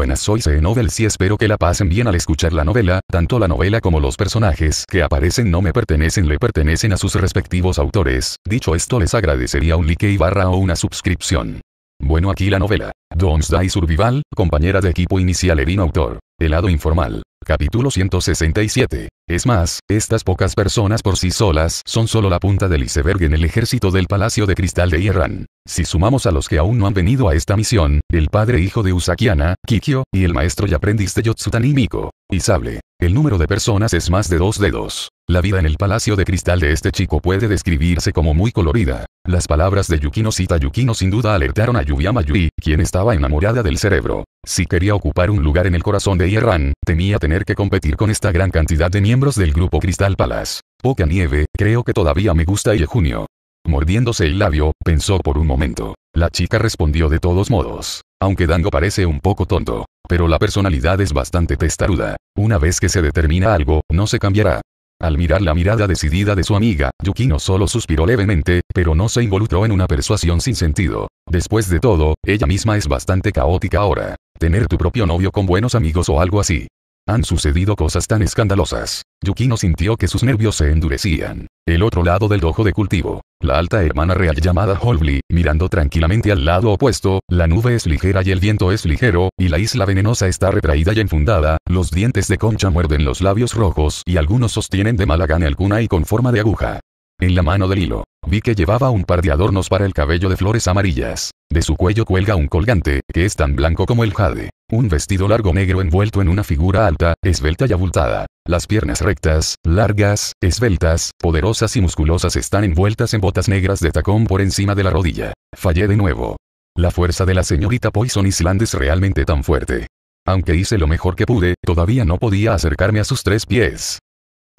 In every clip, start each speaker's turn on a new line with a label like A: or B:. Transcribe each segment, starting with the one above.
A: buenas soy se y espero que la pasen bien al escuchar la novela, tanto la novela como los personajes que aparecen no me pertenecen le pertenecen a sus respectivos autores, dicho esto les agradecería un like y barra o una suscripción. Bueno aquí la novela. Don't Die Survival, compañera de equipo inicial Erin Autor. El lado informal. Capítulo 167. Es más, estas pocas personas por sí solas son solo la punta del iceberg en el ejército del Palacio de Cristal de Hierran. Si sumamos a los que aún no han venido a esta misión, el padre hijo de Usakiana, Kikyo, y el maestro y aprendiz de Yotsutani Miko, y Sable, el número de personas es más de dos dedos. La vida en el Palacio de Cristal de este chico puede describirse como muy colorida. Las palabras de Yukino Sita Yukino sin duda alertaron a Yuyama Yui, quien estaba enamorada del cerebro. Si quería ocupar un lugar en el corazón de Irán, temía tener que competir con esta gran cantidad de miembros miembros del grupo Crystal Palace. Poca nieve, creo que todavía me gusta y junio. Mordiéndose el labio, pensó por un momento. La chica respondió de todos modos. Aunque Dango parece un poco tonto. Pero la personalidad es bastante testaruda. Una vez que se determina algo, no se cambiará. Al mirar la mirada decidida de su amiga, Yukino solo suspiró levemente, pero no se involucró en una persuasión sin sentido. Después de todo, ella misma es bastante caótica ahora. Tener tu propio novio con buenos amigos o algo así. Han sucedido cosas tan escandalosas. Yukino sintió que sus nervios se endurecían. El otro lado del dojo de cultivo. La alta hermana real llamada Holly mirando tranquilamente al lado opuesto, la nube es ligera y el viento es ligero, y la isla venenosa está retraída y enfundada, los dientes de concha muerden los labios rojos y algunos sostienen de mala gana alguna y con forma de aguja. En la mano del hilo, vi que llevaba un par de adornos para el cabello de flores amarillas. De su cuello cuelga un colgante, que es tan blanco como el jade. Un vestido largo negro envuelto en una figura alta, esbelta y abultada. Las piernas rectas, largas, esbeltas, poderosas y musculosas están envueltas en botas negras de tacón por encima de la rodilla. Fallé de nuevo. La fuerza de la señorita Poison Island es realmente tan fuerte. Aunque hice lo mejor que pude, todavía no podía acercarme a sus tres pies.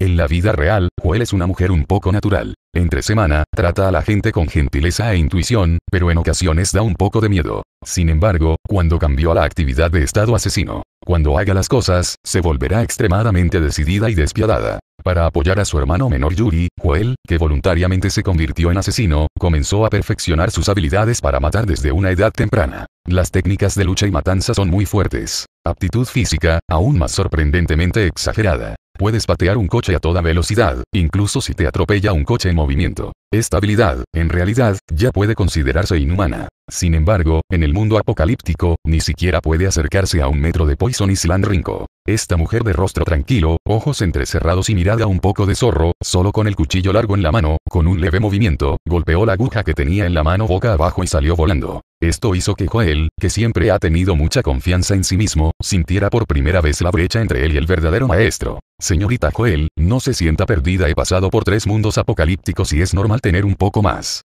A: En la vida real, Joel es una mujer un poco natural. Entre semana, trata a la gente con gentileza e intuición, pero en ocasiones da un poco de miedo. Sin embargo, cuando cambió a la actividad de estado asesino, cuando haga las cosas, se volverá extremadamente decidida y despiadada. Para apoyar a su hermano menor Yuri, Joel, que voluntariamente se convirtió en asesino, comenzó a perfeccionar sus habilidades para matar desde una edad temprana. Las técnicas de lucha y matanza son muy fuertes. Aptitud física, aún más sorprendentemente exagerada. Puedes patear un coche a toda velocidad, incluso si te atropella un coche en movimiento. Esta habilidad, en realidad, ya puede considerarse inhumana. Sin embargo, en el mundo apocalíptico, ni siquiera puede acercarse a un metro de Poison Island Rinco. Esta mujer de rostro tranquilo, ojos entrecerrados y mirada un poco de zorro, solo con el cuchillo largo en la mano, con un leve movimiento, golpeó la aguja que tenía en la mano boca abajo y salió volando. Esto hizo que Joel, que siempre ha tenido mucha confianza en sí mismo, sintiera por primera vez la brecha entre él y el verdadero maestro. Señorita Joel, no se sienta perdida, he pasado por tres mundos apocalípticos y es normal tener un poco más.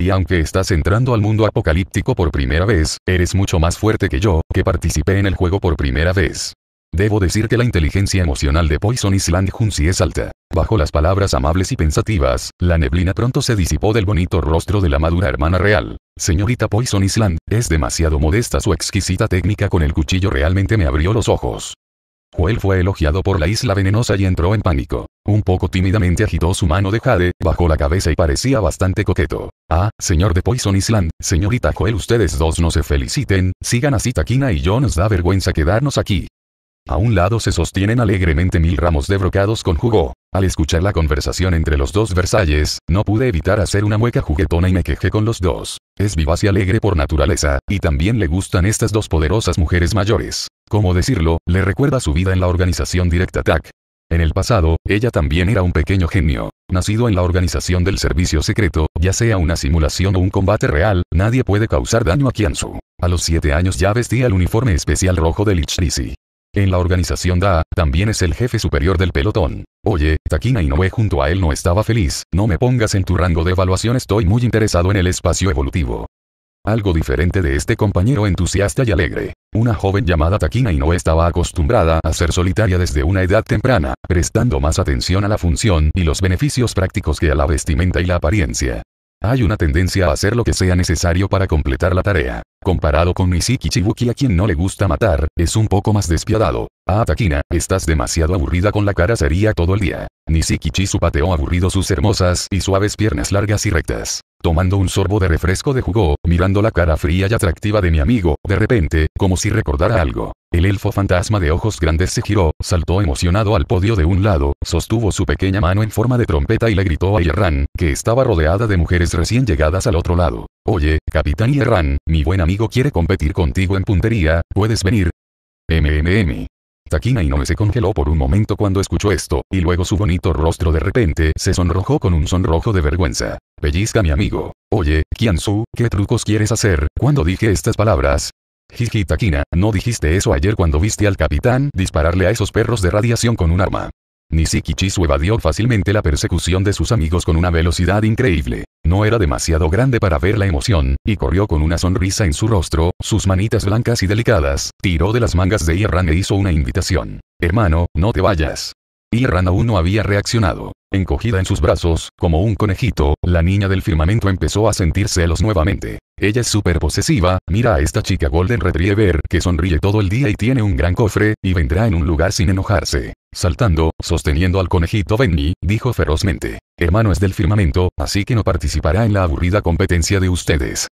A: Y aunque estás entrando al mundo apocalíptico por primera vez, eres mucho más fuerte que yo, que participé en el juego por primera vez. Debo decir que la inteligencia emocional de Poison Island Junsi es alta. Bajo las palabras amables y pensativas, la neblina pronto se disipó del bonito rostro de la madura hermana real. Señorita Poison Island, es demasiado modesta su exquisita técnica con el cuchillo realmente me abrió los ojos. Joel fue elogiado por la isla venenosa y entró en pánico. Un poco tímidamente agitó su mano de Jade, bajó la cabeza y parecía bastante coqueto. Ah, señor de Poison Island, señorita Joel, ustedes dos no se feliciten, sigan así Taquina y yo nos da vergüenza quedarnos aquí. A un lado se sostienen alegremente mil ramos de brocados con jugo. Al escuchar la conversación entre los dos Versalles, no pude evitar hacer una mueca juguetona y me quejé con los dos. Es vivaz y alegre por naturaleza, y también le gustan estas dos poderosas mujeres mayores. ¿cómo decirlo?, le recuerda su vida en la organización Direct Attack. En el pasado, ella también era un pequeño genio. Nacido en la organización del servicio secreto, ya sea una simulación o un combate real, nadie puede causar daño a Kiansu. A los 7 años ya vestía el uniforme especial rojo del Ichirisi. En la organización DA, también es el jefe superior del pelotón. Oye, Takina Inoue junto a él no estaba feliz, no me pongas en tu rango de evaluación estoy muy interesado en el espacio evolutivo. Algo diferente de este compañero entusiasta y alegre. Una joven llamada Takina y no estaba acostumbrada a ser solitaria desde una edad temprana, prestando más atención a la función y los beneficios prácticos que a la vestimenta y la apariencia. Hay una tendencia a hacer lo que sea necesario para completar la tarea. Comparado con Nisikichibuki a quien no le gusta matar, es un poco más despiadado. Ah Takina, estás demasiado aburrida con la cara seria todo el día. Nisikichi su pateó aburrido sus hermosas y suaves piernas largas y rectas. Tomando un sorbo de refresco de jugo, mirando la cara fría y atractiva de mi amigo, de repente, como si recordara algo. El elfo fantasma de ojos grandes se giró, saltó emocionado al podio de un lado, sostuvo su pequeña mano en forma de trompeta y le gritó a Yerran, que estaba rodeada de mujeres recién llegadas al otro lado. Oye, capitán Yerran, mi buen amigo quiere competir contigo en puntería, ¿puedes venir? MMM. Taquina no se congeló por un momento cuando escuchó esto, y luego su bonito rostro de repente se sonrojó con un sonrojo de vergüenza. Pellizca mi amigo. Oye, Kiansu, ¿qué trucos quieres hacer? Cuando dije estas palabras, Jiji Takina, ¿no dijiste eso ayer cuando viste al capitán dispararle a esos perros de radiación con un arma? su evadió fácilmente la persecución de sus amigos con una velocidad increíble. No era demasiado grande para ver la emoción, y corrió con una sonrisa en su rostro, sus manitas blancas y delicadas, tiró de las mangas de Ierran e hizo una invitación. Hermano, no te vayas. Y Rana 1 había reaccionado. Encogida en sus brazos, como un conejito, la niña del firmamento empezó a sentir celos nuevamente. Ella es súper posesiva, mira a esta chica Golden Retriever que sonríe todo el día y tiene un gran cofre, y vendrá en un lugar sin enojarse. Saltando, sosteniendo al conejito Benny, dijo ferozmente. Hermano es del firmamento, así que no participará en la aburrida competencia de ustedes.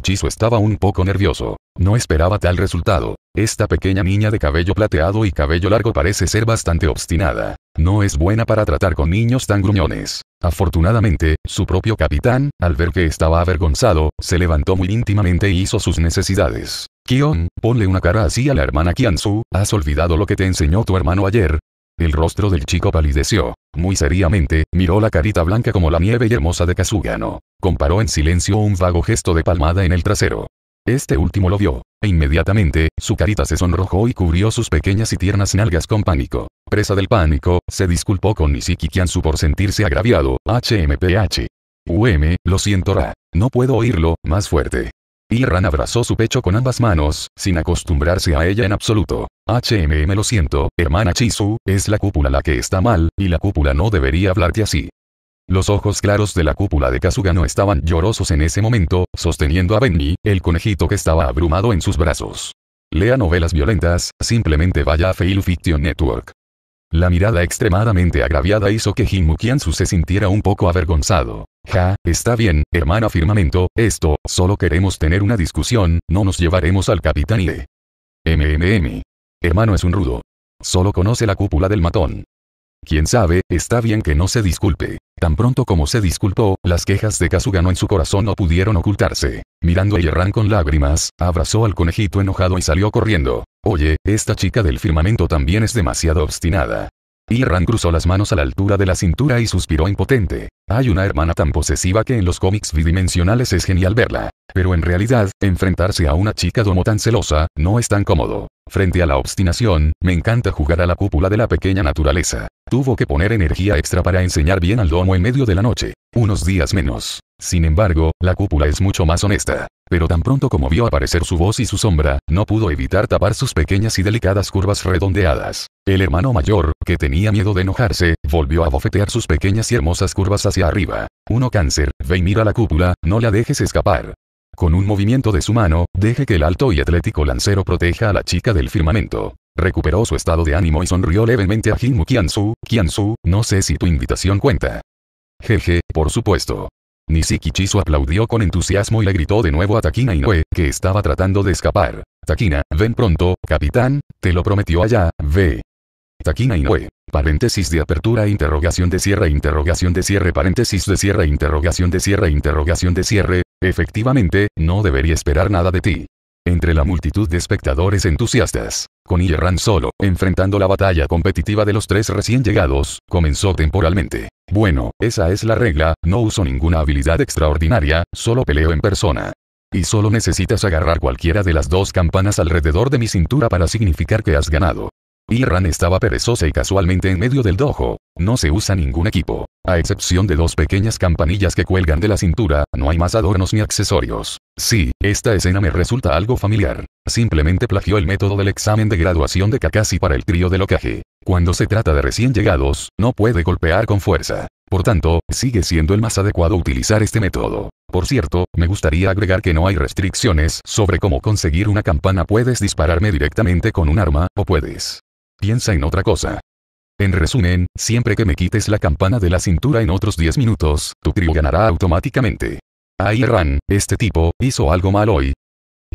A: Chisu estaba un poco nervioso. No esperaba tal resultado. Esta pequeña niña de cabello plateado y cabello largo parece ser bastante obstinada. No es buena para tratar con niños tan gruñones. Afortunadamente, su propio capitán, al ver que estaba avergonzado, se levantó muy íntimamente e hizo sus necesidades. Kion, ponle una cara así a la hermana Kiansu, ¿has olvidado lo que te enseñó tu hermano ayer? El rostro del chico palideció. Muy seriamente, miró la carita blanca como la nieve y hermosa de Kazugano. Comparó en silencio un vago gesto de palmada en el trasero. Este último lo vio, e inmediatamente, su carita se sonrojó y cubrió sus pequeñas y tiernas nalgas con pánico. Presa del pánico, se disculpó con Nishiki Kiansu por sentirse agraviado, HMPH. UM, lo siento Ra. No puedo oírlo, más fuerte. Ran abrazó su pecho con ambas manos, sin acostumbrarse a ella en absoluto. HMM lo siento, hermana Chisu, es la cúpula la que está mal, y la cúpula no debería hablarte así. Los ojos claros de la cúpula de Kazuga no estaban llorosos en ese momento, sosteniendo a Benny, el conejito que estaba abrumado en sus brazos. Lea novelas violentas, simplemente vaya a Fail Fiction Network. La mirada extremadamente agraviada hizo que Mukiansu se sintiera un poco avergonzado. Ja, está bien, hermana Firmamento, esto, solo queremos tener una discusión, no nos llevaremos al capitán Ie. MMM. Hermano es un rudo. Solo conoce la cúpula del matón. Quién sabe, está bien que no se disculpe. Tan pronto como se disculpó, las quejas de Kazugano en su corazón no pudieron ocultarse. Mirando a Yerran con lágrimas, abrazó al conejito enojado y salió corriendo. Oye, esta chica del firmamento también es demasiado obstinada. Irran cruzó las manos a la altura de la cintura y suspiró impotente. Hay una hermana tan posesiva que en los cómics bidimensionales es genial verla. Pero en realidad, enfrentarse a una chica domo tan celosa, no es tan cómodo. Frente a la obstinación, me encanta jugar a la cúpula de la pequeña naturaleza. Tuvo que poner energía extra para enseñar bien al domo en medio de la noche. Unos días menos. Sin embargo, la cúpula es mucho más honesta pero tan pronto como vio aparecer su voz y su sombra, no pudo evitar tapar sus pequeñas y delicadas curvas redondeadas. El hermano mayor, que tenía miedo de enojarse, volvió a bofetear sus pequeñas y hermosas curvas hacia arriba. Uno cáncer, ve y mira la cúpula, no la dejes escapar. Con un movimiento de su mano, deje que el alto y atlético lancero proteja a la chica del firmamento. Recuperó su estado de ánimo y sonrió levemente a Jinmu Kiansu, Kiansu, no sé si tu invitación cuenta. Jeje, por supuesto. Nisikichisu aplaudió con entusiasmo y le gritó de nuevo a Takina Inoue, que estaba tratando de escapar. Takina, ven pronto, capitán, te lo prometió allá, ve. Takina Inoue. Paréntesis de apertura e interrogación de cierre interrogación de cierre paréntesis de cierre interrogación de cierre interrogación de cierre. Efectivamente, no debería esperar nada de ti entre la multitud de espectadores entusiastas. Con Ierran solo, enfrentando la batalla competitiva de los tres recién llegados, comenzó temporalmente. Bueno, esa es la regla, no uso ninguna habilidad extraordinaria, solo peleo en persona. Y solo necesitas agarrar cualquiera de las dos campanas alrededor de mi cintura para significar que has ganado. Irran estaba perezosa y casualmente en medio del dojo. No se usa ningún equipo. A excepción de dos pequeñas campanillas que cuelgan de la cintura, no hay más adornos ni accesorios. Sí, esta escena me resulta algo familiar. Simplemente plagió el método del examen de graduación de Kakashi para el trío de locaje. Cuando se trata de recién llegados, no puede golpear con fuerza. Por tanto, sigue siendo el más adecuado utilizar este método. Por cierto, me gustaría agregar que no hay restricciones sobre cómo conseguir una campana. Puedes dispararme directamente con un arma, o puedes. Piensa en otra cosa. En resumen, siempre que me quites la campana de la cintura en otros 10 minutos, tu trío ganará automáticamente. Ay Ran, este tipo, hizo algo mal hoy.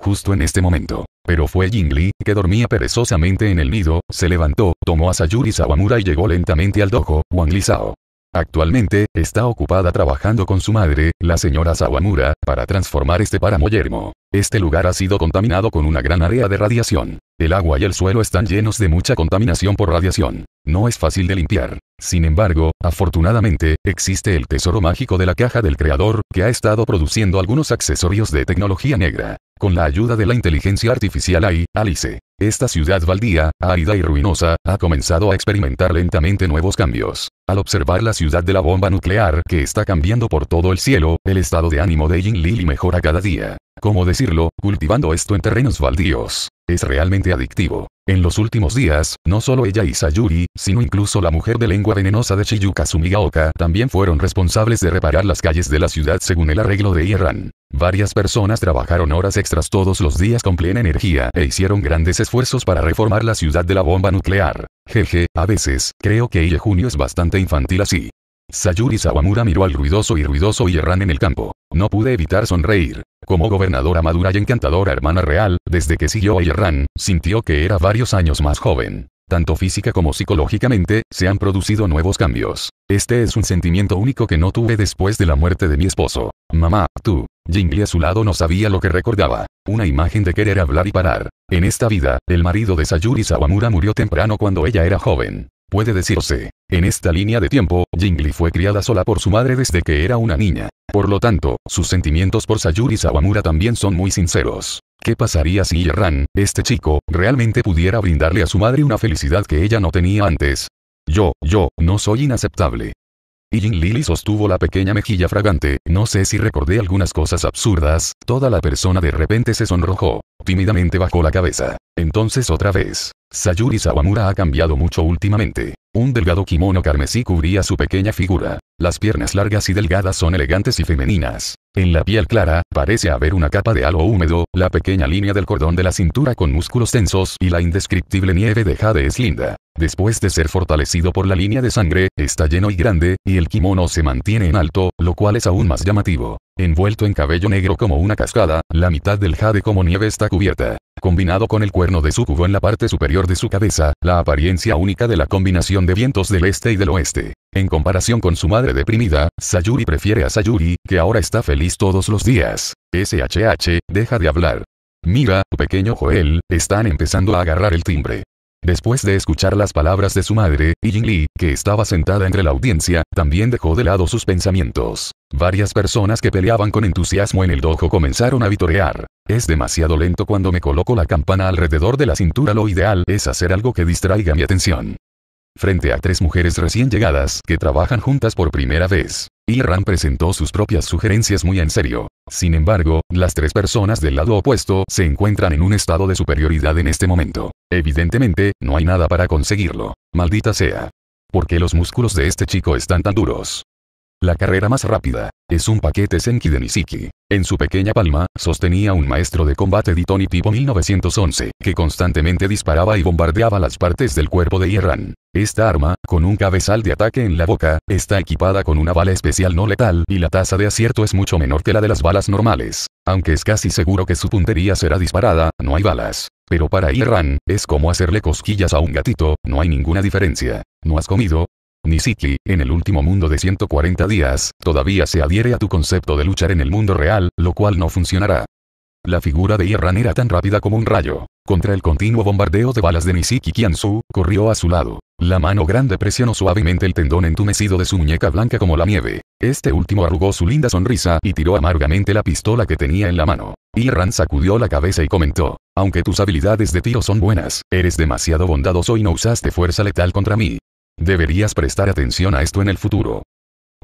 A: Justo en este momento. Pero fue Jingli, que dormía perezosamente en el nido, se levantó, tomó a Sayuri Sawamura y llegó lentamente al dojo, Wang Lisao. Actualmente, está ocupada trabajando con su madre, la señora Sawamura, para transformar este páramo Este lugar ha sido contaminado con una gran área de radiación. El agua y el suelo están llenos de mucha contaminación por radiación. No es fácil de limpiar. Sin embargo, afortunadamente, existe el tesoro mágico de la caja del creador, que ha estado produciendo algunos accesorios de tecnología negra. Con la ayuda de la inteligencia artificial AI, Alice, esta ciudad baldía, árida y ruinosa, ha comenzado a experimentar lentamente nuevos cambios. Al observar la ciudad de la bomba nuclear que está cambiando por todo el cielo, el estado de ánimo de Jin Lili mejora cada día. ¿Cómo decirlo? Cultivando esto en terrenos baldíos. Es realmente adictivo. En los últimos días, no solo ella y Sayuri, sino incluso la mujer de lengua venenosa de Shiyuka Sumigaoka también fueron responsables de reparar las calles de la ciudad según el arreglo de Irán. Varias personas trabajaron horas extras todos los días con plena energía e hicieron grandes esfuerzos para reformar la ciudad de la bomba nuclear. Jeje, a veces, creo que Ie Junio es bastante infantil así. Sayuri Sawamura miró al ruidoso y ruidoso Yerran en el campo. No pude evitar sonreír. Como gobernadora madura y encantadora hermana real, desde que siguió a Yerran, sintió que era varios años más joven. Tanto física como psicológicamente, se han producido nuevos cambios. Este es un sentimiento único que no tuve después de la muerte de mi esposo. Mamá, tú. Jingli a su lado no sabía lo que recordaba. Una imagen de querer hablar y parar. En esta vida, el marido de Sayuri Sawamura murió temprano cuando ella era joven puede decirse. En esta línea de tiempo, Jingli fue criada sola por su madre desde que era una niña. Por lo tanto, sus sentimientos por Sayuri Sawamura también son muy sinceros. ¿Qué pasaría si Yerran, este chico, realmente pudiera brindarle a su madre una felicidad que ella no tenía antes? Yo, yo, no soy inaceptable. Y Jin Lily sostuvo la pequeña mejilla fragante, no sé si recordé algunas cosas absurdas, toda la persona de repente se sonrojó. Tímidamente bajó la cabeza. Entonces otra vez. Sayuri Sawamura ha cambiado mucho últimamente. Un delgado kimono carmesí cubría su pequeña figura. Las piernas largas y delgadas son elegantes y femeninas. En la piel clara, parece haber una capa de halo húmedo, la pequeña línea del cordón de la cintura con músculos tensos y la indescriptible nieve de jade es linda. Después de ser fortalecido por la línea de sangre, está lleno y grande, y el kimono se mantiene en alto, lo cual es aún más llamativo. Envuelto en cabello negro como una cascada, la mitad del jade como nieve está cubierta combinado con el cuerno de cubo en la parte superior de su cabeza, la apariencia única de la combinación de vientos del este y del oeste. En comparación con su madre deprimida, Sayuri prefiere a Sayuri, que ahora está feliz todos los días. SHH, deja de hablar. Mira, pequeño Joel, están empezando a agarrar el timbre. Después de escuchar las palabras de su madre, Yingli, Li, que estaba sentada entre la audiencia, también dejó de lado sus pensamientos. Varias personas que peleaban con entusiasmo en el dojo comenzaron a vitorear. Es demasiado lento cuando me coloco la campana alrededor de la cintura. Lo ideal es hacer algo que distraiga mi atención frente a tres mujeres recién llegadas que trabajan juntas por primera vez. Irran presentó sus propias sugerencias muy en serio. Sin embargo, las tres personas del lado opuesto se encuentran en un estado de superioridad en este momento. Evidentemente, no hay nada para conseguirlo. Maldita sea. ¿Por qué los músculos de este chico están tan duros? La carrera más rápida. Es un paquete Senki de Nisiki. En su pequeña palma, sostenía un maestro de combate Tony tipo 1911, que constantemente disparaba y bombardeaba las partes del cuerpo de Iran. Esta arma, con un cabezal de ataque en la boca, está equipada con una bala especial no letal y la tasa de acierto es mucho menor que la de las balas normales. Aunque es casi seguro que su puntería será disparada, no hay balas. Pero para Irán, es como hacerle cosquillas a un gatito, no hay ninguna diferencia. ¿No has comido? Nisiki, en el último mundo de 140 días, todavía se adhiere a tu concepto de luchar en el mundo real, lo cual no funcionará. La figura de Irran era tan rápida como un rayo. Contra el continuo bombardeo de balas de Nisiki Kiansu, corrió a su lado. La mano grande presionó suavemente el tendón entumecido de su muñeca blanca como la nieve. Este último arrugó su linda sonrisa y tiró amargamente la pistola que tenía en la mano. Irran sacudió la cabeza y comentó, aunque tus habilidades de tiro son buenas, eres demasiado bondadoso y no usaste fuerza letal contra mí. Deberías prestar atención a esto en el futuro.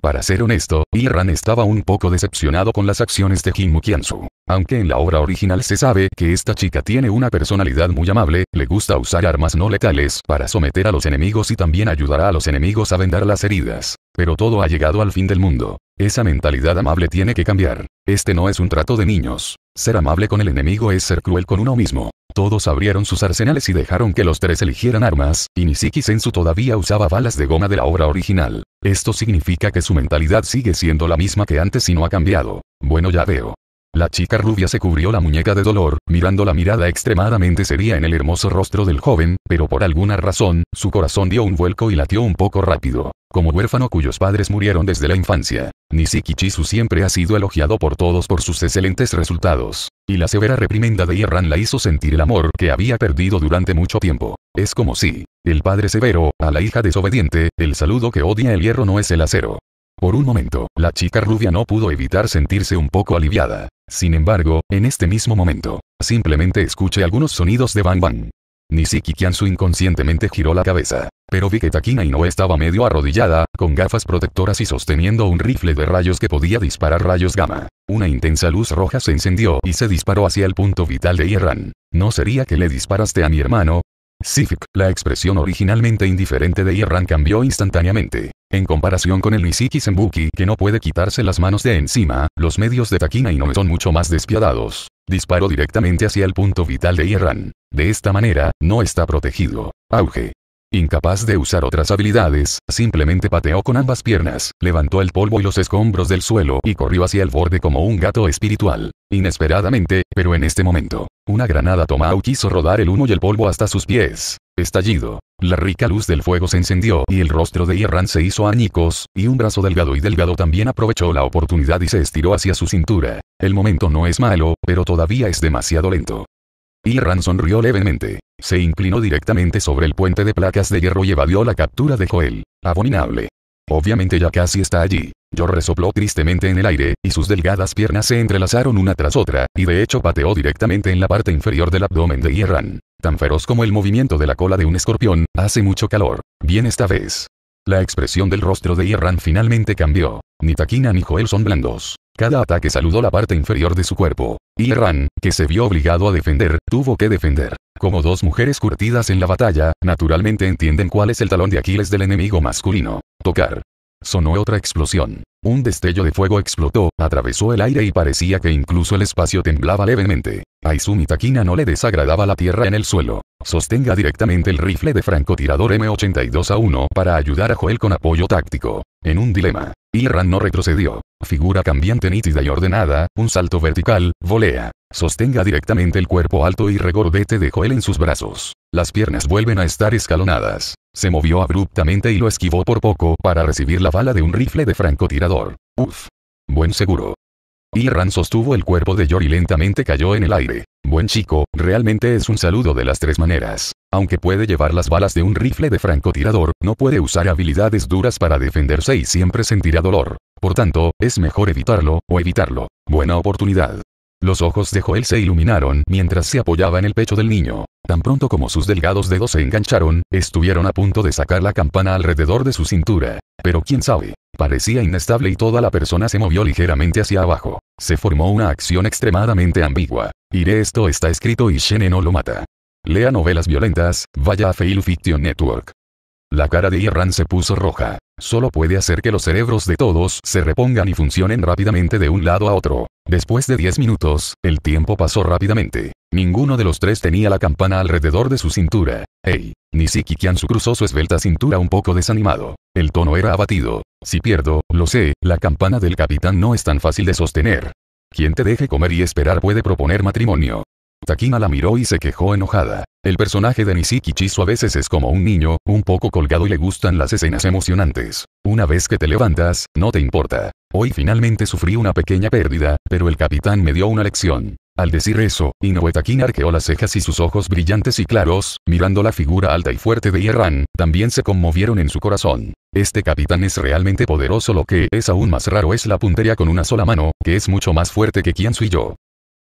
A: Para ser honesto, Iran estaba un poco decepcionado con las acciones de Jin Mukiansu. Aunque en la obra original se sabe que esta chica tiene una personalidad muy amable, le gusta usar armas no letales para someter a los enemigos y también ayudará a los enemigos a vendar las heridas. Pero todo ha llegado al fin del mundo. Esa mentalidad amable tiene que cambiar. Este no es un trato de niños. Ser amable con el enemigo es ser cruel con uno mismo. Todos abrieron sus arsenales y dejaron que los tres eligieran armas, y Nishiki Sensu todavía usaba balas de goma de la obra original. Esto significa que su mentalidad sigue siendo la misma que antes y no ha cambiado. Bueno ya veo. La chica rubia se cubrió la muñeca de dolor, mirando la mirada extremadamente seria en el hermoso rostro del joven, pero por alguna razón, su corazón dio un vuelco y latió un poco rápido como huérfano cuyos padres murieron desde la infancia. Nisikichisu siempre ha sido elogiado por todos por sus excelentes resultados, y la severa reprimenda de Ierran la hizo sentir el amor que había perdido durante mucho tiempo. Es como si, el padre severo, a la hija desobediente, el saludo que odia el hierro no es el acero. Por un momento, la chica rubia no pudo evitar sentirse un poco aliviada. Sin embargo, en este mismo momento, simplemente escuché algunos sonidos de bang bang. Nisiki Kiansu inconscientemente giró la cabeza pero vi que Takina no estaba medio arrodillada, con gafas protectoras y sosteniendo un rifle de rayos que podía disparar rayos gamma. Una intensa luz roja se encendió y se disparó hacia el punto vital de Ierran. ¿No sería que le disparaste a mi hermano? Sifik, la expresión originalmente indiferente de Ierran cambió instantáneamente. En comparación con el Nisiki Senbuki que no puede quitarse las manos de encima, los medios de Takina Inoue son mucho más despiadados. Disparó directamente hacia el punto vital de Ierran. De esta manera, no está protegido. Auge. Incapaz de usar otras habilidades, simplemente pateó con ambas piernas, levantó el polvo y los escombros del suelo y corrió hacia el borde como un gato espiritual. Inesperadamente, pero en este momento, una granada Tomahawk quiso rodar el humo y el polvo hasta sus pies. Estallido. La rica luz del fuego se encendió y el rostro de Irran se hizo añicos, y un brazo delgado y delgado también aprovechó la oportunidad y se estiró hacia su cintura. El momento no es malo, pero todavía es demasiado lento. Irran sonrió levemente. Se inclinó directamente sobre el puente de placas de hierro y evadió la captura de Joel. Abominable. Obviamente ya casi está allí. Yo resopló tristemente en el aire, y sus delgadas piernas se entrelazaron una tras otra, y de hecho pateó directamente en la parte inferior del abdomen de Irran. Tan feroz como el movimiento de la cola de un escorpión, hace mucho calor. Bien esta vez. La expresión del rostro de Irran finalmente cambió. Ni Taquina ni Joel son blandos. Cada ataque saludó la parte inferior de su cuerpo. Irran, que se vio obligado a defender, tuvo que defender. Como dos mujeres curtidas en la batalla, naturalmente entienden cuál es el talón de Aquiles del enemigo masculino. Tocar. Sonó otra explosión. Un destello de fuego explotó, atravesó el aire y parecía que incluso el espacio temblaba levemente. A Izumi Takina no le desagradaba la tierra en el suelo. Sostenga directamente el rifle de francotirador M82 a 1 para ayudar a Joel con apoyo táctico. En un dilema, Irran no retrocedió. Figura cambiante nítida y ordenada, un salto vertical, volea. Sostenga directamente el cuerpo alto y regordete de Joel en sus brazos. Las piernas vuelven a estar escalonadas. Se movió abruptamente y lo esquivó por poco para recibir la bala de un rifle de francotirador. Uf. Buen seguro. Y Ran sostuvo el cuerpo de Yor y lentamente cayó en el aire. Buen chico, realmente es un saludo de las tres maneras. Aunque puede llevar las balas de un rifle de francotirador, no puede usar habilidades duras para defenderse y siempre sentirá dolor. Por tanto, es mejor evitarlo, o evitarlo. Buena oportunidad. Los ojos de Joel se iluminaron mientras se apoyaba en el pecho del niño. Tan pronto como sus delgados dedos se engancharon, estuvieron a punto de sacar la campana alrededor de su cintura. Pero quién sabe, parecía inestable y toda la persona se movió ligeramente hacia abajo. Se formó una acción extremadamente ambigua. Iré esto está escrito y Shene no lo mata. Lea novelas violentas, vaya a Fail Fiction Network. La cara de Iran se puso roja. Solo puede hacer que los cerebros de todos se repongan y funcionen rápidamente de un lado a otro. Después de 10 minutos, el tiempo pasó rápidamente. Ninguno de los tres tenía la campana alrededor de su cintura. Hey, Nishiki Kiansu cruzó su esbelta cintura un poco desanimado. El tono era abatido. Si pierdo, lo sé, la campana del capitán no es tan fácil de sostener. Quien te deje comer y esperar puede proponer matrimonio. Takina la miró y se quejó enojada. El personaje de Nisiki a veces es como un niño, un poco colgado y le gustan las escenas emocionantes. Una vez que te levantas, no te importa. Hoy finalmente sufrí una pequeña pérdida, pero el capitán me dio una lección. Al decir eso, Inoue Takina arqueó las cejas y sus ojos brillantes y claros, mirando la figura alta y fuerte de Ierran, también se conmovieron en su corazón. Este capitán es realmente poderoso lo que es aún más raro es la puntería con una sola mano, que es mucho más fuerte que quien y yo.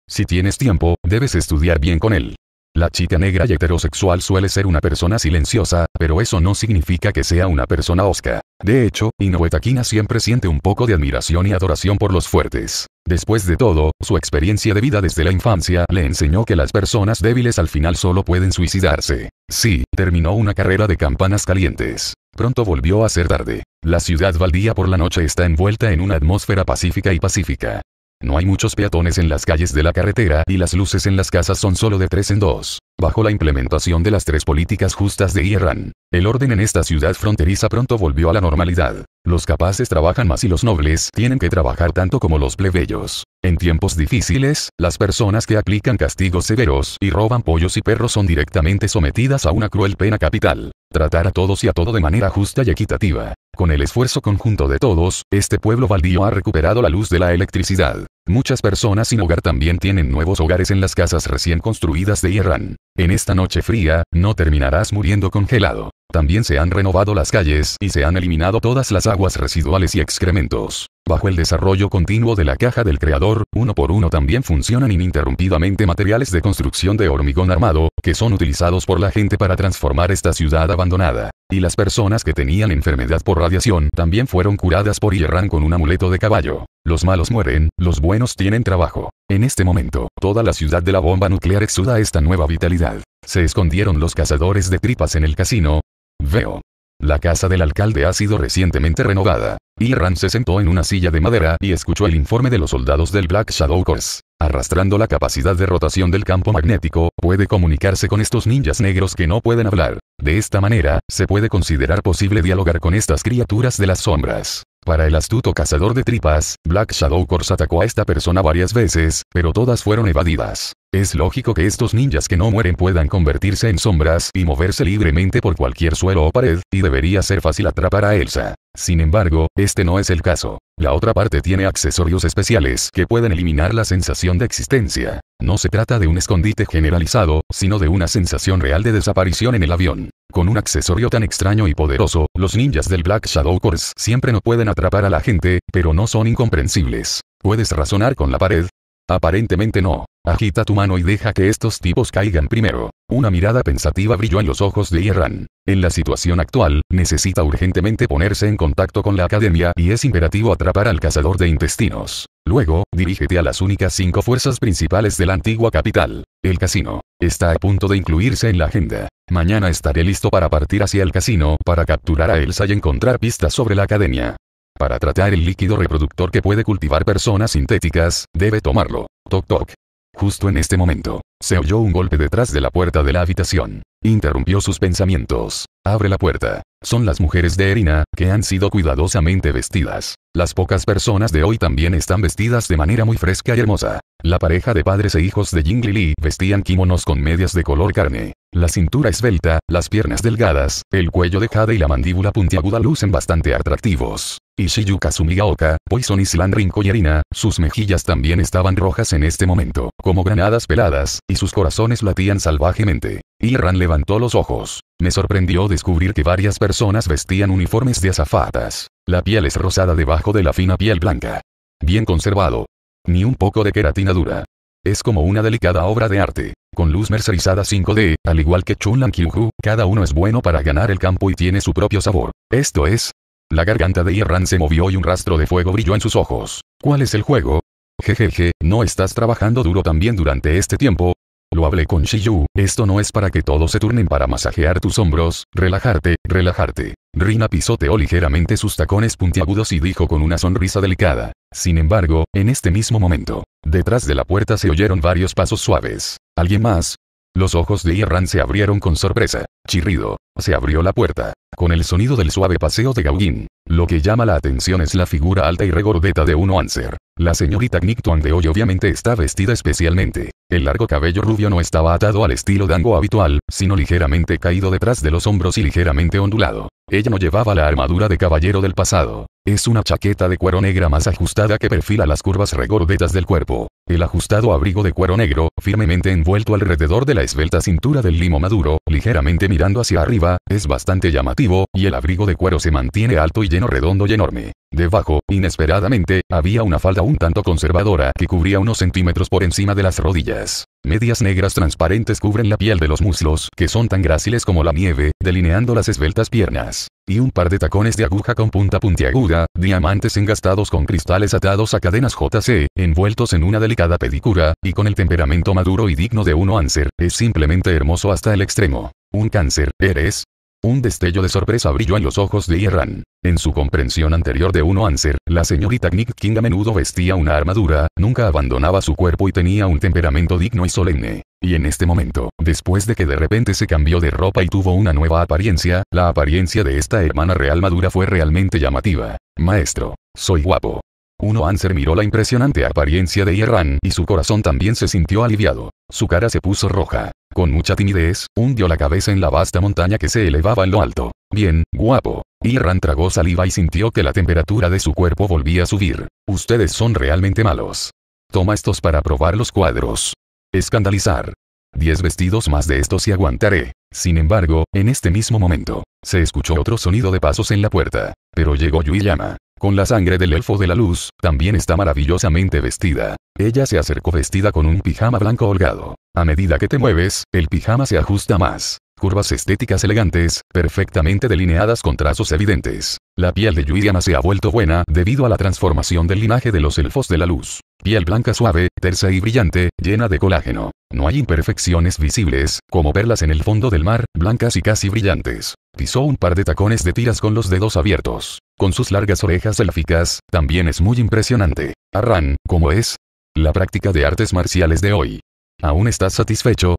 A: Si tienes tiempo, debes estudiar bien con él. La chica negra y heterosexual suele ser una persona silenciosa, pero eso no significa que sea una persona osca. De hecho, Inoue siempre siente un poco de admiración y adoración por los fuertes. Después de todo, su experiencia de vida desde la infancia le enseñó que las personas débiles al final solo pueden suicidarse. Sí, terminó una carrera de campanas calientes. Pronto volvió a ser tarde. La ciudad baldía por la noche está envuelta en una atmósfera pacífica y pacífica. No hay muchos peatones en las calles de la carretera y las luces en las casas son solo de tres en dos. Bajo la implementación de las tres políticas justas de Irán, el orden en esta ciudad fronteriza pronto volvió a la normalidad. Los capaces trabajan más y los nobles tienen que trabajar tanto como los plebeyos. En tiempos difíciles, las personas que aplican castigos severos y roban pollos y perros son directamente sometidas a una cruel pena capital. Tratar a todos y a todo de manera justa y equitativa con el esfuerzo conjunto de todos, este pueblo baldío ha recuperado la luz de la electricidad. Muchas personas sin hogar también tienen nuevos hogares en las casas recién construidas de Hierran. En esta noche fría, no terminarás muriendo congelado. También se han renovado las calles y se han eliminado todas las aguas residuales y excrementos. Bajo el desarrollo continuo de la caja del creador, uno por uno también funcionan ininterrumpidamente materiales de construcción de hormigón armado, que son utilizados por la gente para transformar esta ciudad abandonada y las personas que tenían enfermedad por radiación también fueron curadas por Yerran con un amuleto de caballo. Los malos mueren, los buenos tienen trabajo. En este momento, toda la ciudad de la bomba nuclear exuda esta nueva vitalidad. Se escondieron los cazadores de tripas en el casino. Veo, la casa del alcalde ha sido recientemente renovada. Irran se sentó en una silla de madera y escuchó el informe de los soldados del Black Shadow Corps. Arrastrando la capacidad de rotación del campo magnético, puede comunicarse con estos ninjas negros que no pueden hablar. De esta manera, se puede considerar posible dialogar con estas criaturas de las sombras. Para el astuto cazador de tripas, Black Shadow Corps atacó a esta persona varias veces, pero todas fueron evadidas. Es lógico que estos ninjas que no mueren puedan convertirse en sombras y moverse libremente por cualquier suelo o pared, y debería ser fácil atrapar a Elsa. Sin embargo, este no es el caso. La otra parte tiene accesorios especiales que pueden eliminar la sensación de existencia. No se trata de un escondite generalizado, sino de una sensación real de desaparición en el avión. Con un accesorio tan extraño y poderoso, los ninjas del Black Shadow Course siempre no pueden atrapar a la gente, pero no son incomprensibles. Puedes razonar con la pared, Aparentemente no. Agita tu mano y deja que estos tipos caigan primero. Una mirada pensativa brilló en los ojos de hierran En la situación actual, necesita urgentemente ponerse en contacto con la academia y es imperativo atrapar al cazador de intestinos. Luego, dirígete a las únicas cinco fuerzas principales de la antigua capital. El casino. Está a punto de incluirse en la agenda. Mañana estaré listo para partir hacia el casino para capturar a Elsa y encontrar pistas sobre la academia. Para tratar el líquido reproductor que puede cultivar personas sintéticas, debe tomarlo. Toc toc. Justo en este momento, se oyó un golpe detrás de la puerta de la habitación. Interrumpió sus pensamientos. Abre la puerta. Son las mujeres de Erina, que han sido cuidadosamente vestidas. Las pocas personas de hoy también están vestidas de manera muy fresca y hermosa. La pareja de padres e hijos de Jing Li vestían kimonos con medias de color carne. La cintura esbelta, las piernas delgadas, el cuello de jade y la mandíbula puntiaguda lucen bastante atractivos. Ishiyu Kazumigaoka, Poison Island Rinko y Erina, sus mejillas también estaban rojas en este momento, como granadas peladas, y sus corazones latían salvajemente. Irran levantó los ojos. Me sorprendió descubrir que varias personas vestían uniformes de azafatas. La piel es rosada debajo de la fina piel blanca. Bien conservado. Ni un poco de queratina dura. Es como una delicada obra de arte. Con luz mercerizada 5D, al igual que Chunlan Kyuhu, cada uno es bueno para ganar el campo y tiene su propio sabor. Esto es. La garganta de I-Ran se movió y un rastro de fuego brilló en sus ojos. ¿Cuál es el juego? Jejeje, ¿no estás trabajando duro también durante este tiempo? Lo hablé con Shiyu, esto no es para que todos se turnen para masajear tus hombros, relajarte, relajarte. Rina pisoteó ligeramente sus tacones puntiagudos y dijo con una sonrisa delicada. Sin embargo, en este mismo momento, detrás de la puerta se oyeron varios pasos suaves. ¿Alguien más? Los ojos de Irran se abrieron con sorpresa. Chirrido. Se abrió la puerta. Con el sonido del suave paseo de Gauguin. Lo que llama la atención es la figura alta y regordeta de uno Anser. La señorita Knicton de hoy obviamente está vestida especialmente. El largo cabello rubio no estaba atado al estilo dango habitual, sino ligeramente caído detrás de los hombros y ligeramente ondulado. Ella no llevaba la armadura de caballero del pasado. Es una chaqueta de cuero negra más ajustada que perfila las curvas regordetas del cuerpo. El ajustado abrigo de cuero negro, firmemente envuelto alrededor de la esbelta cintura del limo maduro, ligeramente mirando hacia arriba, es bastante llamativo, y el abrigo de cuero se mantiene alto y lleno redondo y enorme. Debajo, inesperadamente, había una falda un tanto conservadora que cubría unos centímetros por encima de las rodillas. Medias negras transparentes cubren la piel de los muslos, que son tan gráciles como la nieve, delineando las esbeltas piernas. Y un par de tacones de aguja con punta puntiaguda, diamantes engastados con cristales atados a cadenas JC, envueltos en una delicada pedicura, y con el temperamento maduro y digno de uno Anser, es simplemente hermoso hasta el extremo. Un cáncer, eres, un destello de sorpresa brilló en los ojos de Irán. En su comprensión anterior de uno Anser, la señorita Nick King a menudo vestía una armadura, nunca abandonaba su cuerpo y tenía un temperamento digno y solemne. Y en este momento, después de que de repente se cambió de ropa y tuvo una nueva apariencia, la apariencia de esta hermana real madura fue realmente llamativa. Maestro, soy guapo. Uno Anser miró la impresionante apariencia de Yerran y su corazón también se sintió aliviado. Su cara se puso roja. Con mucha timidez, hundió la cabeza en la vasta montaña que se elevaba en lo alto. Bien, guapo. Irran tragó saliva y sintió que la temperatura de su cuerpo volvía a subir. Ustedes son realmente malos. Toma estos para probar los cuadros. Escandalizar. Diez vestidos más de estos y aguantaré. Sin embargo, en este mismo momento, se escuchó otro sonido de pasos en la puerta. Pero llegó Yuyama con la sangre del elfo de la luz, también está maravillosamente vestida. Ella se acercó vestida con un pijama blanco holgado. A medida que te mueves, el pijama se ajusta más curvas estéticas elegantes, perfectamente delineadas con trazos evidentes. La piel de Yuriana se ha vuelto buena debido a la transformación del linaje de los elfos de la luz. Piel blanca suave, tersa y brillante, llena de colágeno. No hay imperfecciones visibles, como perlas en el fondo del mar, blancas y casi brillantes. Pisó un par de tacones de tiras con los dedos abiertos. Con sus largas orejas élficas, también es muy impresionante. Arran, ¿cómo es? La práctica de artes marciales de hoy. ¿Aún estás satisfecho?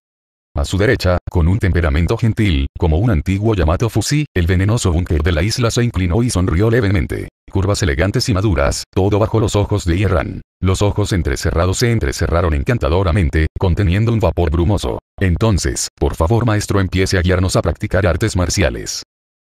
A: A su derecha, con un temperamento gentil, como un antiguo Yamato Fusi, el venenoso búnker de la isla se inclinó y sonrió levemente. Curvas elegantes y maduras, todo bajo los ojos de Iran. Los ojos entrecerrados se entrecerraron encantadoramente, conteniendo un vapor brumoso. Entonces, por favor maestro empiece a guiarnos a practicar artes marciales.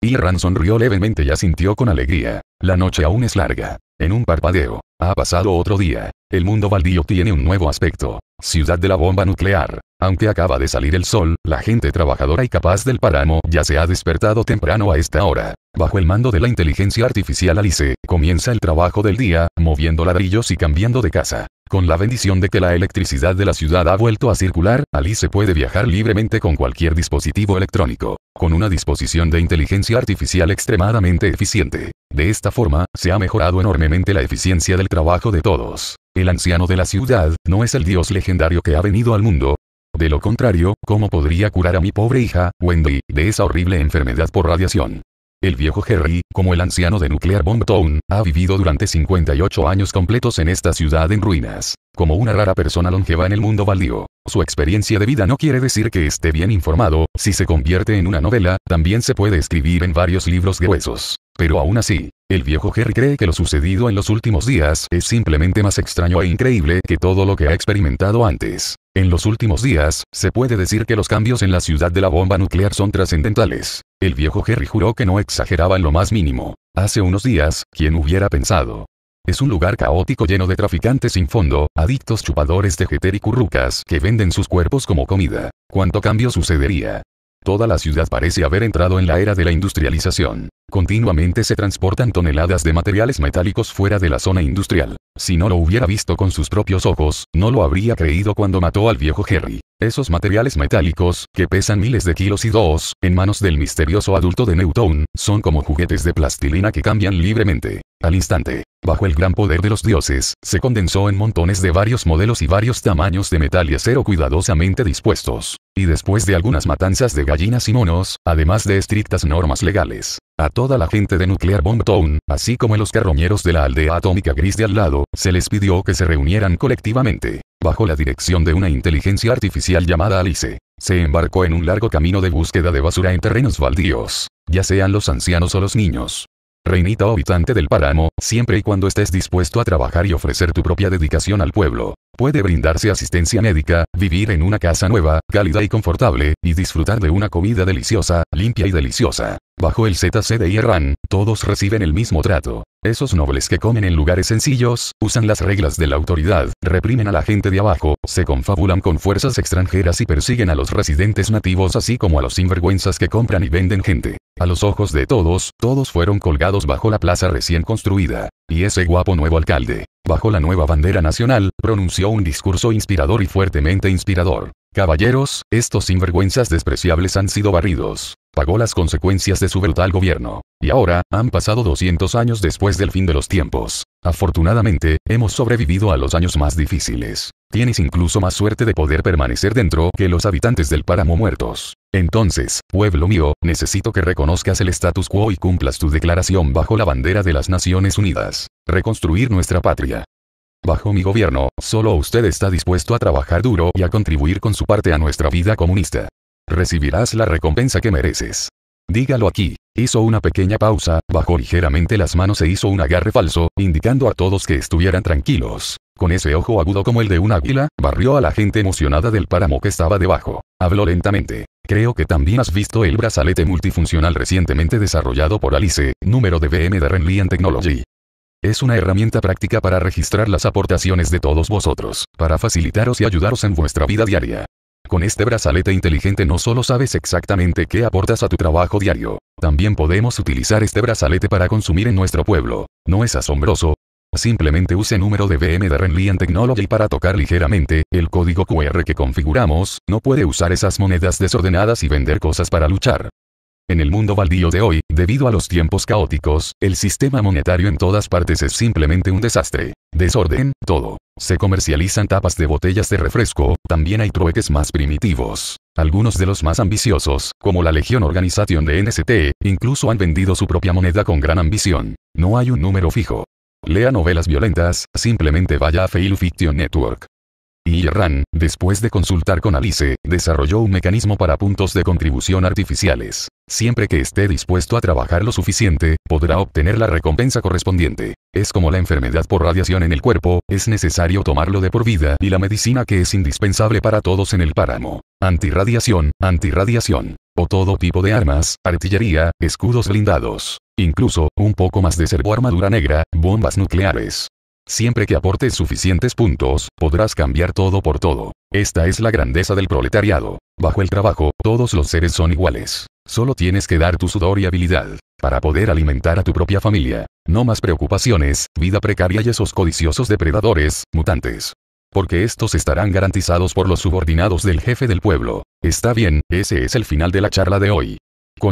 A: Iran sonrió levemente y asintió con alegría. La noche aún es larga. En un parpadeo, ha pasado otro día. El mundo baldío tiene un nuevo aspecto. Ciudad de la bomba nuclear. Aunque acaba de salir el sol, la gente trabajadora y capaz del páramo ya se ha despertado temprano a esta hora. Bajo el mando de la inteligencia artificial Alice, comienza el trabajo del día, moviendo ladrillos y cambiando de casa. Con la bendición de que la electricidad de la ciudad ha vuelto a circular, se puede viajar libremente con cualquier dispositivo electrónico, con una disposición de inteligencia artificial extremadamente eficiente. De esta forma, se ha mejorado enormemente la eficiencia del trabajo de todos. El anciano de la ciudad, no es el dios legendario que ha venido al mundo, de lo contrario, ¿cómo podría curar a mi pobre hija, Wendy, de esa horrible enfermedad por radiación? El viejo Harry, como el anciano de Nuclear Bomb Town, ha vivido durante 58 años completos en esta ciudad en ruinas. Como una rara persona longeva en el mundo baldío, su experiencia de vida no quiere decir que esté bien informado, si se convierte en una novela, también se puede escribir en varios libros gruesos. Pero aún así, el viejo Jerry cree que lo sucedido en los últimos días es simplemente más extraño e increíble que todo lo que ha experimentado antes. En los últimos días, se puede decir que los cambios en la ciudad de la bomba nuclear son trascendentales. El viejo Jerry juró que no exageraba en lo más mínimo. Hace unos días, ¿quién hubiera pensado? Es un lugar caótico lleno de traficantes sin fondo, adictos chupadores de jeter y currucas que venden sus cuerpos como comida. ¿Cuánto cambio sucedería? Toda la ciudad parece haber entrado en la era de la industrialización. Continuamente se transportan toneladas de materiales metálicos fuera de la zona industrial. Si no lo hubiera visto con sus propios ojos, no lo habría creído cuando mató al viejo Harry. Esos materiales metálicos, que pesan miles de kilos y dos, en manos del misterioso adulto de Newton, son como juguetes de plastilina que cambian libremente. Al instante, bajo el gran poder de los dioses, se condensó en montones de varios modelos y varios tamaños de metal y acero cuidadosamente dispuestos. Y después de algunas matanzas de gallinas y monos, además de estrictas normas legales, a toda la gente de Nuclear Bomb Town, así como a los carroñeros de la aldea atómica gris de al lado, se les pidió que se reunieran colectivamente, bajo la dirección de una inteligencia artificial llamada Alice. Se embarcó en un largo camino de búsqueda de basura en terrenos baldíos, ya sean los ancianos o los niños, Reinita habitante del páramo, siempre y cuando estés dispuesto a trabajar y ofrecer tu propia dedicación al pueblo. Puede brindarse asistencia médica, vivir en una casa nueva, cálida y confortable, y disfrutar de una comida deliciosa, limpia y deliciosa. Bajo el de Iran, todos reciben el mismo trato. Esos nobles que comen en lugares sencillos, usan las reglas de la autoridad, reprimen a la gente de abajo, se confabulan con fuerzas extranjeras y persiguen a los residentes nativos así como a los sinvergüenzas que compran y venden gente. A los ojos de todos, todos fueron colgados bajo la plaza recién construida. Y ese guapo nuevo alcalde, bajo la nueva bandera nacional, pronunció un discurso inspirador y fuertemente inspirador. Caballeros, estos sinvergüenzas despreciables han sido barridos. Pagó las consecuencias de su brutal gobierno. Y ahora, han pasado 200 años después del fin de los tiempos. Afortunadamente, hemos sobrevivido a los años más difíciles. Tienes incluso más suerte de poder permanecer dentro que los habitantes del páramo muertos. Entonces, pueblo mío, necesito que reconozcas el status quo y cumplas tu declaración bajo la bandera de las Naciones Unidas. Reconstruir nuestra patria. Bajo mi gobierno, solo usted está dispuesto a trabajar duro y a contribuir con su parte a nuestra vida comunista. Recibirás la recompensa que mereces. Dígalo aquí. Hizo una pequeña pausa, bajó ligeramente las manos e hizo un agarre falso, indicando a todos que estuvieran tranquilos. Con ese ojo agudo como el de un águila, barrió a la gente emocionada del páramo que estaba debajo. Habló lentamente. Creo que también has visto el brazalete multifuncional recientemente desarrollado por Alice, número de BM de Renlian Technology. Es una herramienta práctica para registrar las aportaciones de todos vosotros, para facilitaros y ayudaros en vuestra vida diaria. Con este brazalete inteligente no solo sabes exactamente qué aportas a tu trabajo diario, también podemos utilizar este brazalete para consumir en nuestro pueblo. ¿No es asombroso? Simplemente use número de BM de Renlian Technology para tocar ligeramente el código QR que configuramos, no puede usar esas monedas desordenadas y vender cosas para luchar. En el mundo baldío de hoy, debido a los tiempos caóticos, el sistema monetario en todas partes es simplemente un desastre. Desorden, todo. Se comercializan tapas de botellas de refresco, también hay trueques más primitivos. Algunos de los más ambiciosos, como la Legión Organización de NST, incluso han vendido su propia moneda con gran ambición. No hay un número fijo. Lea novelas violentas, simplemente vaya a Fail Fiction Network. Yerran, después de consultar con Alice, desarrolló un mecanismo para puntos de contribución artificiales. Siempre que esté dispuesto a trabajar lo suficiente, podrá obtener la recompensa correspondiente. Es como la enfermedad por radiación en el cuerpo, es necesario tomarlo de por vida y la medicina que es indispensable para todos en el páramo. Antirradiación, antirradiación. O todo tipo de armas, artillería, escudos blindados. Incluso, un poco más de armadura negra, bombas nucleares. Siempre que aportes suficientes puntos, podrás cambiar todo por todo. Esta es la grandeza del proletariado. Bajo el trabajo, todos los seres son iguales. Solo tienes que dar tu sudor y habilidad, para poder alimentar a tu propia familia. No más preocupaciones, vida precaria y esos codiciosos depredadores, mutantes. Porque estos estarán garantizados por los subordinados del jefe del pueblo. Está bien, ese es el final de la charla de hoy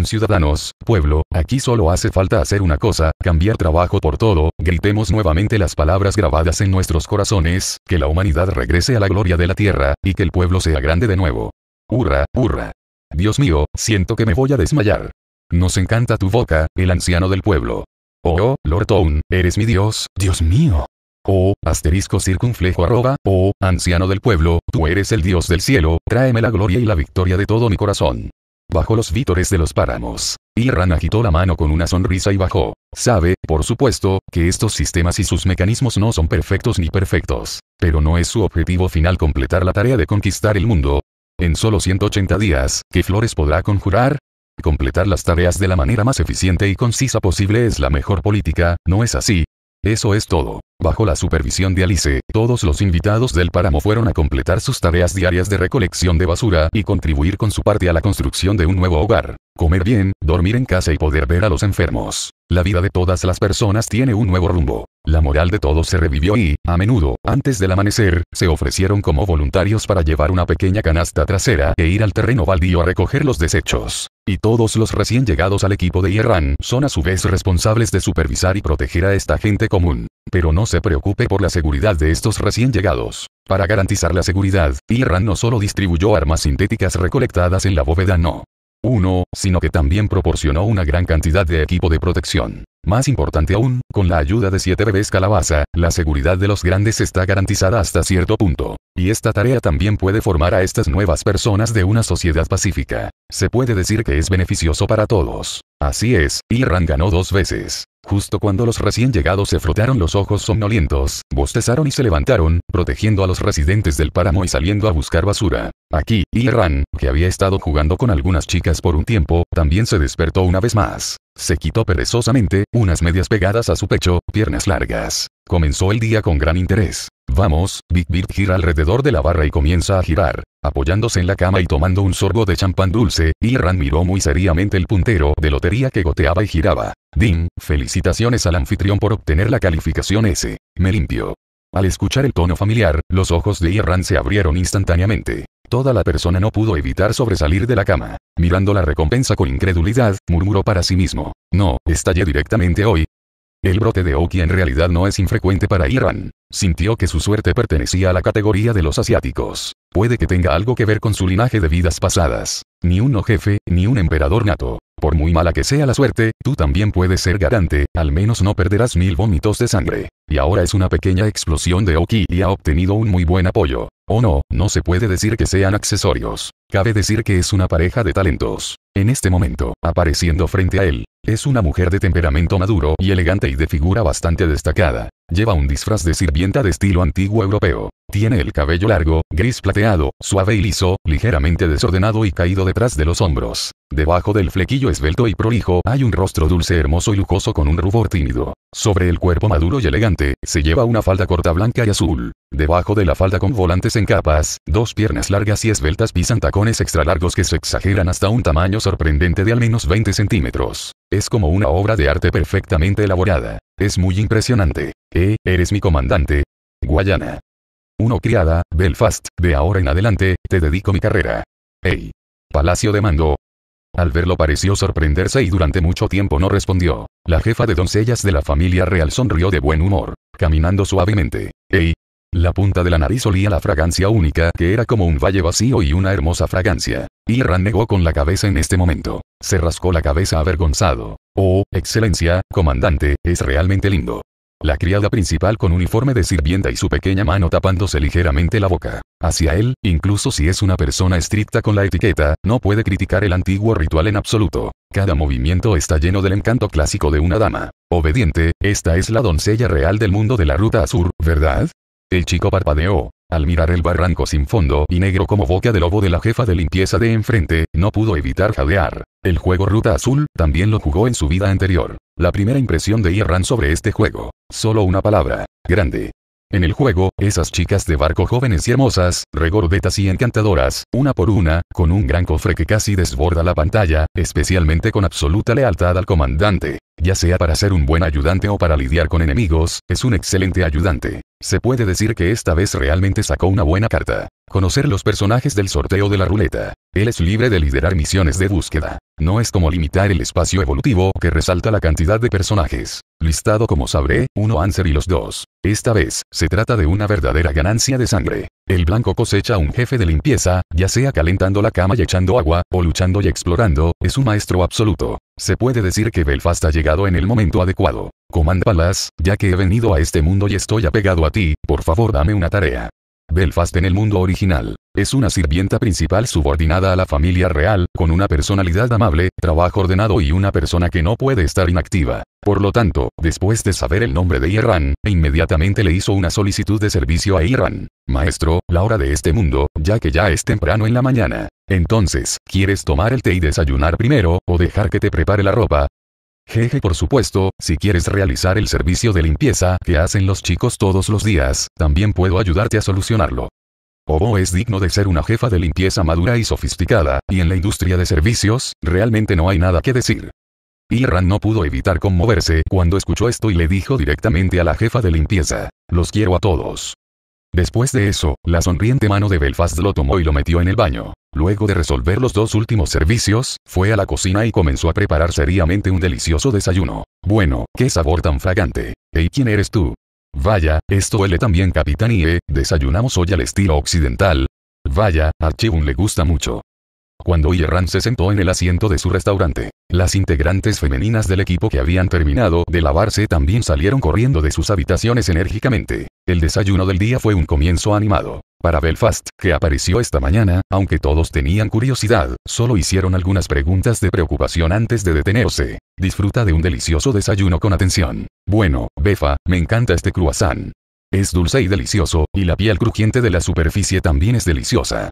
A: ciudadanos, pueblo, aquí solo hace falta hacer una cosa, cambiar trabajo por todo, gritemos nuevamente las palabras grabadas en nuestros corazones, que la humanidad regrese a la gloria de la tierra, y que el pueblo sea grande de nuevo. Hurra, hurra. Dios mío, siento que me voy a desmayar. Nos encanta tu boca, el anciano del pueblo. Oh, oh Lord Town, eres mi Dios, Dios mío. Oh, asterisco circunflejo arroba, oh, anciano del pueblo, tú eres el Dios del cielo, tráeme la gloria y la victoria de todo mi corazón bajo los vítores de los páramos. Irran agitó la mano con una sonrisa y bajó. Sabe, por supuesto, que estos sistemas y sus mecanismos no son perfectos ni perfectos. Pero no es su objetivo final completar la tarea de conquistar el mundo. En solo 180 días, ¿qué flores podrá conjurar? Completar las tareas de la manera más eficiente y concisa posible es la mejor política, ¿no es así? Eso es todo. Bajo la supervisión de Alice, todos los invitados del páramo fueron a completar sus tareas diarias de recolección de basura y contribuir con su parte a la construcción de un nuevo hogar. Comer bien, dormir en casa y poder ver a los enfermos. La vida de todas las personas tiene un nuevo rumbo. La moral de todos se revivió y, a menudo, antes del amanecer, se ofrecieron como voluntarios para llevar una pequeña canasta trasera e ir al terreno baldío a recoger los desechos. Y todos los recién llegados al equipo de Iran son a su vez responsables de supervisar y proteger a esta gente común. Pero no se preocupe por la seguridad de estos recién llegados. Para garantizar la seguridad, Iran no solo distribuyó armas sintéticas recolectadas en la bóveda no, uno, sino que también proporcionó una gran cantidad de equipo de protección. Más importante aún, con la ayuda de siete bebés calabaza, la seguridad de los grandes está garantizada hasta cierto punto. Y esta tarea también puede formar a estas nuevas personas de una sociedad pacífica. Se puede decir que es beneficioso para todos. Así es, Irán ganó dos veces. Justo cuando los recién llegados se frotaron los ojos somnolientos, bostezaron y se levantaron, protegiendo a los residentes del páramo y saliendo a buscar basura. Aquí, Irán, que había estado jugando con algunas chicas por un tiempo, también se despertó una vez más. Se quitó perezosamente, unas medias pegadas a su pecho, piernas largas. Comenzó el día con gran interés. Vamos, Big Bird gira alrededor de la barra y comienza a girar, apoyándose en la cama y tomando un sorbo de champán dulce, y miró muy seriamente el puntero de lotería que goteaba y giraba. Dim, felicitaciones al anfitrión por obtener la calificación S. Me limpio. Al escuchar el tono familiar, los ojos de Irran se abrieron instantáneamente. Toda la persona no pudo evitar sobresalir de la cama. Mirando la recompensa con incredulidad, murmuró para sí mismo. No, estallé directamente hoy, el brote de Oki en realidad no es infrecuente para Irán. Sintió que su suerte pertenecía a la categoría de los asiáticos. Puede que tenga algo que ver con su linaje de vidas pasadas. Ni uno jefe, ni un emperador nato. Por muy mala que sea la suerte, tú también puedes ser garante, al menos no perderás mil vómitos de sangre. Y ahora es una pequeña explosión de Oki y ha obtenido un muy buen apoyo. O no, no se puede decir que sean accesorios. Cabe decir que es una pareja de talentos. En este momento, apareciendo frente a él, es una mujer de temperamento maduro y elegante y de figura bastante destacada. Lleva un disfraz de sirvienta de estilo antiguo europeo. Tiene el cabello largo, gris plateado, suave y liso, ligeramente desordenado y caído detrás de los hombros. Debajo del flequillo esbelto y prolijo hay un rostro dulce hermoso y lujoso con un rubor tímido. Sobre el cuerpo maduro y elegante, se lleva una falda corta blanca y azul. Debajo de la falda con volantes en capas, dos piernas largas y esbeltas pisan tacones extra largos que se exageran hasta un tamaño sorprendente de al menos 20 centímetros. Es como una obra de arte perfectamente elaborada. Es muy impresionante. Eh, eres mi comandante. Guayana. Uno criada, Belfast, de ahora en adelante, te dedico mi carrera. Ey. Palacio de mando. Al verlo pareció sorprenderse y durante mucho tiempo no respondió. La jefa de doncellas de la familia real sonrió de buen humor, caminando suavemente. Ey. La punta de la nariz olía la fragancia única que era como un valle vacío y una hermosa fragancia. Y negó con la cabeza en este momento. Se rascó la cabeza avergonzado. Oh, excelencia, comandante, es realmente lindo. La criada principal con uniforme de sirvienta y su pequeña mano tapándose ligeramente la boca. Hacia él, incluso si es una persona estricta con la etiqueta, no puede criticar el antiguo ritual en absoluto. Cada movimiento está lleno del encanto clásico de una dama. Obediente, esta es la doncella real del mundo de la ruta azul, ¿verdad? El chico parpadeó. Al mirar el barranco sin fondo y negro como boca de lobo de la jefa de limpieza de enfrente, no pudo evitar jadear. El juego Ruta Azul, también lo jugó en su vida anterior. La primera impresión de Irran sobre este juego. Solo una palabra. Grande. En el juego, esas chicas de barco jóvenes y hermosas, regordetas y encantadoras, una por una, con un gran cofre que casi desborda la pantalla, especialmente con absoluta lealtad al comandante. Ya sea para ser un buen ayudante o para lidiar con enemigos, es un excelente ayudante. Se puede decir que esta vez realmente sacó una buena carta. Conocer los personajes del sorteo de la ruleta. Él es libre de liderar misiones de búsqueda. No es como limitar el espacio evolutivo que resalta la cantidad de personajes. Listado como sabré, uno Answer y los dos. Esta vez, se trata de una verdadera ganancia de sangre. El blanco cosecha un jefe de limpieza, ya sea calentando la cama y echando agua, o luchando y explorando, es un maestro absoluto. Se puede decir que Belfast ha llegado en el momento adecuado. Comanda, Palas, ya que he venido a este mundo y estoy apegado a ti, por favor dame una tarea. Belfast en el mundo original. Es una sirvienta principal subordinada a la familia real, con una personalidad amable, trabajo ordenado y una persona que no puede estar inactiva. Por lo tanto, después de saber el nombre de Irán, e inmediatamente le hizo una solicitud de servicio a Irán. Maestro, la hora de este mundo, ya que ya es temprano en la mañana. Entonces, ¿quieres tomar el té y desayunar primero, o dejar que te prepare la ropa? Jeje por supuesto, si quieres realizar el servicio de limpieza que hacen los chicos todos los días, también puedo ayudarte a solucionarlo. Obo es digno de ser una jefa de limpieza madura y sofisticada, y en la industria de servicios, realmente no hay nada que decir. Irran no pudo evitar conmoverse cuando escuchó esto y le dijo directamente a la jefa de limpieza, los quiero a todos. Después de eso, la sonriente mano de Belfast lo tomó y lo metió en el baño. Luego de resolver los dos últimos servicios, fue a la cocina y comenzó a preparar seriamente un delicioso desayuno. Bueno, qué sabor tan fragante. ¿Y quién eres tú? Vaya, esto huele también capitán y, eh, desayunamos hoy al estilo occidental. Vaya, a Chibun le gusta mucho. Cuando Yerran se sentó en el asiento de su restaurante, las integrantes femeninas del equipo que habían terminado de lavarse también salieron corriendo de sus habitaciones enérgicamente. El desayuno del día fue un comienzo animado. Para Belfast, que apareció esta mañana, aunque todos tenían curiosidad, solo hicieron algunas preguntas de preocupación antes de detenerse. Disfruta de un delicioso desayuno con atención. Bueno, Befa, me encanta este croissant. Es dulce y delicioso, y la piel crujiente de la superficie también es deliciosa.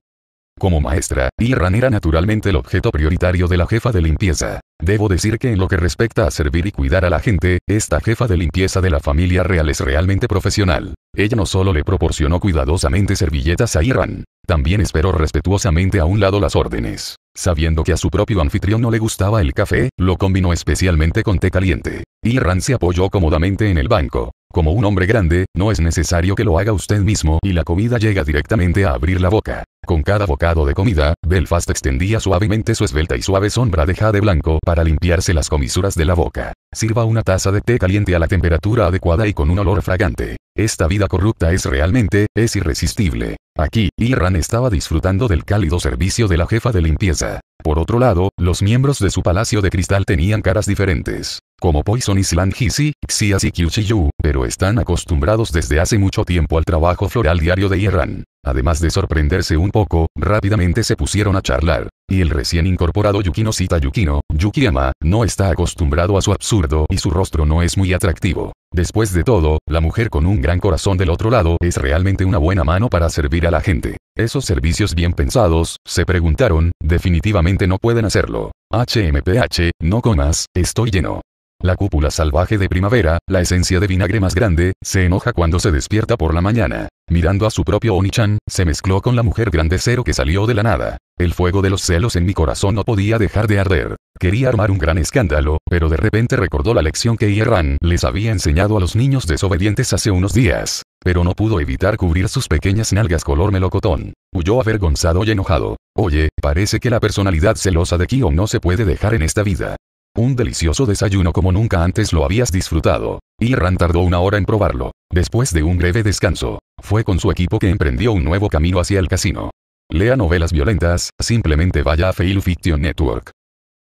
A: Como maestra, Irran era naturalmente el objeto prioritario de la jefa de limpieza. Debo decir que en lo que respecta a servir y cuidar a la gente, esta jefa de limpieza de la familia real es realmente profesional. Ella no solo le proporcionó cuidadosamente servilletas a Irran, también esperó respetuosamente a un lado las órdenes. Sabiendo que a su propio anfitrión no le gustaba el café, lo combinó especialmente con té caliente. Y Ran se apoyó cómodamente en el banco. Como un hombre grande, no es necesario que lo haga usted mismo y la comida llega directamente a abrir la boca. Con cada bocado de comida, Belfast extendía suavemente su esbelta y suave sombra de jade blanco para limpiarse las comisuras de la boca. Sirva una taza de té caliente a la temperatura adecuada y con un olor fragante. Esta vida corrupta es realmente, es irresistible. Aquí, Iran estaba disfrutando del cálido servicio de la jefa de limpieza. Por otro lado, los miembros de su palacio de cristal tenían caras diferentes. Como Poison Island Hisi, Xias y Kyuchiyu, pero están acostumbrados desde hace mucho tiempo al trabajo floral diario de Irán. Además de sorprenderse un poco, rápidamente se pusieron a charlar. Y el recién incorporado Yukino Sita Yukino, Yukiyama, no está acostumbrado a su absurdo y su rostro no es muy atractivo. Después de todo, la mujer con un gran corazón del otro lado es realmente una buena mano para servir a la gente. Esos servicios bien pensados, se preguntaron, definitivamente no pueden hacerlo. HMPH, no comas, estoy lleno. La cúpula salvaje de primavera, la esencia de vinagre más grande, se enoja cuando se despierta por la mañana. Mirando a su propio Onichan, se mezcló con la mujer grande cero que salió de la nada. El fuego de los celos en mi corazón no podía dejar de arder. Quería armar un gran escándalo, pero de repente recordó la lección que Ierran les había enseñado a los niños desobedientes hace unos días. Pero no pudo evitar cubrir sus pequeñas nalgas color melocotón. Huyó avergonzado y enojado. Oye, parece que la personalidad celosa de Kion no se puede dejar en esta vida. Un delicioso desayuno como nunca antes lo habías disfrutado. Ierran tardó una hora en probarlo. Después de un breve descanso, fue con su equipo que emprendió un nuevo camino hacia el casino. Lea novelas violentas, simplemente vaya a Fail Fiction Network.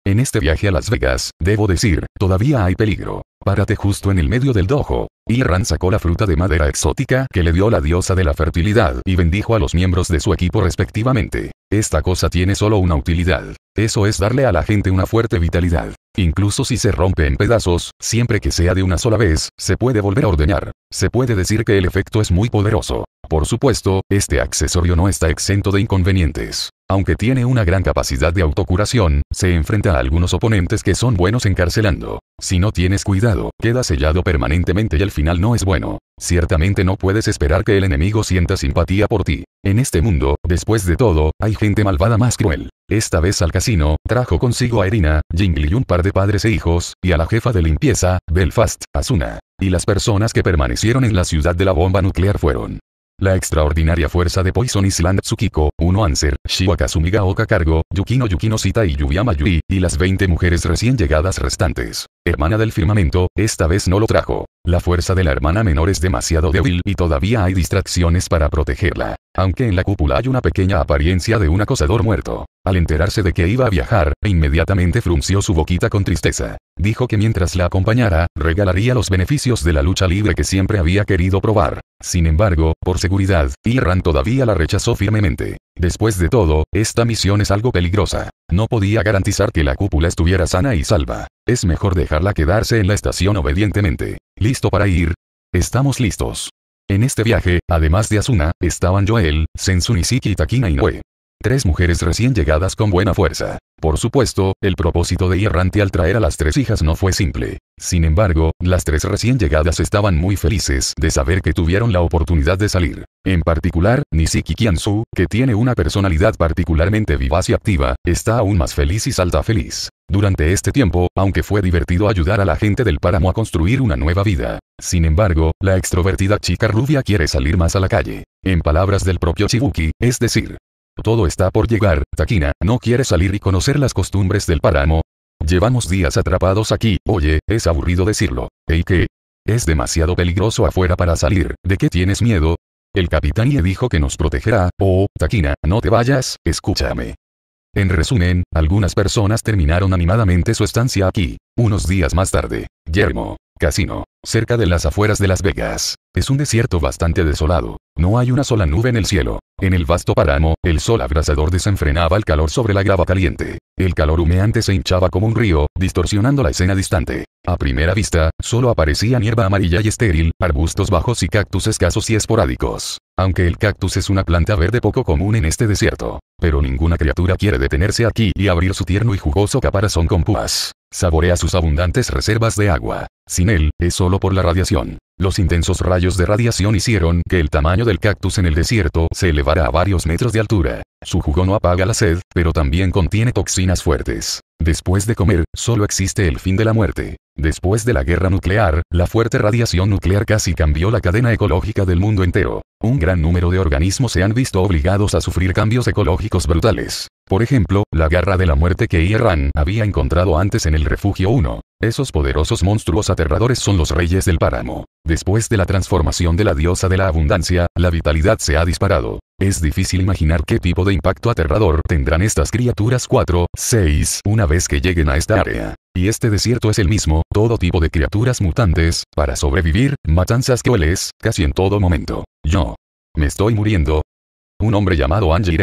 A: En este viaje a Las Vegas, debo decir, todavía hay peligro. Párate justo en el medio del dojo. Ran sacó la fruta de madera exótica que le dio la diosa de la fertilidad y bendijo a los miembros de su equipo respectivamente. Esta cosa tiene solo una utilidad. Eso es darle a la gente una fuerte vitalidad. Incluso si se rompe en pedazos, siempre que sea de una sola vez, se puede volver a ordenar. Se puede decir que el efecto es muy poderoso. Por supuesto, este accesorio no está exento de inconvenientes. Aunque tiene una gran capacidad de autocuración, se enfrenta a algunos oponentes que son buenos encarcelando. Si no tienes cuidado, queda sellado permanentemente y al final no es bueno. Ciertamente no puedes esperar que el enemigo sienta simpatía por ti. En este mundo, después de todo, hay gente malvada más cruel. Esta vez al casino, trajo consigo a Irina, Jingle y un par de padres e hijos, y a la jefa de limpieza, Belfast, Asuna. Y las personas que permanecieron en la ciudad de la bomba nuclear fueron la extraordinaria fuerza de Poison Island Tsukiko, Uno Anser, Shiwa Sumigaoka Kargo, Cargo, Yukino Yukino Sita y Yuyama y las 20 mujeres recién llegadas restantes. Hermana del firmamento, esta vez no lo trajo. La fuerza de la hermana menor es demasiado débil y todavía hay distracciones para protegerla. Aunque en la cúpula hay una pequeña apariencia de un acosador muerto. Al enterarse de que iba a viajar, inmediatamente frunció su boquita con tristeza. Dijo que mientras la acompañara, regalaría los beneficios de la lucha libre que siempre había querido probar. Sin embargo, por seguridad, Irran todavía la rechazó firmemente. Después de todo, esta misión es algo peligrosa. No podía garantizar que la cúpula estuviera sana y salva. Es mejor dejarla quedarse en la estación obedientemente. ¿Listo para ir? Estamos listos. En este viaje, además de Asuna, estaban Joel, Sensu Siki y Takina Inoue. Tres mujeres recién llegadas con buena fuerza. Por supuesto, el propósito de Errante al traer a las tres hijas no fue simple. Sin embargo, las tres recién llegadas estaban muy felices de saber que tuvieron la oportunidad de salir. En particular, Nisiki Kiansu, que tiene una personalidad particularmente vivaz y activa, está aún más feliz y salta feliz. Durante este tiempo, aunque fue divertido ayudar a la gente del páramo a construir una nueva vida. Sin embargo, la extrovertida chica rubia quiere salir más a la calle. En palabras del propio Chibuki, es decir, todo está por llegar, Takina, no quiere salir y conocer las costumbres del páramo. Llevamos días atrapados aquí, oye, es aburrido decirlo. ¿Y qué? Es demasiado peligroso afuera para salir, ¿de qué tienes miedo? El capitán le dijo que nos protegerá, oh, Taquina, no te vayas, escúchame. En resumen, algunas personas terminaron animadamente su estancia aquí. Unos días más tarde, Yermo, Casino, cerca de las afueras de Las Vegas, es un desierto bastante desolado. No hay una sola nube en el cielo. En el vasto páramo, el sol abrasador desenfrenaba el calor sobre la grava caliente. El calor humeante se hinchaba como un río, distorsionando la escena distante. A primera vista, solo aparecía hierba amarilla y estéril, arbustos bajos y cactus escasos y esporádicos. Aunque el cactus es una planta verde poco común en este desierto. Pero ninguna criatura quiere detenerse aquí y abrir su tierno y jugoso caparazón con púas. Saborea sus abundantes reservas de agua. Sin él, es solo por la radiación. Los intensos rayos de radiación hicieron que el tamaño del cactus en el desierto se elevara a varios metros de altura. Su jugo no apaga la sed, pero también contiene toxinas fuertes. Después de comer, solo existe el fin de la muerte. Después de la guerra nuclear, la fuerte radiación nuclear casi cambió la cadena ecológica del mundo entero. Un gran número de organismos se han visto obligados a sufrir cambios ecológicos brutales. Por ejemplo, la garra de la muerte que Irán había encontrado antes en el Refugio 1, esos poderosos monstruos aterradores son los reyes del páramo. Después de la transformación de la diosa de la abundancia, la vitalidad se ha disparado. Es difícil imaginar qué tipo de impacto aterrador tendrán estas criaturas 4, 6, una vez que lleguen a esta área. Y este desierto es el mismo, todo tipo de criaturas mutantes, para sobrevivir, matanzas crueles, casi en todo momento. Yo. Me estoy muriendo. Un hombre llamado Angie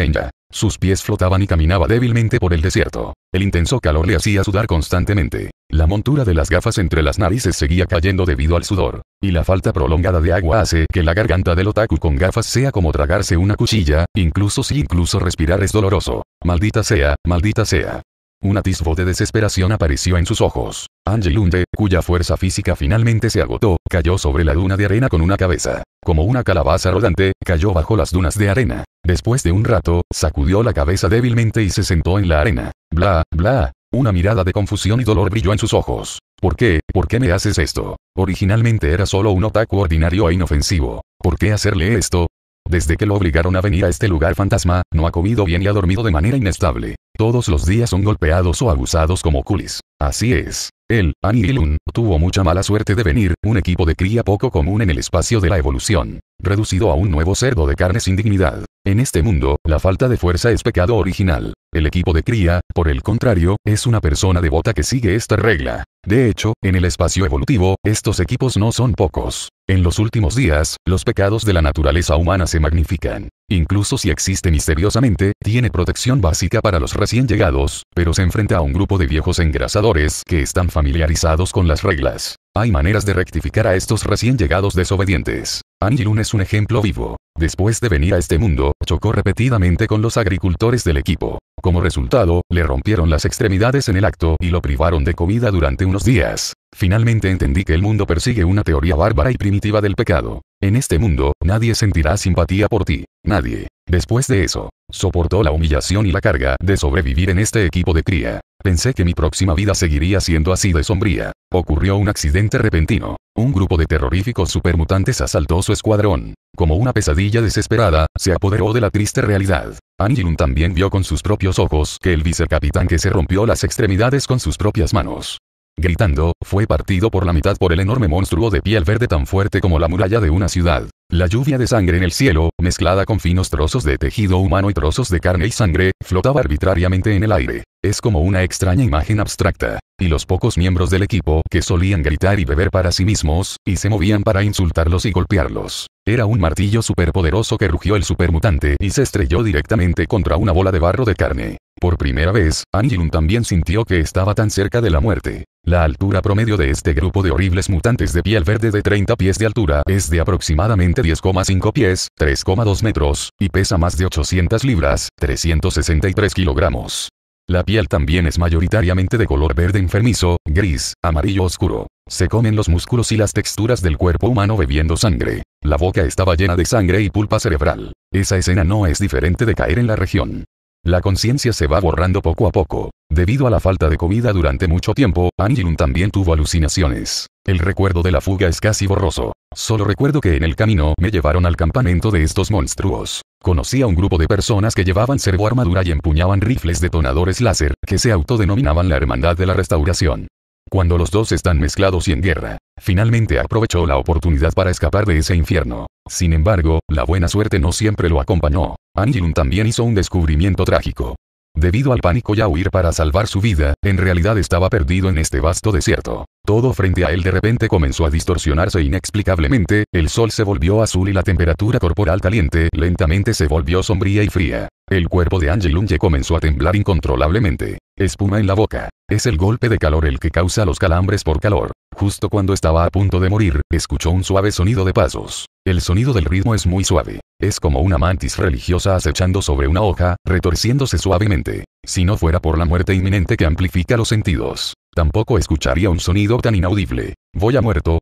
A: sus pies flotaban y caminaba débilmente por el desierto. El intenso calor le hacía sudar constantemente. La montura de las gafas entre las narices seguía cayendo debido al sudor, y la falta prolongada de agua hace que la garganta del otaku con gafas sea como tragarse una cuchilla, incluso si incluso respirar es doloroso. Maldita sea, maldita sea. Un atisbo de desesperación apareció en sus ojos. Angelunde, cuya fuerza física finalmente se agotó, cayó sobre la duna de arena con una cabeza. Como una calabaza rodante, cayó bajo las dunas de arena. Después de un rato, sacudió la cabeza débilmente y se sentó en la arena. Bla, bla. Una mirada de confusión y dolor brilló en sus ojos. ¿Por qué? ¿Por qué me haces esto? Originalmente era solo un otaku ordinario e inofensivo. ¿Por qué hacerle esto? Desde que lo obligaron a venir a este lugar fantasma, no ha comido bien y ha dormido de manera inestable. Todos los días son golpeados o abusados como culis. Así es. El Anirilun tuvo mucha mala suerte de venir, un equipo de cría poco común en el espacio de la evolución, reducido a un nuevo cerdo de carne sin dignidad. En este mundo, la falta de fuerza es pecado original. El equipo de cría, por el contrario, es una persona devota que sigue esta regla. De hecho, en el espacio evolutivo, estos equipos no son pocos. En los últimos días, los pecados de la naturaleza humana se magnifican. Incluso si existe misteriosamente, tiene protección básica para los recién llegados, pero se enfrenta a un grupo de viejos engrasadores que están familiarizados con las reglas. Hay maneras de rectificar a estos recién llegados desobedientes. Angilun es un ejemplo vivo. Después de venir a este mundo, chocó repetidamente con los agricultores del equipo. Como resultado, le rompieron las extremidades en el acto y lo privaron de comida durante unos días. Finalmente entendí que el mundo persigue una teoría bárbara y primitiva del pecado. En este mundo, nadie sentirá simpatía por ti. Nadie. Después de eso, soportó la humillación y la carga de sobrevivir en este equipo de cría. Pensé que mi próxima vida seguiría siendo así de sombría. Ocurrió un accidente repentino. Un grupo de terroríficos supermutantes asaltó su escuadrón. Como una pesadilla desesperada, se apoderó de la triste realidad. Angilun también vio con sus propios ojos que el vicecapitán que se rompió las extremidades con sus propias manos. Gritando, fue partido por la mitad por el enorme monstruo de piel verde tan fuerte como la muralla de una ciudad. La lluvia de sangre en el cielo, mezclada con finos trozos de tejido humano y trozos de carne y sangre, flotaba arbitrariamente en el aire. Es como una extraña imagen abstracta. Y los pocos miembros del equipo que solían gritar y beber para sí mismos, y se movían para insultarlos y golpearlos. Era un martillo superpoderoso que rugió el supermutante y se estrelló directamente contra una bola de barro de carne. Por primera vez, Angilum también sintió que estaba tan cerca de la muerte. La altura promedio de este grupo de horribles mutantes de piel verde de 30 pies de altura es de aproximadamente 10,5 pies, 3,2 metros, y pesa más de 800 libras, 363 kilogramos. La piel también es mayoritariamente de color verde enfermizo, gris, amarillo oscuro. Se comen los músculos y las texturas del cuerpo humano bebiendo sangre. La boca estaba llena de sangre y pulpa cerebral. Esa escena no es diferente de caer en la región. La conciencia se va borrando poco a poco. Debido a la falta de comida durante mucho tiempo, Angelum también tuvo alucinaciones. El recuerdo de la fuga es casi borroso. Solo recuerdo que en el camino me llevaron al campamento de estos monstruos. Conocí a un grupo de personas que llevaban armadura y empuñaban rifles detonadores láser, que se autodenominaban la Hermandad de la Restauración. Cuando los dos están mezclados y en guerra, finalmente aprovechó la oportunidad para escapar de ese infierno. Sin embargo, la buena suerte no siempre lo acompañó. Angelun también hizo un descubrimiento trágico. Debido al pánico y a huir para salvar su vida, en realidad estaba perdido en este vasto desierto. Todo frente a él de repente comenzó a distorsionarse inexplicablemente, el sol se volvió azul y la temperatura corporal caliente lentamente se volvió sombría y fría. El cuerpo de Angelun ya comenzó a temblar incontrolablemente. Espuma en la boca. Es el golpe de calor el que causa los calambres por calor. Justo cuando estaba a punto de morir, escuchó un suave sonido de pasos. El sonido del ritmo es muy suave. Es como una mantis religiosa acechando sobre una hoja, retorciéndose suavemente. Si no fuera por la muerte inminente que amplifica los sentidos, tampoco escucharía un sonido tan inaudible. Voy a muerto,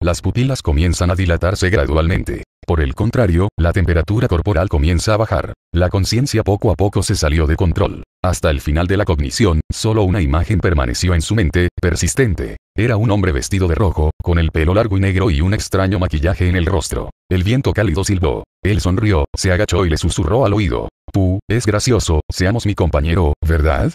A: las pupilas comienzan a dilatarse gradualmente. Por el contrario, la temperatura corporal comienza a bajar. La conciencia poco a poco se salió de control. Hasta el final de la cognición, solo una imagen permaneció en su mente, persistente. Era un hombre vestido de rojo, con el pelo largo y negro y un extraño maquillaje en el rostro. El viento cálido silbó. Él sonrió, se agachó y le susurró al oído. Pu, es gracioso, seamos mi compañero, ¿verdad?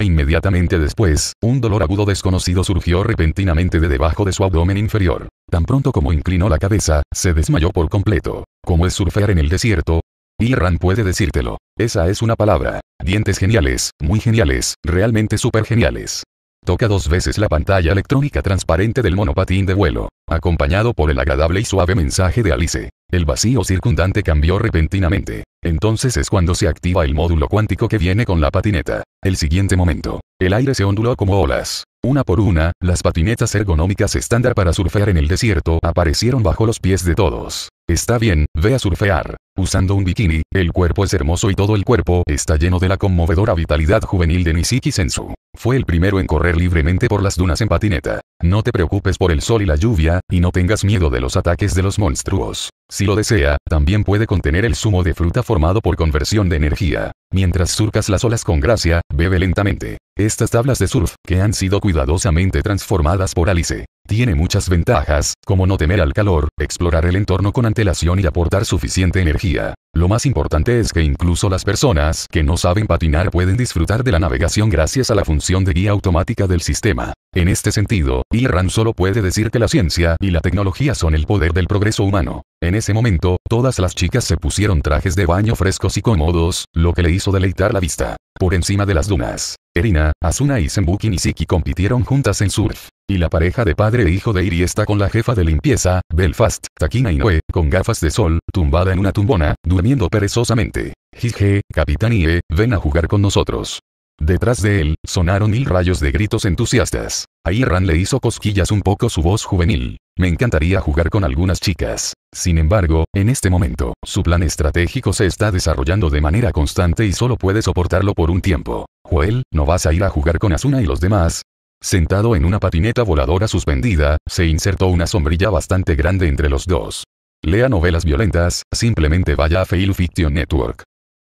A: inmediatamente después, un dolor agudo desconocido surgió repentinamente de debajo de su abdomen inferior. Tan pronto como inclinó la cabeza, se desmayó por completo. Como es surfear en el desierto? Irran puede decírtelo. Esa es una palabra. Dientes geniales, muy geniales, realmente súper geniales. Toca dos veces la pantalla electrónica transparente del monopatín de vuelo, acompañado por el agradable y suave mensaje de Alice. El vacío circundante cambió repentinamente. Entonces es cuando se activa el módulo cuántico que viene con la patineta. El siguiente momento. El aire se onduló como olas. Una por una, las patinetas ergonómicas estándar para surfear en el desierto aparecieron bajo los pies de todos. Está bien, ve a surfear. Usando un bikini, el cuerpo es hermoso y todo el cuerpo está lleno de la conmovedora vitalidad juvenil de Nisiki Sensu. Fue el primero en correr libremente por las dunas en patineta. No te preocupes por el sol y la lluvia, y no tengas miedo de los ataques de los monstruos. Si lo desea, también puede contener el zumo de fruta formado por conversión de energía. Mientras surcas las olas con gracia, bebe lentamente. Estas tablas de surf, que han sido cuidadosamente transformadas por Alice, tiene muchas ventajas, como no temer al calor, explorar el entorno con antelación y aportar suficiente energía. Lo más importante es que incluso las personas que no saben patinar pueden disfrutar de la navegación gracias a la función de guía automática del sistema. En este sentido, Iran solo puede decir que la ciencia y la tecnología son el poder del progreso humano. En ese momento, todas las chicas se pusieron trajes de baño frescos y cómodos, lo que le hizo deleitar la vista. Por encima de las dunas, Erina, Asuna y Senbuki Nisiki compitieron juntas en surf. Y la pareja de padre e hijo de Iri está con la jefa de limpieza, Belfast, Takina Noé, con gafas de sol, tumbada en una tumbona, durmiendo perezosamente. Jige, Capitán Ie, ven a jugar con nosotros. Detrás de él, sonaron mil rayos de gritos entusiastas. A Ran le hizo cosquillas un poco su voz juvenil. Me encantaría jugar con algunas chicas. Sin embargo, en este momento, su plan estratégico se está desarrollando de manera constante y solo puede soportarlo por un tiempo. Joel, ¿no vas a ir a jugar con Asuna y los demás? Sentado en una patineta voladora suspendida, se insertó una sombrilla bastante grande entre los dos. Lea novelas violentas, simplemente vaya a Fail Fiction Network.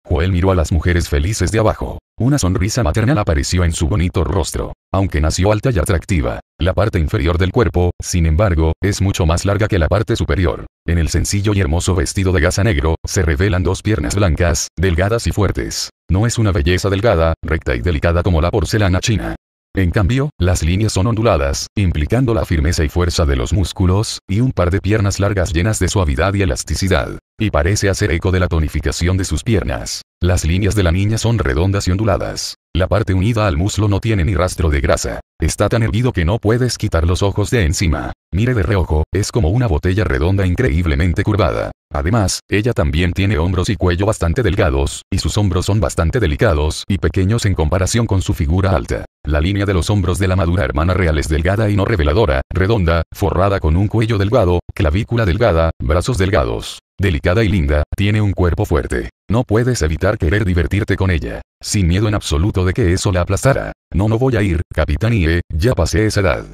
A: Joel miró a las mujeres felices de abajo. Una sonrisa maternal apareció en su bonito rostro. Aunque nació alta y atractiva, la parte inferior del cuerpo, sin embargo, es mucho más larga que la parte superior. En el sencillo y hermoso vestido de gasa negro, se revelan dos piernas blancas, delgadas y fuertes. No es una belleza delgada, recta y delicada como la porcelana china. En cambio, las líneas son onduladas, implicando la firmeza y fuerza de los músculos, y un par de piernas largas llenas de suavidad y elasticidad. Y parece hacer eco de la tonificación de sus piernas. Las líneas de la niña son redondas y onduladas. La parte unida al muslo no tiene ni rastro de grasa. Está tan erguido que no puedes quitar los ojos de encima. Mire de reojo, es como una botella redonda increíblemente curvada. Además, ella también tiene hombros y cuello bastante delgados, y sus hombros son bastante delicados y pequeños en comparación con su figura alta. La línea de los hombros de la madura hermana real es delgada y no reveladora, redonda, forrada con un cuello delgado, clavícula delgada, brazos delgados. Delicada y linda, tiene un cuerpo fuerte. No puedes evitar querer divertirte con ella. Sin miedo en absoluto de que eso la aplastara. No, no voy a ir, Capitán Ie, ya pasé esa edad.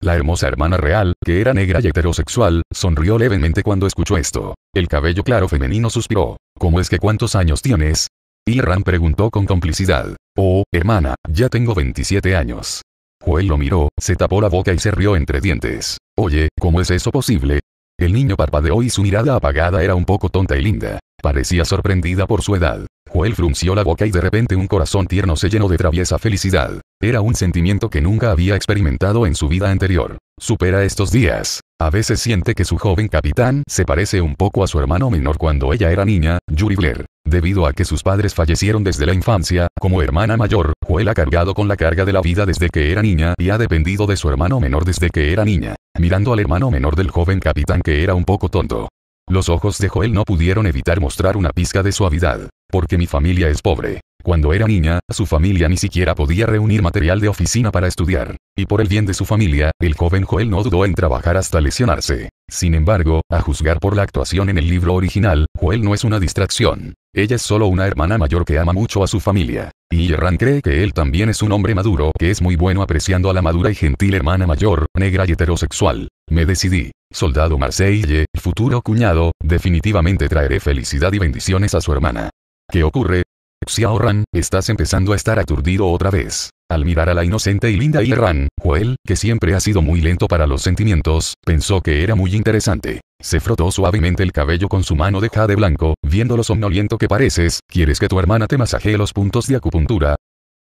A: La hermosa hermana real, que era negra y heterosexual, sonrió levemente cuando escuchó esto. El cabello claro femenino suspiró. ¿Cómo es que cuántos años tienes? Y preguntó con complicidad. Oh, hermana, ya tengo 27 años. Joel lo miró, se tapó la boca y se rió entre dientes. Oye, ¿cómo es eso posible? El niño parpadeó y su mirada apagada era un poco tonta y linda. Parecía sorprendida por su edad. Joel frunció la boca y de repente un corazón tierno se llenó de traviesa felicidad. Era un sentimiento que nunca había experimentado en su vida anterior. Supera estos días. A veces siente que su joven capitán se parece un poco a su hermano menor cuando ella era niña, Yuri Blair. Debido a que sus padres fallecieron desde la infancia, como hermana mayor, Joel ha cargado con la carga de la vida desde que era niña y ha dependido de su hermano menor desde que era niña. Mirando al hermano menor del joven capitán que era un poco tonto. Los ojos de Joel no pudieron evitar mostrar una pizca de suavidad porque mi familia es pobre. Cuando era niña, su familia ni siquiera podía reunir material de oficina para estudiar. Y por el bien de su familia, el joven Joel no dudó en trabajar hasta lesionarse. Sin embargo, a juzgar por la actuación en el libro original, Joel no es una distracción. Ella es solo una hermana mayor que ama mucho a su familia. Y Erran cree que él también es un hombre maduro, que es muy bueno apreciando a la madura y gentil hermana mayor, negra y heterosexual. Me decidí. Soldado Marseille, futuro cuñado, definitivamente traeré felicidad y bendiciones a su hermana. ¿Qué ocurre? Xiao estás empezando a estar aturdido otra vez. Al mirar a la inocente y linda Yerran, Joel, que siempre ha sido muy lento para los sentimientos, pensó que era muy interesante. Se frotó suavemente el cabello con su mano de jade blanco, viendo lo somnoliento que pareces, ¿quieres que tu hermana te masajee los puntos de acupuntura?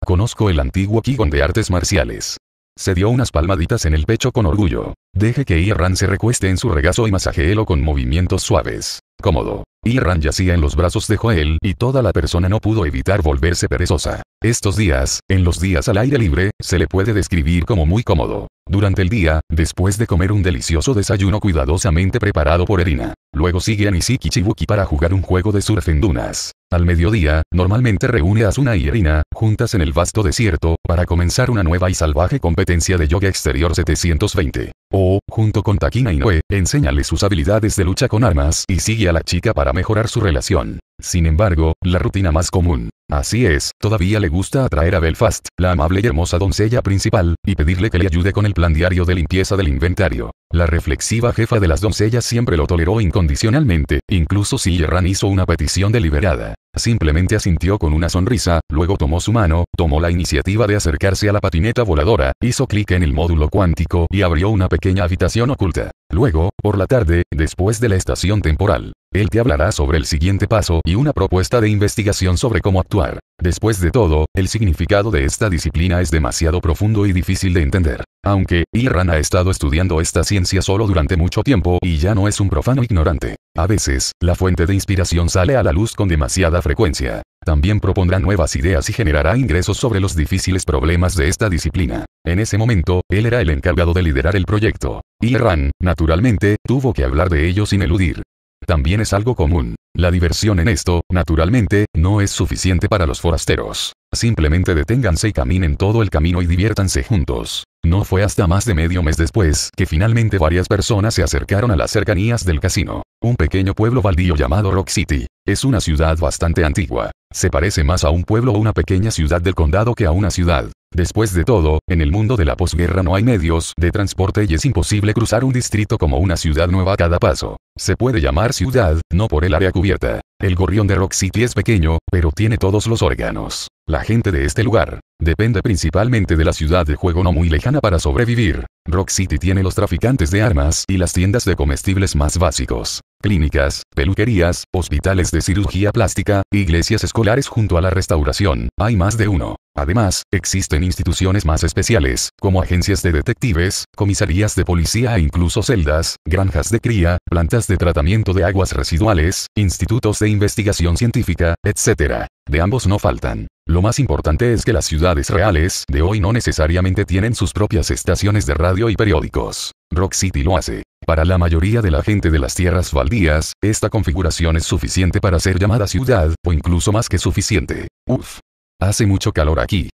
A: Conozco el antiguo Kigon de artes marciales. Se dio unas palmaditas en el pecho con orgullo. Deje que Yerran se recueste en su regazo y masajéelo con movimientos suaves. Cómodo. Irran yacía en los brazos de Joel y toda la persona no pudo evitar volverse perezosa. Estos días, en los días al aire libre, se le puede describir como muy cómodo. Durante el día, después de comer un delicioso desayuno cuidadosamente preparado por Erina, luego sigue a Nisiki Chibuki para jugar un juego de surf en dunas. Al mediodía, normalmente reúne a Asuna y Irina, juntas en el vasto desierto, para comenzar una nueva y salvaje competencia de yoga exterior 720. O, junto con Takina y Noe, enséñale sus habilidades de lucha con armas y sigue a la chica para mejorar su relación. Sin embargo, la rutina más común. Así es, todavía le gusta atraer a Belfast, la amable y hermosa doncella principal, y pedirle que le ayude con el plan diario de limpieza del inventario. La reflexiva jefa de las doncellas siempre lo toleró incondicionalmente, incluso si Yerran hizo una petición deliberada. Simplemente asintió con una sonrisa, luego tomó su mano, tomó la iniciativa de acercarse a la patineta voladora, hizo clic en el módulo cuántico y abrió una pequeña habitación oculta. Luego, por la tarde, después de la estación temporal, él te hablará sobre el siguiente paso y una propuesta de investigación sobre cómo actuar. Después de todo, el significado de esta disciplina es demasiado profundo y difícil de entender. Aunque, Irán ha estado estudiando esta ciencia solo durante mucho tiempo y ya no es un profano ignorante. A veces, la fuente de inspiración sale a la luz con demasiada frecuencia. También propondrá nuevas ideas y generará ingresos sobre los difíciles problemas de esta disciplina. En ese momento, él era el encargado de liderar el proyecto. Irran, naturalmente, tuvo que hablar de ello sin eludir. También es algo común. La diversión en esto, naturalmente, no es suficiente para los forasteros. Simplemente deténganse y caminen todo el camino y diviértanse juntos. No fue hasta más de medio mes después que finalmente varias personas se acercaron a las cercanías del casino. Un pequeño pueblo baldío llamado Rock City. Es una ciudad bastante antigua. Se parece más a un pueblo o una pequeña ciudad del condado que a una ciudad. Después de todo, en el mundo de la posguerra no hay medios de transporte y es imposible cruzar un distrito como una ciudad nueva a cada paso. Se puede llamar ciudad, no por el área cubierta. El gorrión de Rock City es pequeño, pero tiene todos los órganos. La gente de este lugar depende principalmente de la ciudad de juego no muy lejana para sobrevivir. Rock City tiene los traficantes de armas y las tiendas de comestibles más básicos clínicas, peluquerías, hospitales de cirugía plástica, iglesias escolares junto a la restauración, hay más de uno. Además, existen instituciones más especiales, como agencias de detectives, comisarías de policía e incluso celdas, granjas de cría, plantas de tratamiento de aguas residuales, institutos de investigación científica, etc. De ambos no faltan. Lo más importante es que las ciudades reales de hoy no necesariamente tienen sus propias estaciones de radio y periódicos. Rock City lo hace. Para la mayoría de la gente de las tierras baldías, esta configuración es suficiente para ser llamada ciudad, o incluso más que suficiente. Uf. Hace mucho calor aquí.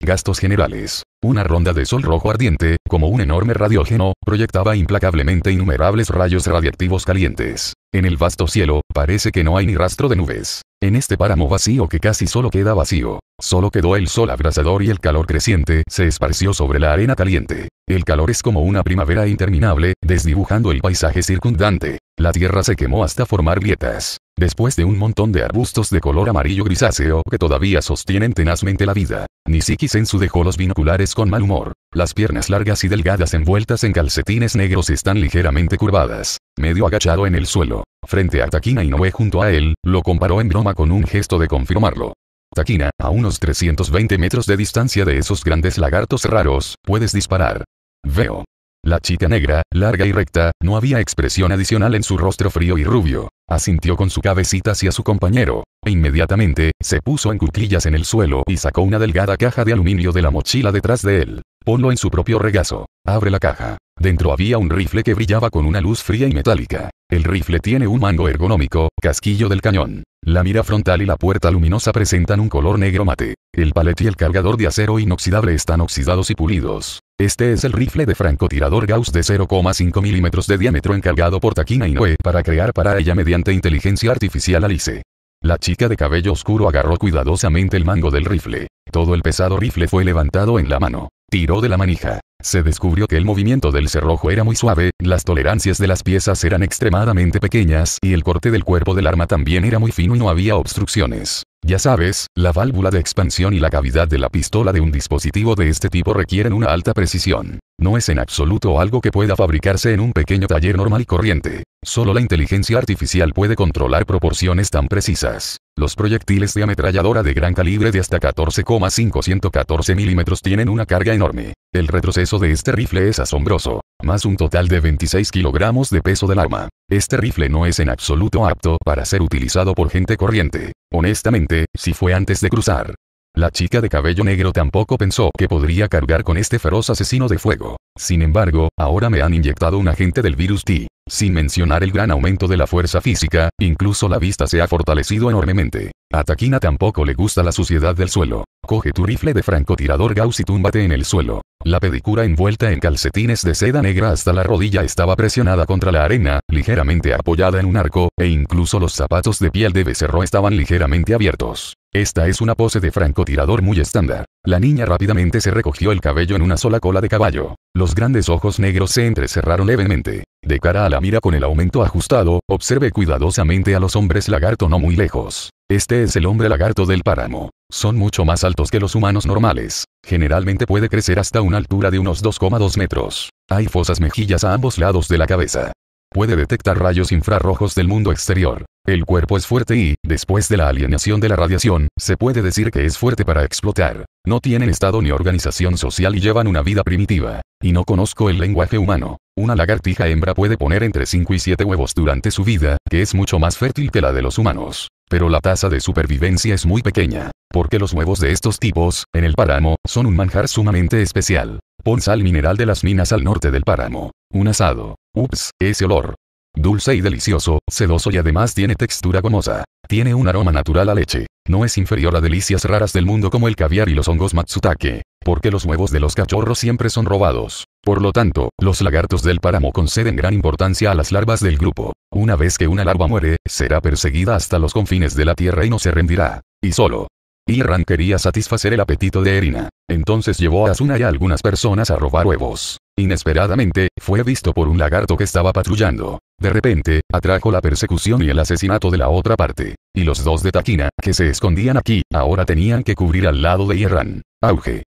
A: Gastos generales. Una ronda de sol rojo ardiente, como un enorme radiógeno, proyectaba implacablemente innumerables rayos radiactivos calientes. En el vasto cielo, parece que no hay ni rastro de nubes. En este páramo vacío que casi solo queda vacío, Solo quedó el sol abrasador y el calor creciente se esparció sobre la arena caliente. El calor es como una primavera interminable, desdibujando el paisaje circundante. La tierra se quemó hasta formar grietas. Después de un montón de arbustos de color amarillo grisáceo que todavía sostienen tenazmente la vida, Nisiki Sensu dejó los binoculares con mal humor. Las piernas largas y delgadas envueltas en calcetines negros están ligeramente curvadas, medio agachado en el suelo. Frente a Takina Noé junto a él, lo comparó en broma con un gesto de confirmarlo. Taquina, a unos 320 metros de distancia de esos grandes lagartos raros, puedes disparar. Veo. La chica negra, larga y recta, no había expresión adicional en su rostro frío y rubio. Asintió con su cabecita hacia su compañero, e inmediatamente, se puso en cuclillas en el suelo y sacó una delgada caja de aluminio de la mochila detrás de él. Ponlo en su propio regazo. Abre la caja. Dentro había un rifle que brillaba con una luz fría y metálica. El rifle tiene un mango ergonómico, casquillo del cañón. La mira frontal y la puerta luminosa presentan un color negro mate. El palet y el cargador de acero inoxidable están oxidados y pulidos. Este es el rifle de francotirador Gauss de 0,5 milímetros de diámetro encargado por Takina Inoue para crear para ella mediante inteligencia artificial Alice. La chica de cabello oscuro agarró cuidadosamente el mango del rifle. Todo el pesado rifle fue levantado en la mano. Tiró de la manija. Se descubrió que el movimiento del cerrojo era muy suave, las tolerancias de las piezas eran extremadamente pequeñas y el corte del cuerpo del arma también era muy fino y no había obstrucciones. Ya sabes, la válvula de expansión y la cavidad de la pistola de un dispositivo de este tipo requieren una alta precisión. No es en absoluto algo que pueda fabricarse en un pequeño taller normal y corriente. Solo la inteligencia artificial puede controlar proporciones tan precisas. Los proyectiles de ametralladora de gran calibre de hasta 14,514 milímetros tienen una carga enorme. El retroceso de este rifle es asombroso, más un total de 26 kilogramos de peso del arma. Este rifle no es en absoluto apto para ser utilizado por gente corriente. Honestamente, si fue antes de cruzar, la chica de cabello negro tampoco pensó que podría cargar con este feroz asesino de fuego. Sin embargo, ahora me han inyectado un agente del virus T. Sin mencionar el gran aumento de la fuerza física, incluso la vista se ha fortalecido enormemente. A tampoco le gusta la suciedad del suelo. Coge tu rifle de francotirador Gauss y túmbate en el suelo. La pedicura envuelta en calcetines de seda negra hasta la rodilla estaba presionada contra la arena, ligeramente apoyada en un arco, e incluso los zapatos de piel de becerro estaban ligeramente abiertos. Esta es una pose de francotirador muy estándar. La niña rápidamente se recogió el cabello en una sola cola de caballo. Los grandes ojos negros se entrecerraron levemente de cara a la mira con el aumento ajustado, observe cuidadosamente a los hombres lagarto no muy lejos. Este es el hombre lagarto del páramo. Son mucho más altos que los humanos normales. Generalmente puede crecer hasta una altura de unos 2,2 metros. Hay fosas mejillas a ambos lados de la cabeza puede detectar rayos infrarrojos del mundo exterior. El cuerpo es fuerte y, después de la alienación de la radiación, se puede decir que es fuerte para explotar. No tienen estado ni organización social y llevan una vida primitiva. Y no conozco el lenguaje humano. Una lagartija hembra puede poner entre 5 y 7 huevos durante su vida, que es mucho más fértil que la de los humanos. Pero la tasa de supervivencia es muy pequeña. Porque los huevos de estos tipos, en el páramo, son un manjar sumamente especial. Pon sal mineral de las minas al norte del páramo. Un asado. Ups, ese olor. Dulce y delicioso, sedoso y además tiene textura gomosa. Tiene un aroma natural a leche. No es inferior a delicias raras del mundo como el caviar y los hongos matsutake. Porque los huevos de los cachorros siempre son robados. Por lo tanto, los lagartos del páramo conceden gran importancia a las larvas del grupo. Una vez que una larva muere, será perseguida hasta los confines de la tierra y no se rendirá. Y solo, Irran quería satisfacer el apetito de Erina. Entonces llevó a Asuna y a algunas personas a robar huevos. Inesperadamente, fue visto por un lagarto que estaba patrullando. De repente, atrajo la persecución y el asesinato de la otra parte. Y los dos de Taquina, que se escondían aquí, ahora tenían que cubrir al lado de Irran. Auge.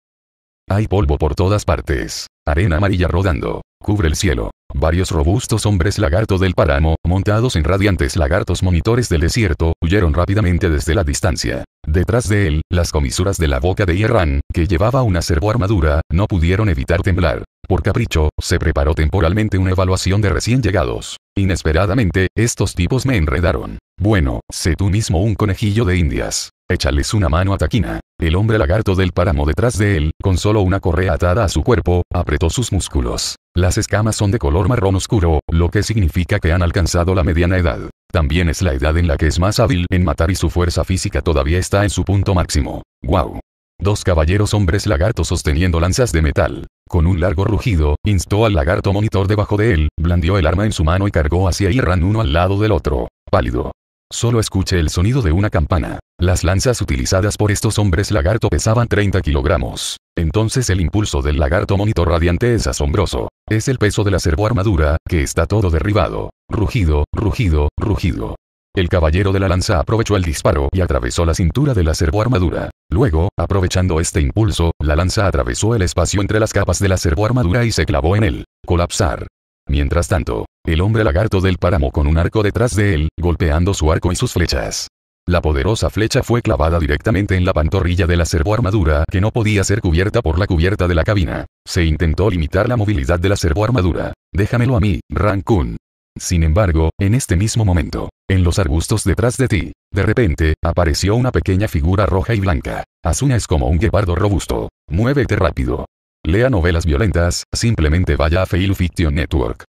A: Hay polvo por todas partes. Arena amarilla rodando. Cubre el cielo. Varios robustos hombres lagarto del páramo, montados en radiantes lagartos monitores del desierto, huyeron rápidamente desde la distancia. Detrás de él, las comisuras de la boca de Iran, que llevaba una acervo armadura, no pudieron evitar temblar. Por capricho, se preparó temporalmente una evaluación de recién llegados. Inesperadamente, estos tipos me enredaron. Bueno, sé tú mismo un conejillo de indias. Échales una mano a Taquina. El hombre lagarto del páramo detrás de él, con solo una correa atada a su cuerpo, apretó sus músculos. Las escamas son de color marrón oscuro, lo que significa que han alcanzado la mediana edad. También es la edad en la que es más hábil en matar y su fuerza física todavía está en su punto máximo. ¡Wow! Dos caballeros hombres lagartos sosteniendo lanzas de metal. Con un largo rugido, instó al lagarto monitor debajo de él, blandió el arma en su mano y cargó hacia Irran uno al lado del otro. Pálido, Solo escuche el sonido de una campana. Las lanzas utilizadas por estos hombres lagarto pesaban 30 kilogramos. Entonces el impulso del lagarto monitor radiante es asombroso. Es el peso de la armadura que está todo derribado. Rugido, rugido, rugido. El caballero de la lanza aprovechó el disparo y atravesó la cintura de la armadura. Luego, aprovechando este impulso, la lanza atravesó el espacio entre las capas de la armadura y se clavó en él. Colapsar. Mientras tanto, el hombre lagarto del páramo con un arco detrás de él, golpeando su arco y sus flechas. La poderosa flecha fue clavada directamente en la pantorrilla de la armadura que no podía ser cubierta por la cubierta de la cabina. Se intentó limitar la movilidad de la armadura. Déjamelo a mí, Rankun. Sin embargo, en este mismo momento, en los arbustos detrás de ti, de repente, apareció una pequeña figura roja y blanca. Asuna es como un guepardo robusto. Muévete rápido. Lea novelas violentas, simplemente vaya a Fail Fiction Network.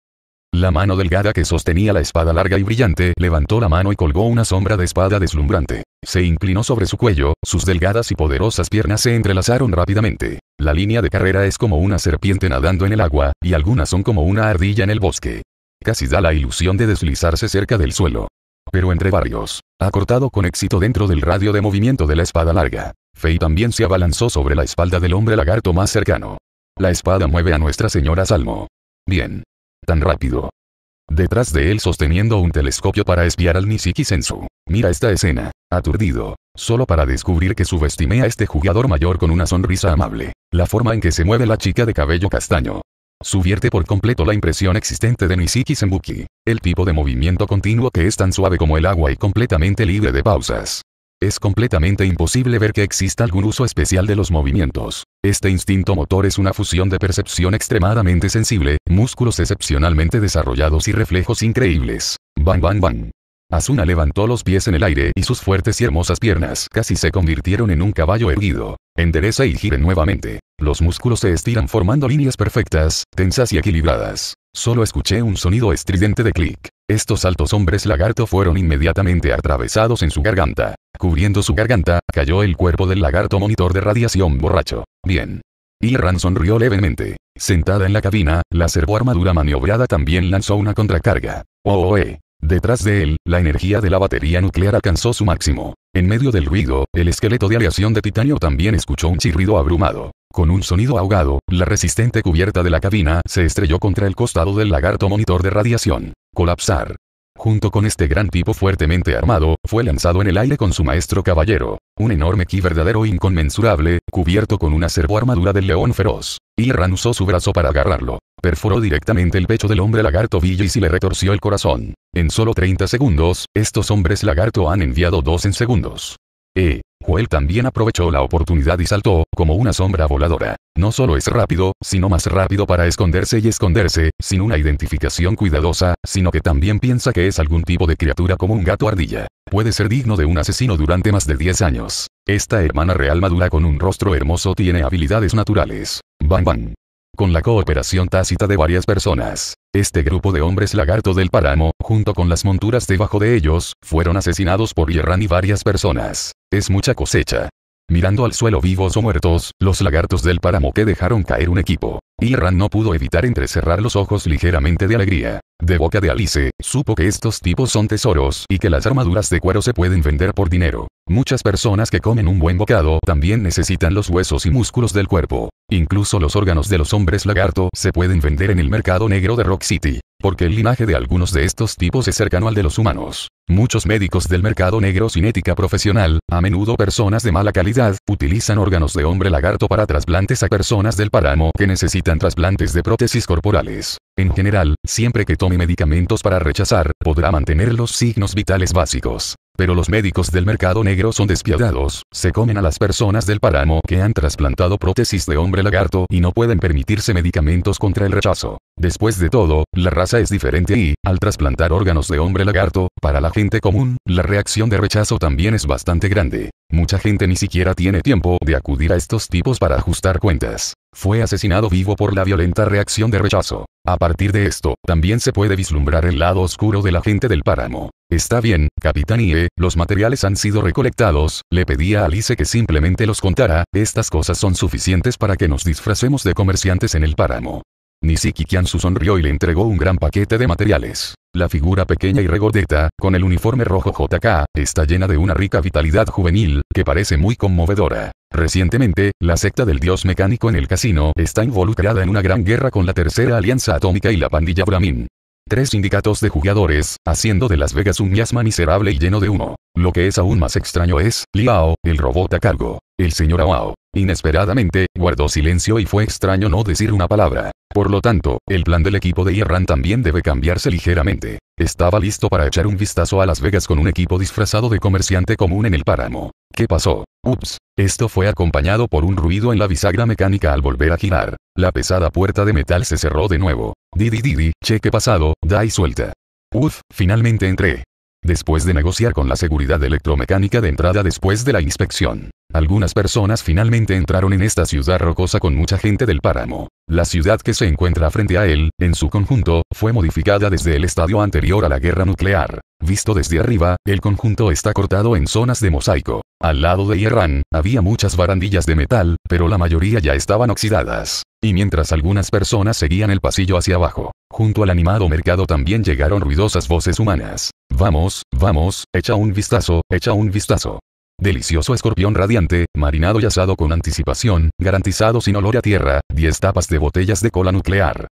A: La mano delgada que sostenía la espada larga y brillante levantó la mano y colgó una sombra de espada deslumbrante. Se inclinó sobre su cuello, sus delgadas y poderosas piernas se entrelazaron rápidamente. La línea de carrera es como una serpiente nadando en el agua, y algunas son como una ardilla en el bosque. Casi da la ilusión de deslizarse cerca del suelo. Pero entre varios. Ha cortado con éxito dentro del radio de movimiento de la espada larga. Fei también se abalanzó sobre la espalda del hombre lagarto más cercano. La espada mueve a Nuestra Señora Salmo. Bien tan rápido. Detrás de él sosteniendo un telescopio para espiar al Nisiki Sensu. Mira esta escena, aturdido, solo para descubrir que subestimé a este jugador mayor con una sonrisa amable. La forma en que se mueve la chica de cabello castaño. Subierte por completo la impresión existente de Nishiki Senbuki, el tipo de movimiento continuo que es tan suave como el agua y completamente libre de pausas. Es completamente imposible ver que exista algún uso especial de los movimientos. Este instinto motor es una fusión de percepción extremadamente sensible, músculos excepcionalmente desarrollados y reflejos increíbles. Bang bang bang. Asuna levantó los pies en el aire y sus fuertes y hermosas piernas casi se convirtieron en un caballo erguido. Endereza y gire nuevamente. Los músculos se estiran formando líneas perfectas, tensas y equilibradas. Solo escuché un sonido estridente de clic. Estos altos hombres lagarto fueron inmediatamente atravesados en su garganta. Cubriendo su garganta, cayó el cuerpo del lagarto monitor de radiación borracho. Bien. Irran sonrió levemente. Sentada en la cabina, la servoarmadura maniobrada también lanzó una contracarga. Oh, ¡Oh, eh! Detrás de él, la energía de la batería nuclear alcanzó su máximo. En medio del ruido, el esqueleto de aleación de titanio también escuchó un chirrido abrumado. Con un sonido ahogado, la resistente cubierta de la cabina se estrelló contra el costado del lagarto monitor de radiación colapsar. Junto con este gran tipo fuertemente armado, fue lanzado en el aire con su maestro caballero, un enorme ki verdadero inconmensurable, cubierto con una armadura del león feroz. Ran usó su brazo para agarrarlo. Perforó directamente el pecho del hombre lagarto Villis y le retorció el corazón. En solo 30 segundos, estos hombres lagarto han enviado dos en segundos. E. Joel también aprovechó la oportunidad y saltó, como una sombra voladora. No solo es rápido, sino más rápido para esconderse y esconderse, sin una identificación cuidadosa, sino que también piensa que es algún tipo de criatura como un gato ardilla. Puede ser digno de un asesino durante más de 10 años. Esta hermana real madura con un rostro hermoso tiene habilidades naturales. Bang Bang. con la cooperación tácita de varias personas. Este grupo de hombres lagarto del páramo, junto con las monturas debajo de ellos, fueron asesinados por Yerran y varias personas. Es mucha cosecha. Mirando al suelo vivos o muertos, los lagartos del páramo que dejaron caer un equipo. Y no pudo evitar entrecerrar los ojos ligeramente de alegría. De boca de Alice, supo que estos tipos son tesoros y que las armaduras de cuero se pueden vender por dinero. Muchas personas que comen un buen bocado también necesitan los huesos y músculos del cuerpo. Incluso los órganos de los hombres lagarto se pueden vender en el mercado negro de Rock City, porque el linaje de algunos de estos tipos es cercano al de los humanos. Muchos médicos del mercado negro sin ética profesional, a menudo personas de mala calidad, utilizan órganos de hombre lagarto para trasplantes a personas del páramo que necesitan trasplantes de prótesis corporales. En general, siempre que tome medicamentos para rechazar, podrá mantener los signos vitales básicos. Pero los médicos del mercado negro son despiadados, se comen a las personas del páramo que han trasplantado prótesis de hombre lagarto y no pueden permitirse medicamentos contra el rechazo. Después de todo, la raza es diferente y, al trasplantar órganos de hombre lagarto, para la gente común, la reacción de rechazo también es bastante grande. Mucha gente ni siquiera tiene tiempo de acudir a estos tipos para ajustar cuentas. Fue asesinado vivo por la violenta reacción de rechazo. A partir de esto, también se puede vislumbrar el lado oscuro de la gente del páramo. Está bien, Capitán IE, los materiales han sido recolectados, le pedía a Alice que simplemente los contara, estas cosas son suficientes para que nos disfracemos de comerciantes en el páramo. Nisiki su sonrió y le entregó un gran paquete de materiales. La figura pequeña y regordeta, con el uniforme rojo JK, está llena de una rica vitalidad juvenil, que parece muy conmovedora. Recientemente, la secta del dios mecánico en el casino está involucrada en una gran guerra con la Tercera Alianza Atómica y la pandilla Brahmin. Tres sindicatos de jugadores, haciendo de Las Vegas un miasma miserable y lleno de humo. Lo que es aún más extraño es, Liao, el robot a cargo. El señor Ao, Inesperadamente, guardó silencio y fue extraño no decir una palabra. Por lo tanto, el plan del equipo de Irran también debe cambiarse ligeramente. Estaba listo para echar un vistazo a Las Vegas con un equipo disfrazado de comerciante común en el páramo. ¿Qué pasó? Ups. Esto fue acompañado por un ruido en la bisagra mecánica al volver a girar. La pesada puerta de metal se cerró de nuevo. Didi didi, cheque pasado, da y suelta. Uf, finalmente entré. Después de negociar con la seguridad electromecánica de entrada después de la inspección, algunas personas finalmente entraron en esta ciudad rocosa con mucha gente del páramo. La ciudad que se encuentra frente a él, en su conjunto, fue modificada desde el estadio anterior a la guerra nuclear. Visto desde arriba, el conjunto está cortado en zonas de mosaico. Al lado de Irán, había muchas barandillas de metal, pero la mayoría ya estaban oxidadas. Y mientras algunas personas seguían el pasillo hacia abajo, junto al animado mercado también llegaron ruidosas voces humanas. Vamos, vamos, echa un vistazo, echa un vistazo. Delicioso escorpión radiante, marinado y asado con anticipación, garantizado sin olor a tierra, 10 tapas de botellas de cola nuclear.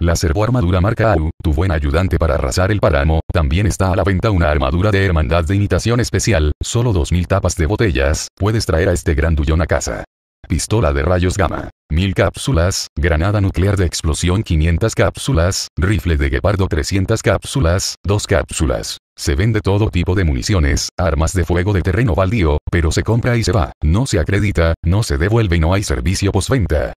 A: La armadura marca AU, tu buen ayudante para arrasar el páramo, también está a la venta una armadura de hermandad de imitación especial, solo 2000 tapas de botellas, puedes traer a este grandullón a casa. Pistola de rayos gamma. 1000 cápsulas, granada nuclear de explosión 500 cápsulas, rifle de guepardo 300 cápsulas, 2 cápsulas. Se vende todo tipo de municiones, armas de fuego de terreno baldío, pero se compra y se va, no se acredita, no se devuelve y no hay servicio postventa.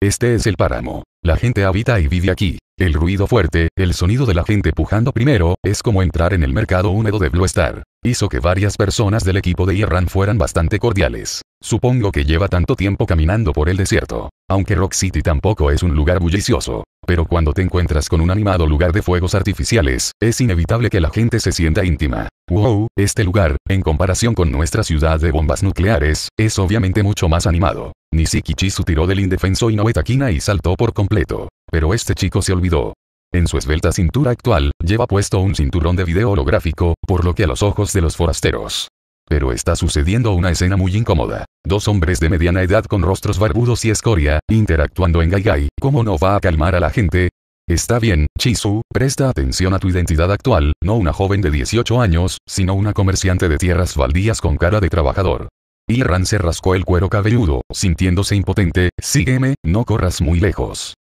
A: Este es el páramo. La gente habita y vive aquí. El ruido fuerte, el sonido de la gente pujando primero, es como entrar en el mercado húmedo de Blue Star. Hizo que varias personas del equipo de Iran fueran bastante cordiales. Supongo que lleva tanto tiempo caminando por el desierto. Aunque Rock City tampoco es un lugar bullicioso. Pero cuando te encuentras con un animado lugar de fuegos artificiales, es inevitable que la gente se sienta íntima. Wow, este lugar, en comparación con nuestra ciudad de bombas nucleares, es obviamente mucho más animado. su tiró del indefenso Inoue y saltó por completo. Pero este chico se olvidó. En su esbelta cintura actual, lleva puesto un cinturón de video holográfico, por lo que a los ojos de los forasteros, pero está sucediendo una escena muy incómoda. Dos hombres de mediana edad con rostros barbudos y escoria, interactuando en Gaigai, ¿cómo no va a calmar a la gente? Está bien, Chisu, presta atención a tu identidad actual, no una joven de 18 años, sino una comerciante de tierras baldías con cara de trabajador. Ran se rascó el cuero cabelludo, sintiéndose impotente, sígueme, no corras muy lejos.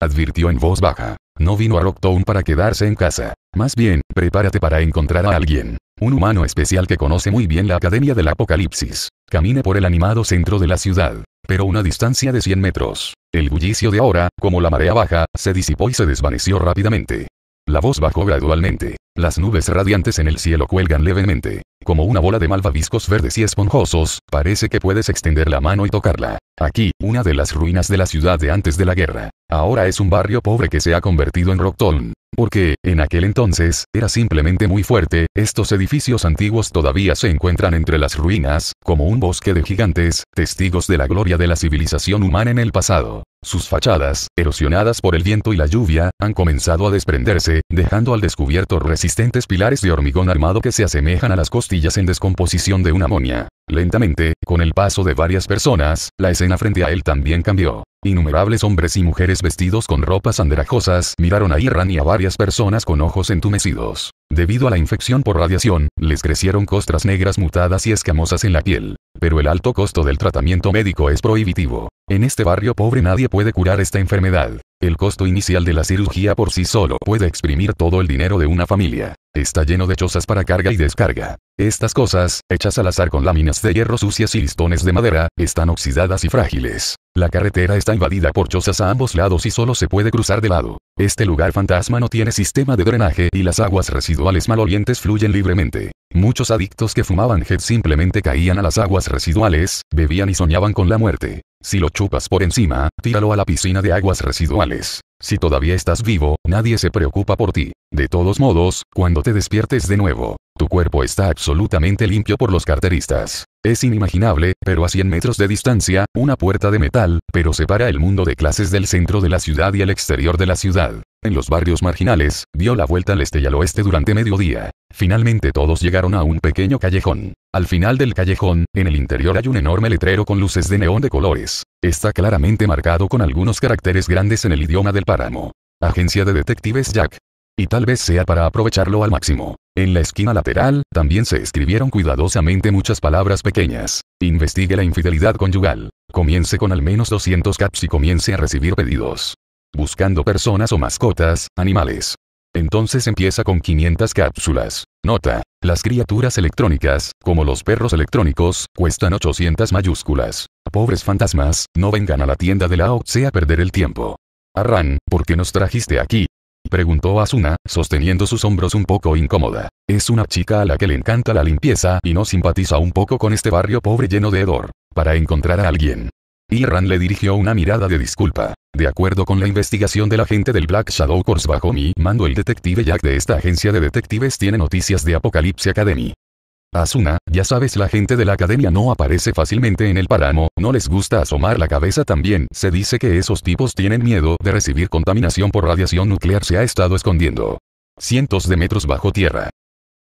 A: Advirtió en voz baja. No vino a Rocktown para quedarse en casa. Más bien, prepárate para encontrar a alguien. Un humano especial que conoce muy bien la Academia del Apocalipsis. Camine por el animado centro de la ciudad. Pero una distancia de 100 metros. El bullicio de ahora, como la marea baja, se disipó y se desvaneció rápidamente. La voz bajó gradualmente. Las nubes radiantes en el cielo cuelgan levemente. Como una bola de malvaviscos verdes y esponjosos, parece que puedes extender la mano y tocarla. Aquí, una de las ruinas de la ciudad de antes de la guerra. Ahora es un barrio pobre que se ha convertido en Rockton. Porque, en aquel entonces, era simplemente muy fuerte, estos edificios antiguos todavía se encuentran entre las ruinas, como un bosque de gigantes, testigos de la gloria de la civilización humana en el pasado. Sus fachadas, erosionadas por el viento y la lluvia, han comenzado a desprenderse, dejando al descubierto resistentes pilares de hormigón armado que se asemejan a las costillas en descomposición de una monia. Lentamente, con el paso de varias personas, la escena frente a él también cambió. Innumerables hombres y mujeres vestidos con ropas andrajosas miraron a Irran y a varias personas con ojos entumecidos. Debido a la infección por radiación, les crecieron costras negras mutadas y escamosas en la piel. Pero el alto costo del tratamiento médico es prohibitivo. En este barrio pobre nadie puede curar esta enfermedad. El costo inicial de la cirugía por sí solo puede exprimir todo el dinero de una familia. Está lleno de chozas para carga y descarga. Estas cosas, hechas al azar con láminas de hierro sucias y listones de madera, están oxidadas y frágiles. La carretera está invadida por chozas a ambos lados y solo se puede cruzar de lado. Este lugar fantasma no tiene sistema de drenaje y las aguas residuales malolientes fluyen libremente. Muchos adictos que fumaban head simplemente caían a las aguas residuales, bebían y soñaban con la muerte. Si lo chupas por encima, tíralo a la piscina de aguas residuales. Si todavía estás vivo, nadie se preocupa por ti. De todos modos, cuando te despiertes de nuevo, tu cuerpo está absolutamente limpio por los carteristas. Es inimaginable, pero a 100 metros de distancia, una puerta de metal, pero separa el mundo de clases del centro de la ciudad y el exterior de la ciudad. En los barrios marginales, dio la vuelta al este y al oeste durante mediodía. Finalmente todos llegaron a un pequeño callejón. Al final del callejón, en el interior hay un enorme letrero con luces de neón de colores. Está claramente marcado con algunos caracteres grandes en el idioma del páramo. Agencia de Detectives Jack. Y tal vez sea para aprovecharlo al máximo. En la esquina lateral, también se escribieron cuidadosamente muchas palabras pequeñas. Investigue la infidelidad conyugal. Comience con al menos 200 caps y comience a recibir pedidos. Buscando personas o mascotas, animales. Entonces empieza con 500 cápsulas. Nota, las criaturas electrónicas, como los perros electrónicos, cuestan 800 mayúsculas. Pobres fantasmas, no vengan a la tienda de la O. Sea perder el tiempo. Arran, ¿por qué nos trajiste aquí? Preguntó Asuna, sosteniendo sus hombros un poco incómoda. Es una chica a la que le encanta la limpieza y no simpatiza un poco con este barrio pobre lleno de hedor. Para encontrar a alguien. Irran le dirigió una mirada de disculpa. De acuerdo con la investigación de la gente del Black Shadow Course bajo mi mando el detective Jack de esta agencia de detectives tiene noticias de Apocalypse Academy. Asuna, ya sabes la gente de la academia no aparece fácilmente en el páramo, no les gusta asomar la cabeza también. Se dice que esos tipos tienen miedo de recibir contaminación por radiación nuclear se ha estado escondiendo. Cientos de metros bajo tierra.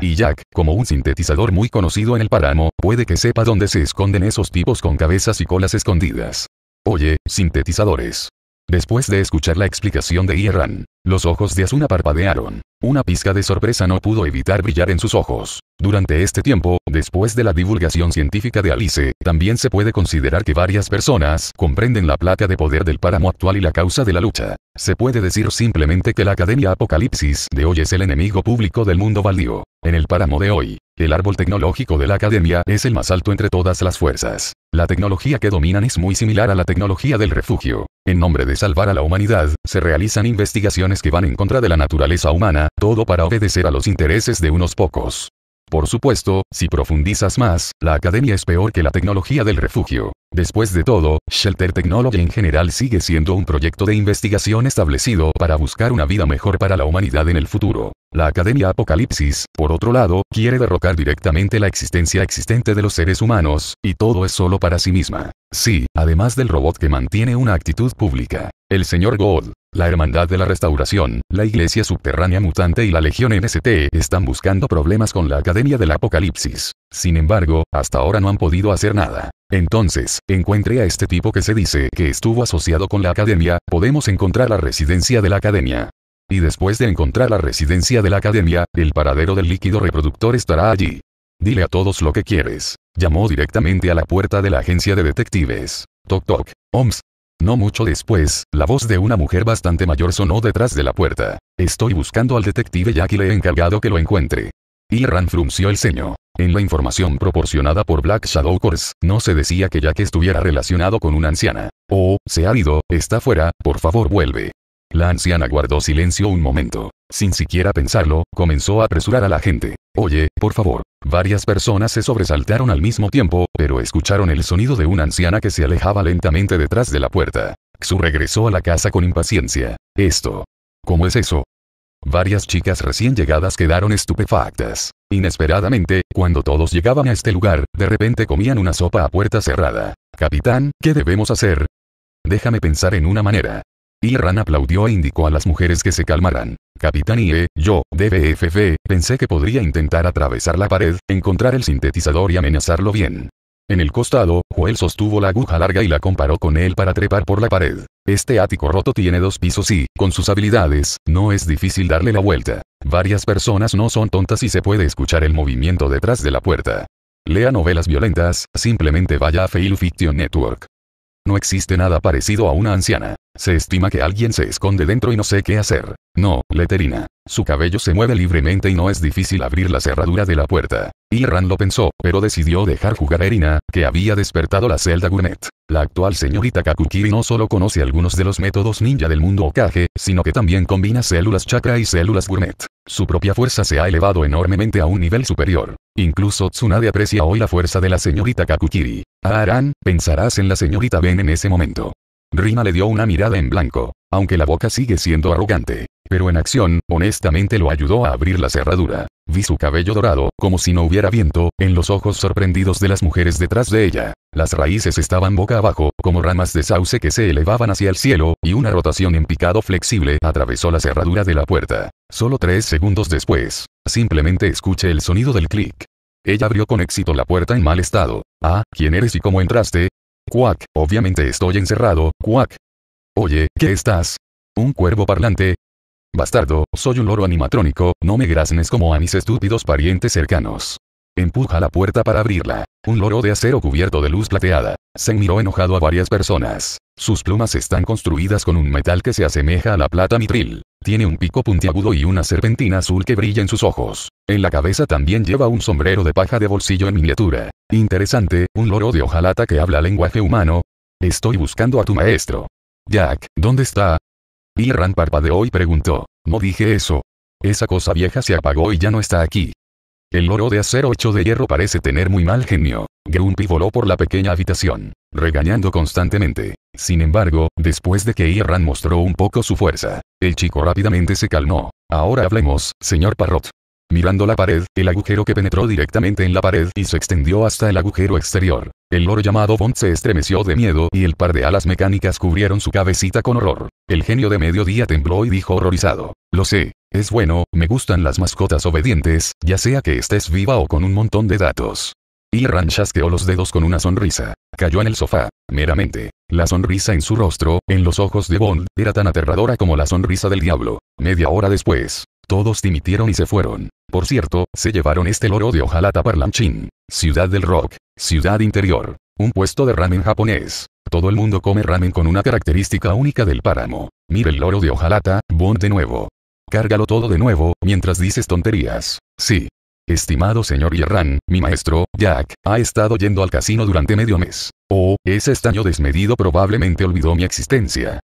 A: Y Jack, como un sintetizador muy conocido en el páramo, puede que sepa dónde se esconden esos tipos con cabezas y colas escondidas. Oye, sintetizadores. Después de escuchar la explicación de Iran, los ojos de Asuna parpadearon. Una pizca de sorpresa no pudo evitar brillar en sus ojos. Durante este tiempo, después de la divulgación científica de Alice, también se puede considerar que varias personas comprenden la placa de poder del páramo actual y la causa de la lucha. Se puede decir simplemente que la Academia Apocalipsis de hoy es el enemigo público del mundo baldío. En el páramo de hoy, el árbol tecnológico de la Academia es el más alto entre todas las fuerzas. La tecnología que dominan es muy similar a la tecnología del refugio. En nombre de salvar a la humanidad, se realizan investigaciones que van en contra de la naturaleza humana, todo para obedecer a los intereses de unos pocos. Por supuesto, si profundizas más, la academia es peor que la tecnología del refugio. Después de todo, Shelter Technology en general sigue siendo un proyecto de investigación establecido para buscar una vida mejor para la humanidad en el futuro. La Academia Apocalipsis, por otro lado, quiere derrocar directamente la existencia existente de los seres humanos, y todo es solo para sí misma. Sí, además del robot que mantiene una actitud pública. El señor God, la Hermandad de la Restauración, la Iglesia Subterránea Mutante y la Legión NST están buscando problemas con la Academia del Apocalipsis. Sin embargo, hasta ahora no han podido hacer nada. Entonces, encuentre a este tipo que se dice que estuvo asociado con la Academia, podemos encontrar la residencia de la Academia. Y después de encontrar la residencia de la Academia, el paradero del líquido reproductor estará allí. Dile a todos lo que quieres. Llamó directamente a la puerta de la agencia de detectives. Toc toc. OMS, no mucho después, la voz de una mujer bastante mayor sonó detrás de la puerta. Estoy buscando al detective Jack y le he encargado que lo encuentre. Y Ran frunció el ceño. En la información proporcionada por Black Shadow Course, no se decía que Jack estuviera relacionado con una anciana. Oh, se ha ido, está fuera, por favor vuelve. La anciana guardó silencio un momento. Sin siquiera pensarlo, comenzó a apresurar a la gente. Oye, por favor. Varias personas se sobresaltaron al mismo tiempo, pero escucharon el sonido de una anciana que se alejaba lentamente detrás de la puerta. Xu regresó a la casa con impaciencia. Esto. ¿Cómo es eso? Varias chicas recién llegadas quedaron estupefactas. Inesperadamente, cuando todos llegaban a este lugar, de repente comían una sopa a puerta cerrada. Capitán, ¿qué debemos hacer? Déjame pensar en una manera. Ran aplaudió e indicó a las mujeres que se calmaran. Capitán IE, yo, DBFF, pensé que podría intentar atravesar la pared, encontrar el sintetizador y amenazarlo bien. En el costado, Joel sostuvo la aguja larga y la comparó con él para trepar por la pared. Este ático roto tiene dos pisos y, con sus habilidades, no es difícil darle la vuelta. Varias personas no son tontas y se puede escuchar el movimiento detrás de la puerta. Lea novelas violentas, simplemente vaya a Fail Fiction Network. No existe nada parecido a una anciana. Se estima que alguien se esconde dentro y no sé qué hacer. No, leterina. Su cabello se mueve libremente y no es difícil abrir la cerradura de la puerta. Irran lo pensó, pero decidió dejar jugar a Erina, que había despertado la celda Gourmet. La actual señorita Kakukiri no solo conoce algunos de los métodos ninja del mundo Okage, sino que también combina células chakra y células Gourmet. Su propia fuerza se ha elevado enormemente a un nivel superior. Incluso Tsunade aprecia hoy la fuerza de la señorita Kakukiri. Aran, pensarás en la señorita Ben en ese momento. Rina le dio una mirada en blanco. Aunque la boca sigue siendo arrogante. Pero en acción, honestamente lo ayudó a abrir la cerradura. Vi su cabello dorado, como si no hubiera viento, en los ojos sorprendidos de las mujeres detrás de ella. Las raíces estaban boca abajo, como ramas de sauce que se elevaban hacia el cielo, y una rotación en picado flexible atravesó la cerradura de la puerta. Solo tres segundos después, simplemente escuché el sonido del clic. Ella abrió con éxito la puerta en mal estado. Ah, ¿quién eres y cómo entraste? Cuac, obviamente estoy encerrado, cuac. Oye, ¿qué estás? ¿Un cuervo parlante? Bastardo, soy un loro animatrónico, no me graznes como a mis estúpidos parientes cercanos. Empuja la puerta para abrirla. Un loro de acero cubierto de luz plateada. Se miró enojado a varias personas. Sus plumas están construidas con un metal que se asemeja a la plata mitril. Tiene un pico puntiagudo y una serpentina azul que brilla en sus ojos. En la cabeza también lleva un sombrero de paja de bolsillo en miniatura. Interesante, un loro de hojalata que habla lenguaje humano. Estoy buscando a tu maestro. Jack, ¿dónde está? Irran parpadeó y preguntó. No dije eso. Esa cosa vieja se apagó y ya no está aquí. El loro de acero hecho de hierro parece tener muy mal genio. Grumpy voló por la pequeña habitación, regañando constantemente. Sin embargo, después de que Irran mostró un poco su fuerza, el chico rápidamente se calmó. Ahora hablemos, señor Parrot. Mirando la pared, el agujero que penetró directamente en la pared y se extendió hasta el agujero exterior. El loro llamado Bond se estremeció de miedo y el par de alas mecánicas cubrieron su cabecita con horror. El genio de mediodía tembló y dijo horrorizado. Lo sé, es bueno, me gustan las mascotas obedientes, ya sea que estés viva o con un montón de datos ran chasqueó los dedos con una sonrisa. Cayó en el sofá. Meramente. La sonrisa en su rostro, en los ojos de Bond, era tan aterradora como la sonrisa del diablo. Media hora después, todos dimitieron y se fueron. Por cierto, se llevaron este loro de Ojalata Parlanchín. Ciudad del rock. Ciudad interior. Un puesto de ramen japonés. Todo el mundo come ramen con una característica única del páramo. Mira el loro de Ojalata, Bond de nuevo. Cárgalo todo de nuevo, mientras dices tonterías. Sí, Estimado señor Yerran, mi maestro, Jack, ha estado yendo al casino durante medio mes. Oh, ese estaño desmedido probablemente olvidó mi existencia.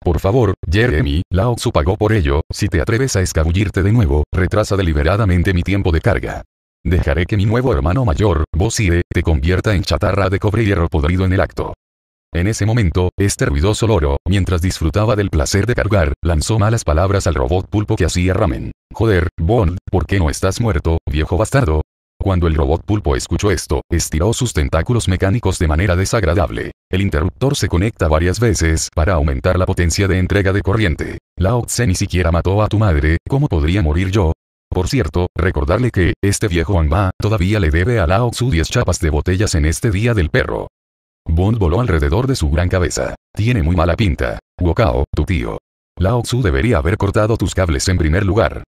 A: Por favor, Jeremy, Tzu pagó por ello, si te atreves a escabullirte de nuevo, retrasa deliberadamente mi tiempo de carga. Dejaré que mi nuevo hermano mayor, Bosire, te convierta en chatarra de cobre y hierro podrido en el acto. En ese momento, este ruidoso loro, mientras disfrutaba del placer de cargar, lanzó malas palabras al robot pulpo que hacía ramen. Joder, Bond, ¿por qué no estás muerto, viejo bastardo? Cuando el robot pulpo escuchó esto, estiró sus tentáculos mecánicos de manera desagradable. El interruptor se conecta varias veces para aumentar la potencia de entrega de corriente. Lao Tse ni siquiera mató a tu madre, ¿cómo podría morir yo? Por cierto, recordarle que, este viejo Anba, todavía le debe a Lao Tzu 10 chapas de botellas en este día del perro. Bond voló alrededor de su gran cabeza. Tiene muy mala pinta. Wokao, tu tío. Lao Tzu debería haber cortado tus cables en primer lugar.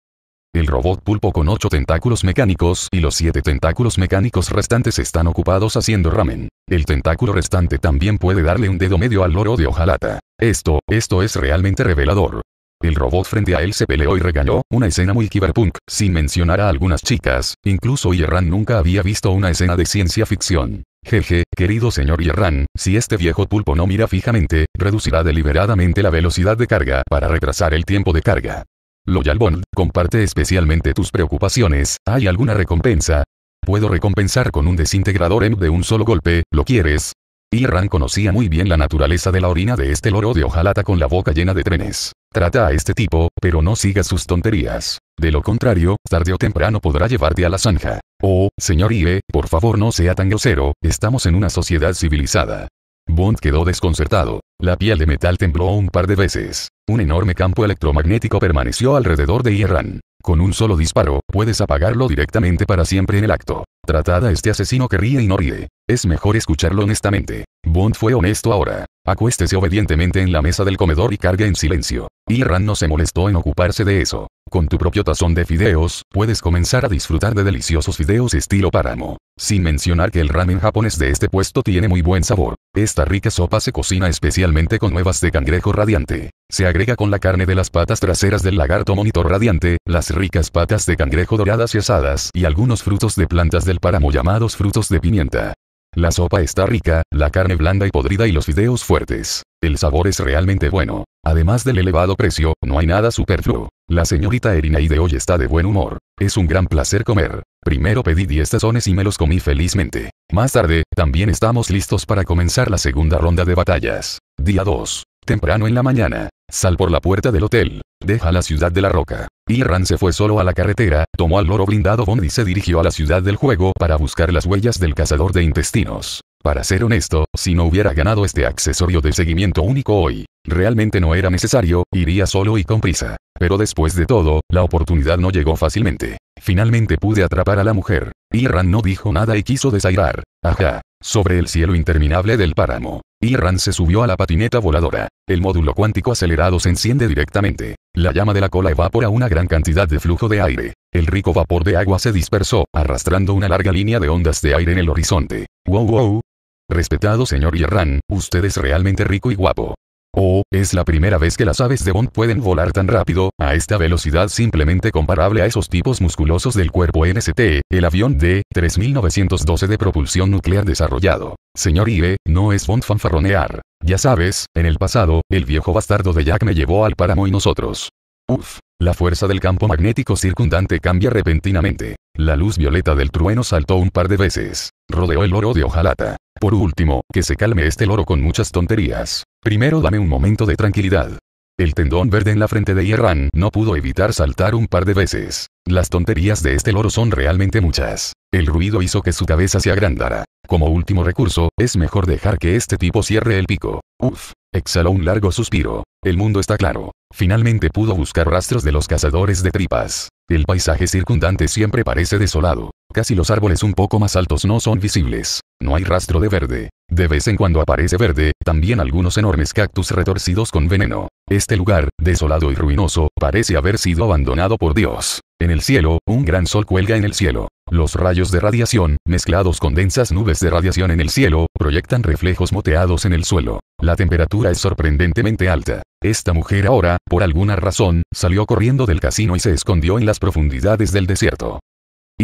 A: El robot pulpo con 8 tentáculos mecánicos y los 7 tentáculos mecánicos restantes están ocupados haciendo ramen. El tentáculo restante también puede darle un dedo medio al loro de hojalata. Esto, esto es realmente revelador. El robot frente a él se peleó y regañó, una escena muy cyberpunk, sin mencionar a algunas chicas, incluso Yerran nunca había visto una escena de ciencia ficción. Jeje, querido señor Yerran, si este viejo pulpo no mira fijamente, reducirá deliberadamente la velocidad de carga para retrasar el tiempo de carga. Loyal Bond, comparte especialmente tus preocupaciones, ¿hay alguna recompensa? Puedo recompensar con un desintegrador M de un solo golpe, ¿lo quieres? Irran conocía muy bien la naturaleza de la orina de este loro de hojalata con la boca llena de trenes. Trata a este tipo, pero no sigas sus tonterías. De lo contrario, tarde o temprano podrá llevarte a la zanja. Oh, señor Ibe, por favor no sea tan grosero, estamos en una sociedad civilizada. Bond quedó desconcertado. La piel de metal tembló un par de veces. Un enorme campo electromagnético permaneció alrededor de Ierran. Con un solo disparo, puedes apagarlo directamente para siempre en el acto. Tratada este asesino que ríe y no ríe. Es mejor escucharlo honestamente. Bond fue honesto ahora. Acuéstese obedientemente en la mesa del comedor y cargue en silencio. Ierran no se molestó en ocuparse de eso. Con tu propio tazón de fideos, puedes comenzar a disfrutar de deliciosos fideos estilo páramo. Sin mencionar que el ramen japonés de este puesto tiene muy buen sabor. Esta rica sopa se cocina especialmente con nuevas de cangrejo radiante. Se agrega con la carne de las patas traseras del lagarto monitor radiante, las ricas patas de cangrejo doradas y asadas y algunos frutos de plantas del páramo llamados frutos de pimienta. La sopa está rica, la carne blanda y podrida y los fideos fuertes. El sabor es realmente bueno. Además del elevado precio, no hay nada superfluo. La señorita de hoy está de buen humor. Es un gran placer comer. Primero pedí 10 tazones y me los comí felizmente. Más tarde, también estamos listos para comenzar la segunda ronda de batallas. Día 2. Temprano en la mañana, Sal por la puerta del hotel. Deja la ciudad de la roca. Irran se fue solo a la carretera, tomó al loro blindado Bond y se dirigió a la ciudad del juego para buscar las huellas del cazador de intestinos. Para ser honesto, si no hubiera ganado este accesorio de seguimiento único hoy, realmente no era necesario, iría solo y con prisa. Pero después de todo, la oportunidad no llegó fácilmente. Finalmente pude atrapar a la mujer. Irran no dijo nada y quiso desairar. Ajá. Sobre el cielo interminable del páramo. Irran se subió a la patineta voladora. El módulo cuántico acelerado se enciende directamente. La llama de la cola evapora una gran cantidad de flujo de aire. El rico vapor de agua se dispersó, arrastrando una larga línea de ondas de aire en el horizonte. ¡Wow wow! Respetado señor Irran, usted es realmente rico y guapo. Oh, es la primera vez que las aves de Bond pueden volar tan rápido, a esta velocidad simplemente comparable a esos tipos musculosos del cuerpo NST, el avión D-3912 de propulsión nuclear desarrollado. Señor Ibe, no es Bond fanfarronear. Ya sabes, en el pasado, el viejo bastardo de Jack me llevó al páramo y nosotros. Uf, la fuerza del campo magnético circundante cambia repentinamente. La luz violeta del trueno saltó un par de veces. Rodeó el oro de hojalata. Por último, que se calme este loro con muchas tonterías. Primero dame un momento de tranquilidad. El tendón verde en la frente de Ierran no pudo evitar saltar un par de veces. Las tonterías de este loro son realmente muchas. El ruido hizo que su cabeza se agrandara. Como último recurso, es mejor dejar que este tipo cierre el pico. Uf. Exhaló un largo suspiro. El mundo está claro. Finalmente pudo buscar rastros de los cazadores de tripas. El paisaje circundante siempre parece desolado. Casi los árboles un poco más altos no son visibles. No hay rastro de verde. De vez en cuando aparece verde, también algunos enormes cactus retorcidos con veneno. Este lugar, desolado y ruinoso, parece haber sido abandonado por Dios. En el cielo, un gran sol cuelga en el cielo. Los rayos de radiación, mezclados con densas nubes de radiación en el cielo, proyectan reflejos moteados en el suelo. La temperatura es sorprendentemente alta. Esta mujer ahora, por alguna razón, salió corriendo del casino y se escondió en las profundidades del desierto.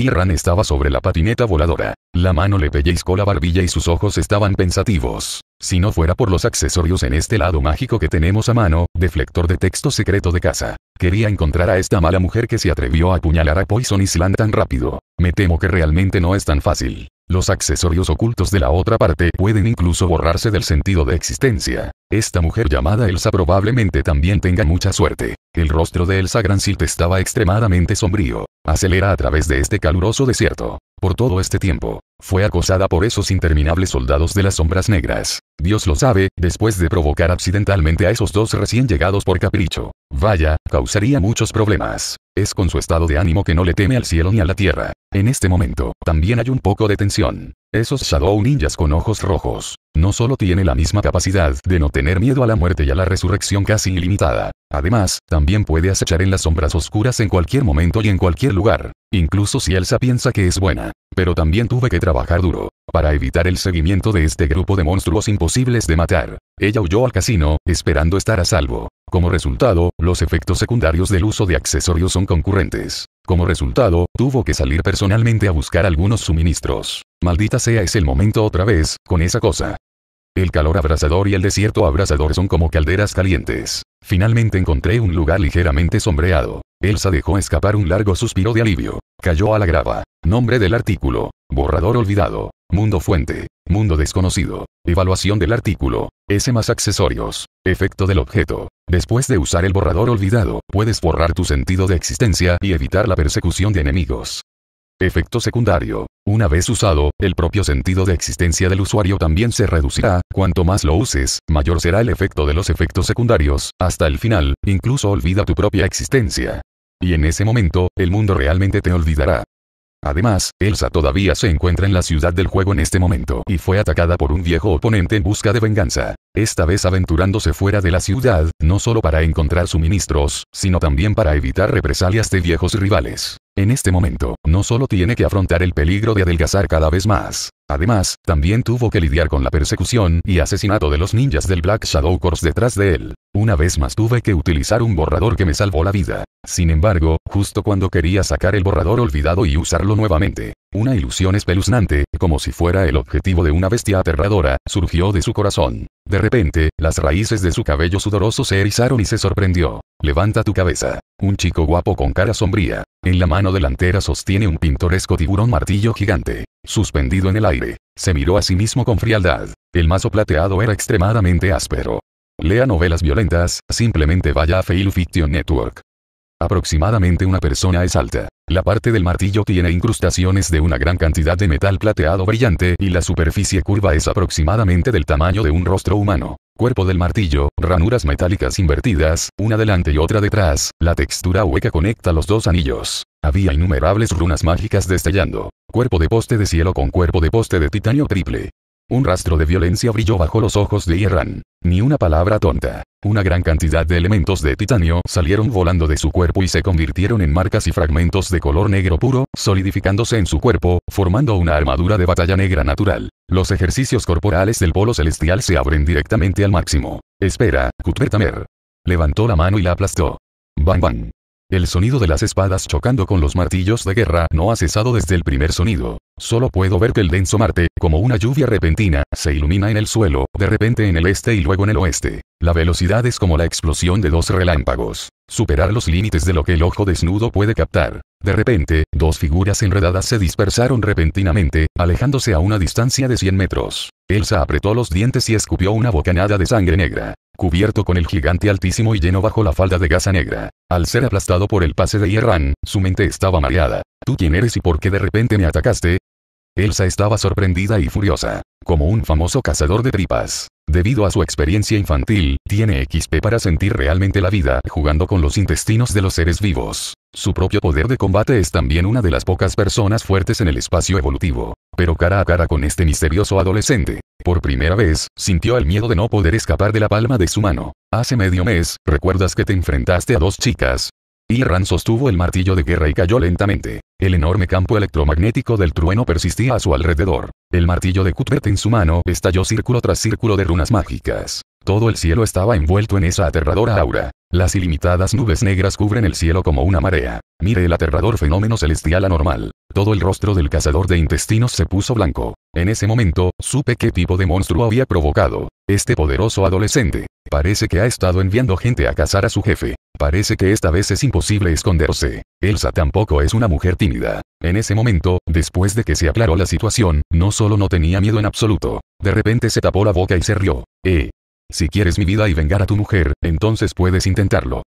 A: Ran estaba sobre la patineta voladora. La mano le pellizcó la barbilla y sus ojos estaban pensativos. Si no fuera por los accesorios en este lado mágico que tenemos a mano, deflector de texto secreto de casa. Quería encontrar a esta mala mujer que se atrevió a apuñalar a Poison Island tan rápido. Me temo que realmente no es tan fácil. Los accesorios ocultos de la otra parte pueden incluso borrarse del sentido de existencia. Esta mujer llamada Elsa probablemente también tenga mucha suerte. El rostro de Elsa Gransilt estaba extremadamente sombrío acelera a través de este caluroso desierto. Por todo este tiempo, fue acosada por esos interminables soldados de las sombras negras. Dios lo sabe, después de provocar accidentalmente a esos dos recién llegados por capricho. Vaya, causaría muchos problemas. Es con su estado de ánimo que no le teme al cielo ni a la tierra. En este momento, también hay un poco de tensión. Esos Shadow Ninjas con ojos rojos, no solo tiene la misma capacidad de no tener miedo a la muerte y a la resurrección casi ilimitada, además, también puede acechar en las sombras oscuras en cualquier momento y en cualquier lugar, incluso si Elsa piensa que es buena. Pero también tuve que trabajar duro, para evitar el seguimiento de este grupo de monstruos imposibles de matar. Ella huyó al casino, esperando estar a salvo. Como resultado, los efectos secundarios del uso de accesorios son concurrentes. Como resultado, tuvo que salir personalmente a buscar algunos suministros. Maldita sea es el momento otra vez, con esa cosa. El calor abrasador y el desierto abrasador son como calderas calientes. Finalmente encontré un lugar ligeramente sombreado. Elsa dejó escapar un largo suspiro de alivio. Cayó a la grava. Nombre del artículo. Borrador olvidado. Mundo fuente. Mundo desconocido. Evaluación del artículo. S más accesorios. Efecto del objeto. Después de usar el borrador olvidado, puedes borrar tu sentido de existencia y evitar la persecución de enemigos. Efecto secundario. Una vez usado, el propio sentido de existencia del usuario también se reducirá, cuanto más lo uses, mayor será el efecto de los efectos secundarios, hasta el final, incluso olvida tu propia existencia. Y en ese momento, el mundo realmente te olvidará. Además, Elsa todavía se encuentra en la ciudad del juego en este momento y fue atacada por un viejo oponente en busca de venganza. Esta vez aventurándose fuera de la ciudad, no solo para encontrar suministros, sino también para evitar represalias de viejos rivales. En este momento, no solo tiene que afrontar el peligro de adelgazar cada vez más, además, también tuvo que lidiar con la persecución y asesinato de los ninjas del Black Shadow Corps detrás de él. Una vez más tuve que utilizar un borrador que me salvó la vida. Sin embargo, justo cuando quería sacar el borrador olvidado y usarlo nuevamente, una ilusión espeluznante, como si fuera el objetivo de una bestia aterradora, surgió de su corazón. De repente, las raíces de su cabello sudoroso se erizaron y se sorprendió. Levanta tu cabeza. Un chico guapo con cara sombría. En la mano delantera sostiene un pintoresco tiburón martillo gigante. Suspendido en el aire. Se miró a sí mismo con frialdad. El mazo plateado era extremadamente áspero. Lea novelas violentas, simplemente vaya a Fail Fiction Network. Aproximadamente una persona es alta. La parte del martillo tiene incrustaciones de una gran cantidad de metal plateado brillante y la superficie curva es aproximadamente del tamaño de un rostro humano. Cuerpo del martillo, ranuras metálicas invertidas, una delante y otra detrás, la textura hueca conecta los dos anillos. Había innumerables runas mágicas destellando. Cuerpo de poste de cielo con cuerpo de poste de titanio triple. Un rastro de violencia brilló bajo los ojos de Hierran. Ni una palabra tonta. Una gran cantidad de elementos de titanio salieron volando de su cuerpo y se convirtieron en marcas y fragmentos de color negro puro, solidificándose en su cuerpo, formando una armadura de batalla negra natural. Los ejercicios corporales del polo celestial se abren directamente al máximo. Espera, tamer Levantó la mano y la aplastó. Bang bang. El sonido de las espadas chocando con los martillos de guerra no ha cesado desde el primer sonido. Solo puedo ver que el denso Marte, como una lluvia repentina, se ilumina en el suelo, de repente en el este y luego en el oeste. La velocidad es como la explosión de dos relámpagos. Superar los límites de lo que el ojo desnudo puede captar. De repente, dos figuras enredadas se dispersaron repentinamente, alejándose a una distancia de 100 metros. Elsa apretó los dientes y escupió una bocanada de sangre negra cubierto con el gigante altísimo y lleno bajo la falda de gasa negra. Al ser aplastado por el pase de Hierran, su mente estaba mareada. ¿Tú quién eres y por qué de repente me atacaste? Elsa estaba sorprendida y furiosa. Como un famoso cazador de tripas. Debido a su experiencia infantil, tiene XP para sentir realmente la vida jugando con los intestinos de los seres vivos. Su propio poder de combate es también una de las pocas personas fuertes en el espacio evolutivo. Pero cara a cara con este misterioso adolescente, por primera vez, sintió el miedo de no poder escapar de la palma de su mano. Hace medio mes, recuerdas que te enfrentaste a dos chicas, Ran sostuvo el martillo de guerra y cayó lentamente. El enorme campo electromagnético del trueno persistía a su alrededor. El martillo de Cuthbert en su mano estalló círculo tras círculo de runas mágicas. Todo el cielo estaba envuelto en esa aterradora aura. Las ilimitadas nubes negras cubren el cielo como una marea. Mire el aterrador fenómeno celestial anormal. Todo el rostro del cazador de intestinos se puso blanco. En ese momento, supe qué tipo de monstruo había provocado. Este poderoso adolescente. Parece que ha estado enviando gente a cazar a su jefe. Parece que esta vez es imposible esconderse. Elsa tampoco es una mujer tímida. En ese momento, después de que se aclaró la situación, no solo no tenía miedo en absoluto. De repente se tapó la boca y se rió. Eh. Si quieres mi vida y vengar a tu mujer, entonces puedes intentarlo.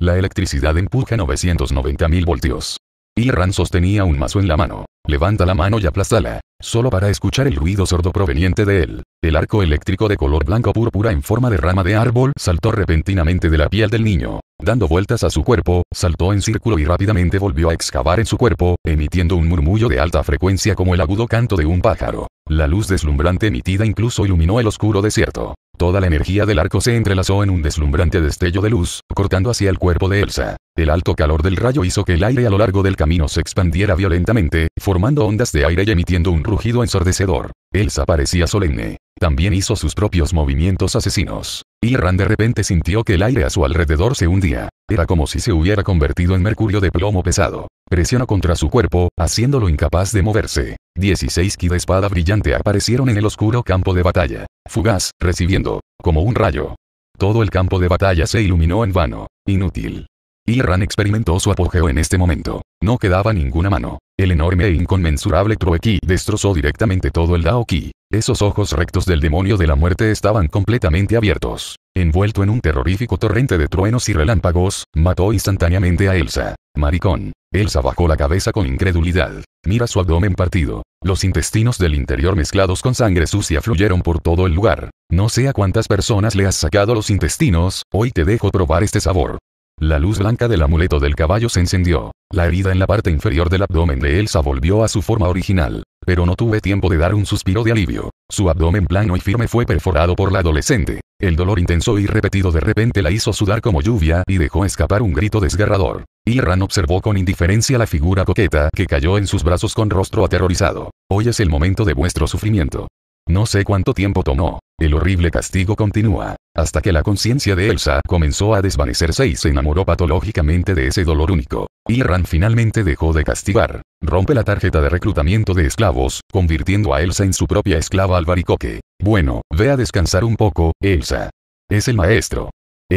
A: La electricidad empuja 990.000 voltios. Ran sostenía un mazo en la mano. Levanta la mano y aplástala solo para escuchar el ruido sordo proveniente de él. El arco eléctrico de color blanco-púrpura en forma de rama de árbol saltó repentinamente de la piel del niño. Dando vueltas a su cuerpo, saltó en círculo y rápidamente volvió a excavar en su cuerpo, emitiendo un murmullo de alta frecuencia como el agudo canto de un pájaro. La luz deslumbrante emitida incluso iluminó el oscuro desierto. Toda la energía del arco se entrelazó en un deslumbrante destello de luz, cortando hacia el cuerpo de Elsa. El alto calor del rayo hizo que el aire a lo largo del camino se expandiera violentamente, formando ondas de aire y emitiendo un rugido ensordecedor. Elsa parecía solemne. También hizo sus propios movimientos asesinos. Y de repente sintió que el aire a su alrededor se hundía. Era como si se hubiera convertido en mercurio de plomo pesado. Presionó contra su cuerpo, haciéndolo incapaz de moverse. 16 ki de espada brillante aparecieron en el oscuro campo de batalla. Fugaz, recibiendo, como un rayo. Todo el campo de batalla se iluminó en vano. Inútil. Y experimentó su apogeo en este momento. No quedaba ninguna mano. El enorme e inconmensurable Truequi destrozó directamente todo el Daoki. Esos ojos rectos del demonio de la muerte estaban completamente abiertos. Envuelto en un terrorífico torrente de truenos y relámpagos, mató instantáneamente a Elsa. Maricón. Elsa bajó la cabeza con incredulidad. Mira su abdomen partido. Los intestinos del interior mezclados con sangre sucia fluyeron por todo el lugar. No sé a cuántas personas le has sacado los intestinos, hoy te dejo probar este sabor. La luz blanca del amuleto del caballo se encendió. La herida en la parte inferior del abdomen de Elsa volvió a su forma original. Pero no tuve tiempo de dar un suspiro de alivio. Su abdomen plano y firme fue perforado por la adolescente. El dolor intenso y repetido de repente la hizo sudar como lluvia y dejó escapar un grito desgarrador. Irran observó con indiferencia la figura coqueta que cayó en sus brazos con rostro aterrorizado. Hoy es el momento de vuestro sufrimiento. No sé cuánto tiempo tomó. El horrible castigo continúa, hasta que la conciencia de Elsa comenzó a desvanecerse y se enamoró patológicamente de ese dolor único. Y Ran finalmente dejó de castigar, rompe la tarjeta de reclutamiento de esclavos, convirtiendo a Elsa en su propia esclava albaricoque. Bueno, ve a descansar un poco, Elsa. Es el maestro.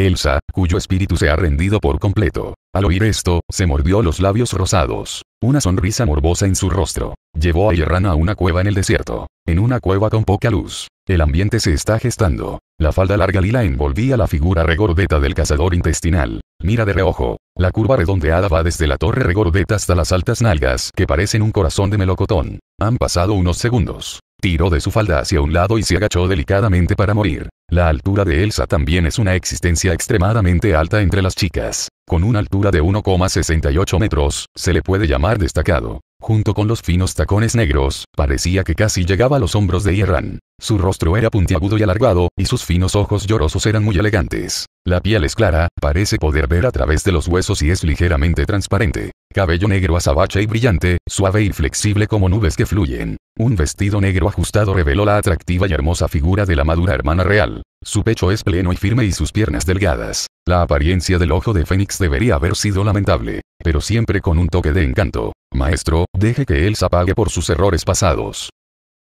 A: Elsa, cuyo espíritu se ha rendido por completo. Al oír esto, se mordió los labios rosados. Una sonrisa morbosa en su rostro. Llevó a Yerran a una cueva en el desierto. En una cueva con poca luz. El ambiente se está gestando. La falda larga lila envolvía la figura regordeta del cazador intestinal. Mira de reojo. La curva redondeada va desde la torre regordeta hasta las altas nalgas que parecen un corazón de melocotón. Han pasado unos segundos. Tiró de su falda hacia un lado y se agachó delicadamente para morir. La altura de Elsa también es una existencia extremadamente alta entre las chicas. Con una altura de 1,68 metros, se le puede llamar destacado. Junto con los finos tacones negros, parecía que casi llegaba a los hombros de Irran. Su rostro era puntiagudo y alargado, y sus finos ojos llorosos eran muy elegantes. La piel es clara, parece poder ver a través de los huesos y es ligeramente transparente. Cabello negro azabache y brillante, suave y flexible como nubes que fluyen. Un vestido negro ajustado reveló la atractiva y hermosa figura de la madura hermana real. Su pecho es pleno y firme y sus piernas delgadas. La apariencia del ojo de Fénix debería haber sido lamentable, pero siempre con un toque de encanto. Maestro, deje que él se apague por sus errores pasados.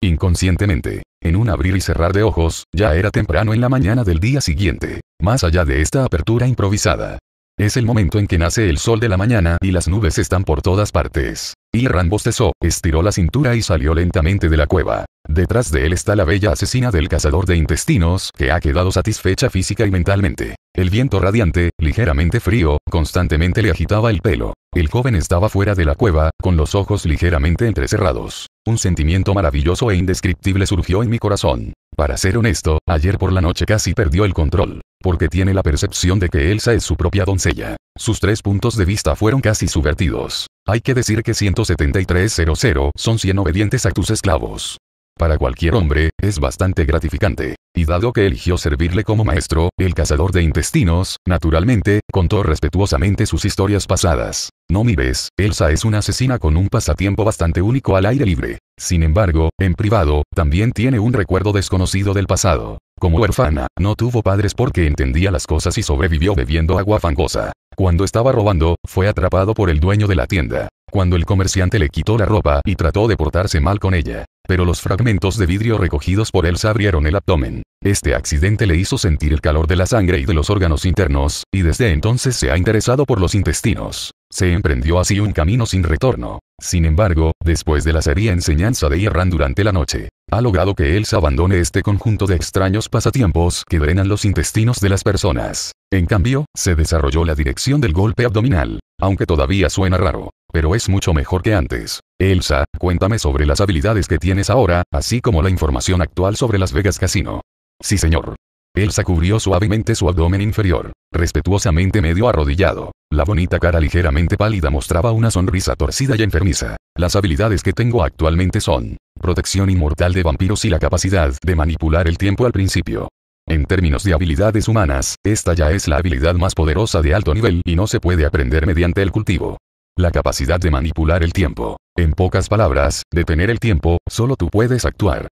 A: Inconscientemente, en un abrir y cerrar de ojos, ya era temprano en la mañana del día siguiente, más allá de esta apertura improvisada. Es el momento en que nace el sol de la mañana y las nubes están por todas partes. Irran bostezó, estiró la cintura y salió lentamente de la cueva. Detrás de él está la bella asesina del cazador de intestinos, que ha quedado satisfecha física y mentalmente. El viento radiante, ligeramente frío, constantemente le agitaba el pelo. El joven estaba fuera de la cueva, con los ojos ligeramente entrecerrados. Un sentimiento maravilloso e indescriptible surgió en mi corazón. Para ser honesto, ayer por la noche casi perdió el control, porque tiene la percepción de que Elsa es su propia doncella. Sus tres puntos de vista fueron casi subvertidos. Hay que decir que 173.00 son 100 obedientes a tus esclavos. Para cualquier hombre, es bastante gratificante. Y dado que eligió servirle como maestro, el cazador de intestinos, naturalmente, contó respetuosamente sus historias pasadas. No mires, Elsa es una asesina con un pasatiempo bastante único al aire libre. Sin embargo, en privado, también tiene un recuerdo desconocido del pasado. Como huérfana, no tuvo padres porque entendía las cosas y sobrevivió bebiendo agua fangosa. Cuando estaba robando, fue atrapado por el dueño de la tienda. Cuando el comerciante le quitó la ropa y trató de portarse mal con ella, pero los fragmentos de vidrio recogidos por él se abrieron el abdomen. Este accidente le hizo sentir el calor de la sangre y de los órganos internos, y desde entonces se ha interesado por los intestinos. Se emprendió así un camino sin retorno. Sin embargo, después de la seria enseñanza de Irran durante la noche, ha logrado que él se abandone este conjunto de extraños pasatiempos que drenan los intestinos de las personas. En cambio, se desarrolló la dirección del golpe abdominal. Aunque todavía suena raro. Pero es mucho mejor que antes. Elsa, cuéntame sobre las habilidades que tienes ahora, así como la información actual sobre Las Vegas Casino. Sí señor. Elsa cubrió suavemente su abdomen inferior, respetuosamente medio arrodillado. La bonita cara ligeramente pálida mostraba una sonrisa torcida y enfermiza. Las habilidades que tengo actualmente son protección inmortal de vampiros y la capacidad de manipular el tiempo al principio. En términos de habilidades humanas, esta ya es la habilidad más poderosa de alto nivel y no se puede aprender mediante el cultivo. La capacidad de manipular el tiempo. En pocas palabras, detener el tiempo, solo tú puedes actuar.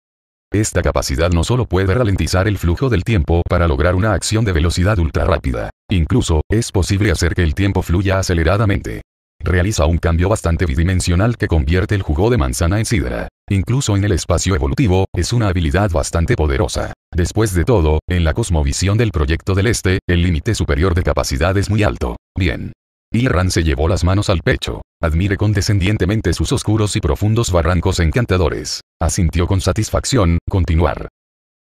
A: Esta capacidad no solo puede ralentizar el flujo del tiempo para lograr una acción de velocidad ultra rápida, incluso, es posible hacer que el tiempo fluya aceleradamente realiza un cambio bastante bidimensional que convierte el jugo de manzana en sidra. Incluso en el espacio evolutivo, es una habilidad bastante poderosa. Después de todo, en la cosmovisión del proyecto del Este, el límite superior de capacidad es muy alto. Bien. Ran se llevó las manos al pecho. Admire condescendientemente sus oscuros y profundos barrancos encantadores. Asintió con satisfacción, continuar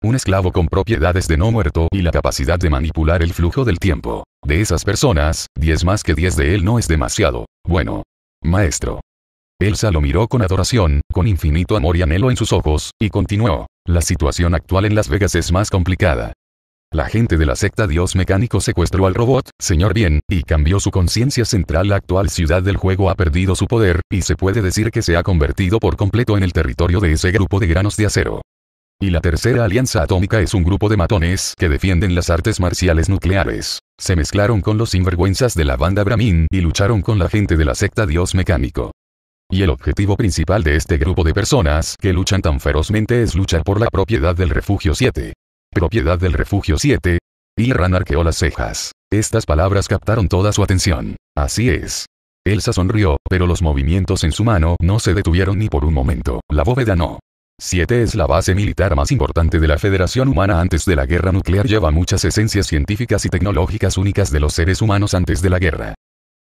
A: un esclavo con propiedades de no muerto y la capacidad de manipular el flujo del tiempo. De esas personas, 10 más que 10 de él no es demasiado. Bueno. Maestro. Elsa lo miró con adoración, con infinito amor y anhelo en sus ojos, y continuó. La situación actual en Las Vegas es más complicada. La gente de la secta Dios Mecánico secuestró al robot, señor bien, y cambió su conciencia central. La actual ciudad del juego ha perdido su poder, y se puede decir que se ha convertido por completo en el territorio de ese grupo de granos de acero. Y la tercera alianza atómica es un grupo de matones que defienden las artes marciales nucleares. Se mezclaron con los sinvergüenzas de la banda Brahmin y lucharon con la gente de la secta Dios Mecánico. Y el objetivo principal de este grupo de personas que luchan tan ferozmente es luchar por la propiedad del Refugio 7. Propiedad del Refugio 7. Y Ran arqueó las cejas. Estas palabras captaron toda su atención. Así es. Elsa sonrió, pero los movimientos en su mano no se detuvieron ni por un momento. La bóveda no. 7 es la base militar más importante de la Federación Humana antes de la guerra nuclear lleva muchas esencias científicas y tecnológicas únicas de los seres humanos antes de la guerra.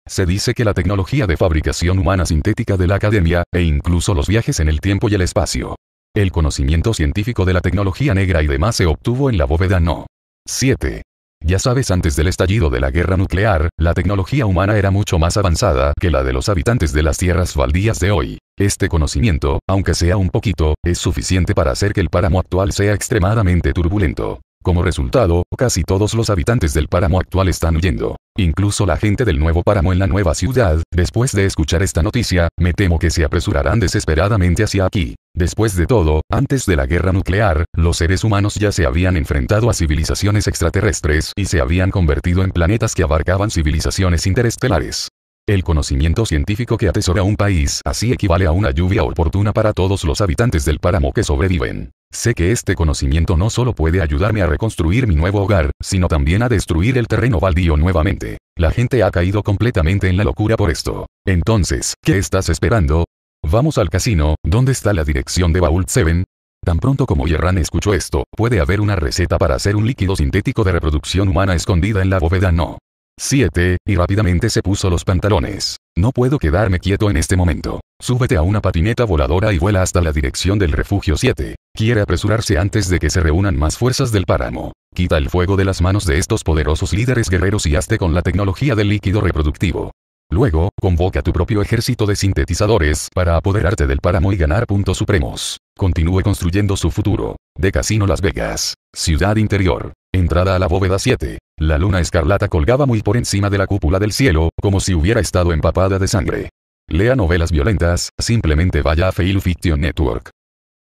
A: Se dice que la tecnología de fabricación humana sintética de la academia, e incluso los viajes en el tiempo y el espacio. El conocimiento científico de la tecnología negra y demás se obtuvo en la bóveda no. 7. Ya sabes, antes del estallido de la guerra nuclear, la tecnología humana era mucho más avanzada que la de los habitantes de las tierras baldías de hoy. Este conocimiento, aunque sea un poquito, es suficiente para hacer que el páramo actual sea extremadamente turbulento. Como resultado, casi todos los habitantes del páramo actual están huyendo. Incluso la gente del nuevo páramo en la nueva ciudad, después de escuchar esta noticia, me temo que se apresurarán desesperadamente hacia aquí. Después de todo, antes de la guerra nuclear, los seres humanos ya se habían enfrentado a civilizaciones extraterrestres y se habían convertido en planetas que abarcaban civilizaciones interestelares. El conocimiento científico que atesora un país así equivale a una lluvia oportuna para todos los habitantes del páramo que sobreviven. Sé que este conocimiento no solo puede ayudarme a reconstruir mi nuevo hogar, sino también a destruir el terreno baldío nuevamente. La gente ha caído completamente en la locura por esto. Entonces, ¿qué estás esperando? Vamos al casino, ¿dónde está la dirección de Baúl 7? Tan pronto como Yerran escuchó esto, puede haber una receta para hacer un líquido sintético de reproducción humana escondida en la bóveda no. 7, y rápidamente se puso los pantalones. No puedo quedarme quieto en este momento. Súbete a una patineta voladora y vuela hasta la dirección del refugio 7. Quiere apresurarse antes de que se reúnan más fuerzas del páramo. Quita el fuego de las manos de estos poderosos líderes guerreros y hazte con la tecnología del líquido reproductivo. Luego, convoca tu propio ejército de sintetizadores para apoderarte del páramo y ganar puntos supremos. Continúe construyendo su futuro. De Casino Las Vegas. Ciudad Interior. Entrada a la bóveda 7. La luna escarlata colgaba muy por encima de la cúpula del cielo, como si hubiera estado empapada de sangre. Lea novelas violentas, simplemente vaya a Fail Fiction Network.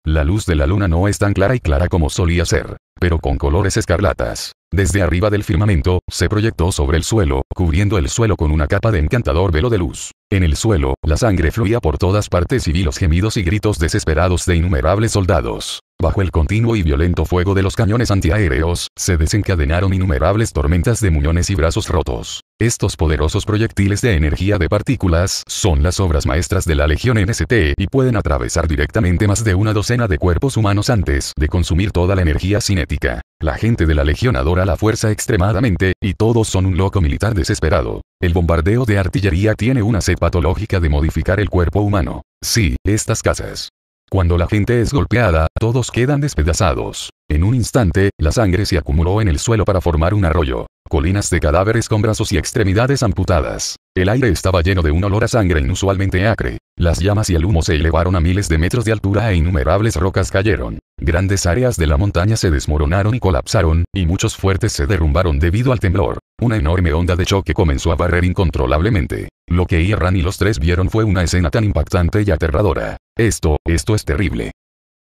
A: La luz de la luna no es tan clara y clara como solía ser, pero con colores escarlatas. Desde arriba del firmamento, se proyectó sobre el suelo, cubriendo el suelo con una capa de encantador velo de luz. En el suelo, la sangre fluía por todas partes y vi los gemidos y gritos desesperados de innumerables soldados. Bajo el continuo y violento fuego de los cañones antiaéreos, se desencadenaron innumerables tormentas de muñones y brazos rotos. Estos poderosos proyectiles de energía de partículas son las obras maestras de la Legión NST y pueden atravesar directamente más de una docena de cuerpos humanos antes de consumir toda la energía cinética. La gente de la Legión adora la fuerza extremadamente, y todos son un loco militar desesperado. El bombardeo de artillería tiene una sed patológica de modificar el cuerpo humano. Sí, estas casas cuando la gente es golpeada, todos quedan despedazados. En un instante, la sangre se acumuló en el suelo para formar un arroyo. Colinas de cadáveres con brazos y extremidades amputadas. El aire estaba lleno de un olor a sangre inusualmente acre. Las llamas y el humo se elevaron a miles de metros de altura e innumerables rocas cayeron. Grandes áreas de la montaña se desmoronaron y colapsaron, y muchos fuertes se derrumbaron debido al temblor. Una enorme onda de choque comenzó a barrer incontrolablemente. Lo que Irran y los tres vieron fue una escena tan impactante y aterradora, esto, esto es terrible.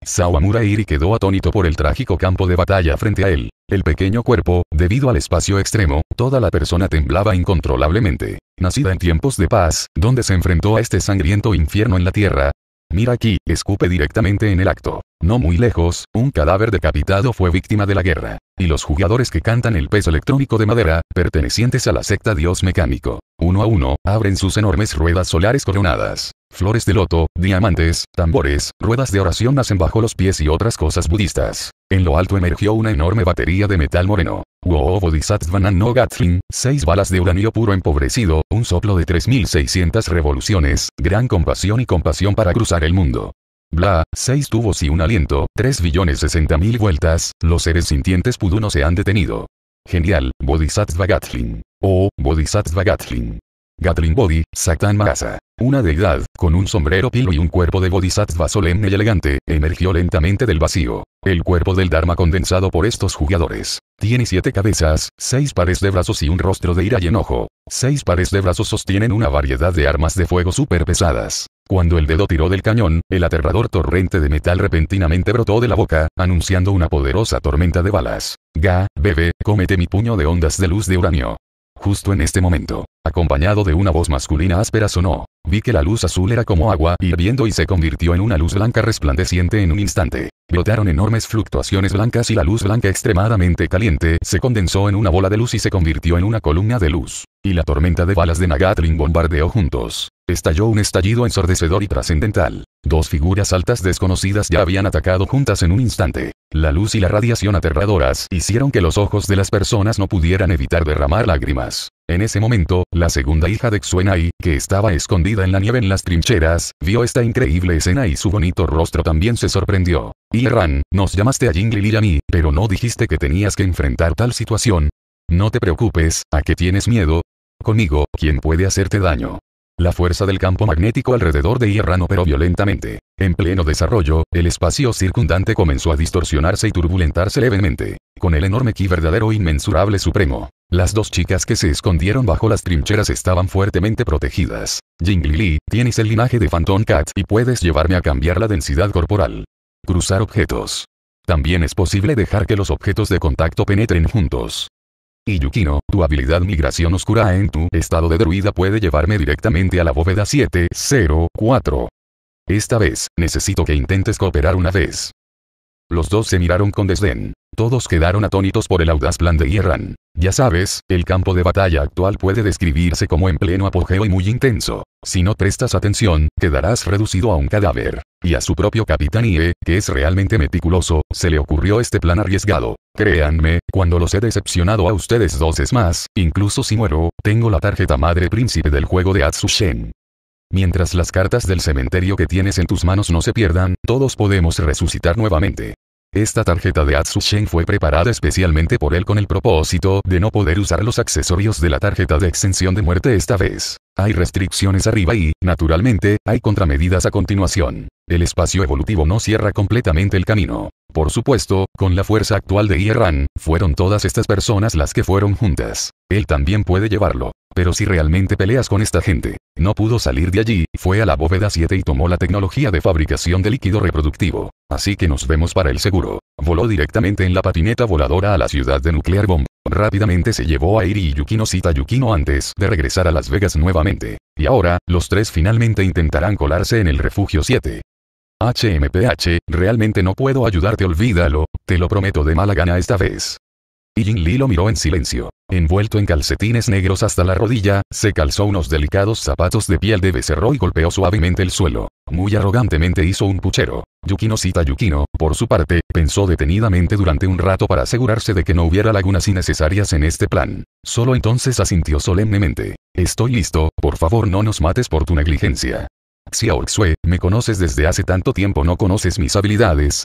A: Sawamura Iri quedó atónito por el trágico campo de batalla frente a él. El pequeño cuerpo, debido al espacio extremo, toda la persona temblaba incontrolablemente. Nacida en tiempos de paz, donde se enfrentó a este sangriento infierno en la tierra. Mira aquí, escupe directamente en el acto. No muy lejos, un cadáver decapitado fue víctima de la guerra. Y los jugadores que cantan el peso electrónico de madera, pertenecientes a la secta Dios Mecánico, uno a uno, abren sus enormes ruedas solares coronadas. Flores de loto, diamantes, tambores, ruedas de oración nacen bajo los pies y otras cosas budistas. En lo alto emergió una enorme batería de metal moreno. Wow Bodhisattva no Gatling, seis balas de uranio puro empobrecido, un soplo de 3600 revoluciones, gran compasión y compasión para cruzar el mundo. Bla, seis tubos y un aliento, 3 billones sesenta mil vueltas, los seres sintientes no se han detenido. Genial, Bodhisattva Gatling. O Bodhisattva Gatling. Gatling Bodhi, Satan Mahasa. Una deidad, con un sombrero pilo y un cuerpo de bodhisattva solemne y elegante, emergió lentamente del vacío. El cuerpo del Dharma condensado por estos jugadores. Tiene siete cabezas, seis pares de brazos y un rostro de ira y enojo. Seis pares de brazos sostienen una variedad de armas de fuego súper pesadas. Cuando el dedo tiró del cañón, el aterrador torrente de metal repentinamente brotó de la boca, anunciando una poderosa tormenta de balas. Ga, bebe, cómete mi puño de ondas de luz de uranio. Justo en este momento, acompañado de una voz masculina áspera sonó, vi que la luz azul era como agua hirviendo y se convirtió en una luz blanca resplandeciente en un instante. Brotaron enormes fluctuaciones blancas y la luz blanca extremadamente caliente se condensó en una bola de luz y se convirtió en una columna de luz y la tormenta de balas de Nagatling bombardeó juntos. Estalló un estallido ensordecedor y trascendental. Dos figuras altas desconocidas ya habían atacado juntas en un instante. La luz y la radiación aterradoras hicieron que los ojos de las personas no pudieran evitar derramar lágrimas. En ese momento, la segunda hija de Xuenai, que estaba escondida en la nieve en las trincheras, vio esta increíble escena y su bonito rostro también se sorprendió. Irran, nos llamaste a Jingli y a mí, pero no dijiste que tenías que enfrentar tal situación. No te preocupes, ¿a qué tienes miedo? conmigo, quien puede hacerte daño. La fuerza del campo magnético alrededor de Hierran operó violentamente. En pleno desarrollo, el espacio circundante comenzó a distorsionarse y turbulentarse levemente, con el enorme ki verdadero inmensurable supremo. Las dos chicas que se escondieron bajo las trincheras estaban fuertemente protegidas. Jingli Li, tienes el linaje de Phantom Cat y puedes llevarme a cambiar la densidad corporal. Cruzar objetos. También es posible dejar que los objetos de contacto penetren juntos. Y Yukino, tu habilidad Migración Oscura en tu estado de druida puede llevarme directamente a la bóveda 704. Esta vez, necesito que intentes cooperar una vez. Los dos se miraron con desdén. Todos quedaron atónitos por el audaz plan de Hierran. Ya sabes, el campo de batalla actual puede describirse como en pleno apogeo y muy intenso. Si no prestas atención, quedarás reducido a un cadáver. Y a su propio capitán IE, que es realmente meticuloso, se le ocurrió este plan arriesgado. Créanme, cuando los he decepcionado a ustedes dos es más, incluso si muero, tengo la tarjeta madre príncipe del juego de Atsushen. Mientras las cartas del cementerio que tienes en tus manos no se pierdan, todos podemos resucitar nuevamente. Esta tarjeta de Atsushen fue preparada especialmente por él con el propósito de no poder usar los accesorios de la tarjeta de extensión de muerte esta vez. Hay restricciones arriba y, naturalmente, hay contramedidas a continuación. El espacio evolutivo no cierra completamente el camino. Por supuesto, con la fuerza actual de Ran, fueron todas estas personas las que fueron juntas. Él también puede llevarlo pero si realmente peleas con esta gente. No pudo salir de allí, fue a la bóveda 7 y tomó la tecnología de fabricación de líquido reproductivo. Así que nos vemos para el seguro. Voló directamente en la patineta voladora a la ciudad de Nuclear Bomb. Rápidamente se llevó a Iri y Yukino Cita Yukino antes de regresar a Las Vegas nuevamente. Y ahora, los tres finalmente intentarán colarse en el refugio 7. HMPH, realmente no puedo ayudarte olvídalo, te lo prometo de mala gana esta vez. Y Jin Li lo miró en silencio. Envuelto en calcetines negros hasta la rodilla, se calzó unos delicados zapatos de piel de becerro y golpeó suavemente el suelo. Muy arrogantemente hizo un puchero. Yukino Sita Yukino, por su parte, pensó detenidamente durante un rato para asegurarse de que no hubiera lagunas innecesarias en este plan. Solo entonces asintió solemnemente. Estoy listo, por favor no nos mates por tu negligencia. Xiao Xue, me conoces desde hace tanto tiempo no conoces mis habilidades,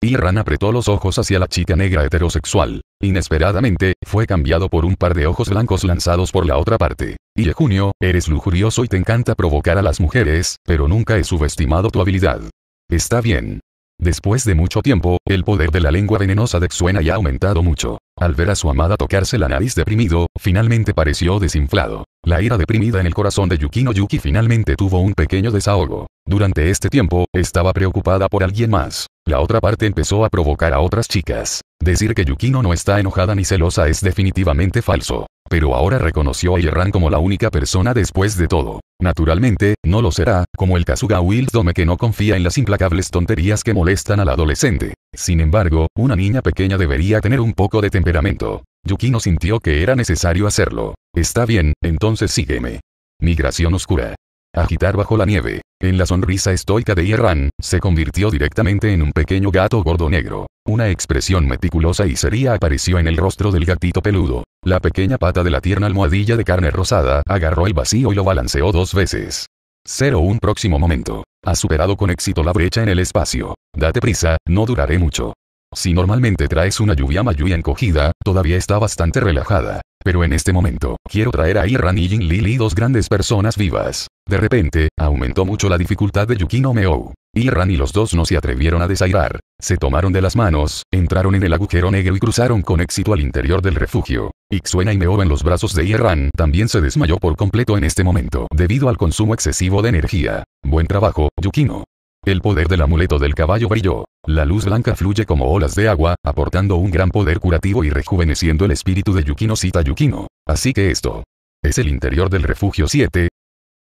A: y Ran apretó los ojos hacia la chica negra heterosexual. Inesperadamente, fue cambiado por un par de ojos blancos lanzados por la otra parte. Y Junio, eres lujurioso y te encanta provocar a las mujeres, pero nunca he subestimado tu habilidad. Está bien. Después de mucho tiempo, el poder de la lengua venenosa de Xuena ya ha aumentado mucho. Al ver a su amada tocarse la nariz deprimido, finalmente pareció desinflado. La ira deprimida en el corazón de Yukino Yuki finalmente tuvo un pequeño desahogo. Durante este tiempo, estaba preocupada por alguien más. La otra parte empezó a provocar a otras chicas. Decir que Yukino no está enojada ni celosa es definitivamente falso. Pero ahora reconoció a Yerran como la única persona después de todo. Naturalmente, no lo será, como el Kazuga Dome que no confía en las implacables tonterías que molestan al adolescente. Sin embargo, una niña pequeña debería tener un poco de temperamento. Yukino sintió que era necesario hacerlo. Está bien, entonces sígueme. Migración oscura agitar bajo la nieve. En la sonrisa estoica de Irán, se convirtió directamente en un pequeño gato gordo negro. Una expresión meticulosa y seria apareció en el rostro del gatito peludo. La pequeña pata de la tierna almohadilla de carne rosada agarró el vacío y lo balanceó dos veces. Cero un Próximo momento. Ha superado con éxito la brecha en el espacio. Date prisa, no duraré mucho. Si normalmente traes una lluvia y encogida, todavía está bastante relajada. Pero en este momento, quiero traer a Irran y Jin Lili dos grandes personas vivas. De repente, aumentó mucho la dificultad de Yukino Meou. Irran y los dos no se atrevieron a desairar. Se tomaron de las manos, entraron en el agujero negro y cruzaron con éxito al interior del refugio. Ixuena y Meou en los brazos de Irran también se desmayó por completo en este momento debido al consumo excesivo de energía. Buen trabajo, Yukino. El poder del amuleto del caballo brilló. La luz blanca fluye como olas de agua, aportando un gran poder curativo y rejuveneciendo el espíritu de Yukino Sita Yukino. Así que esto. ¿Es el interior del refugio 7?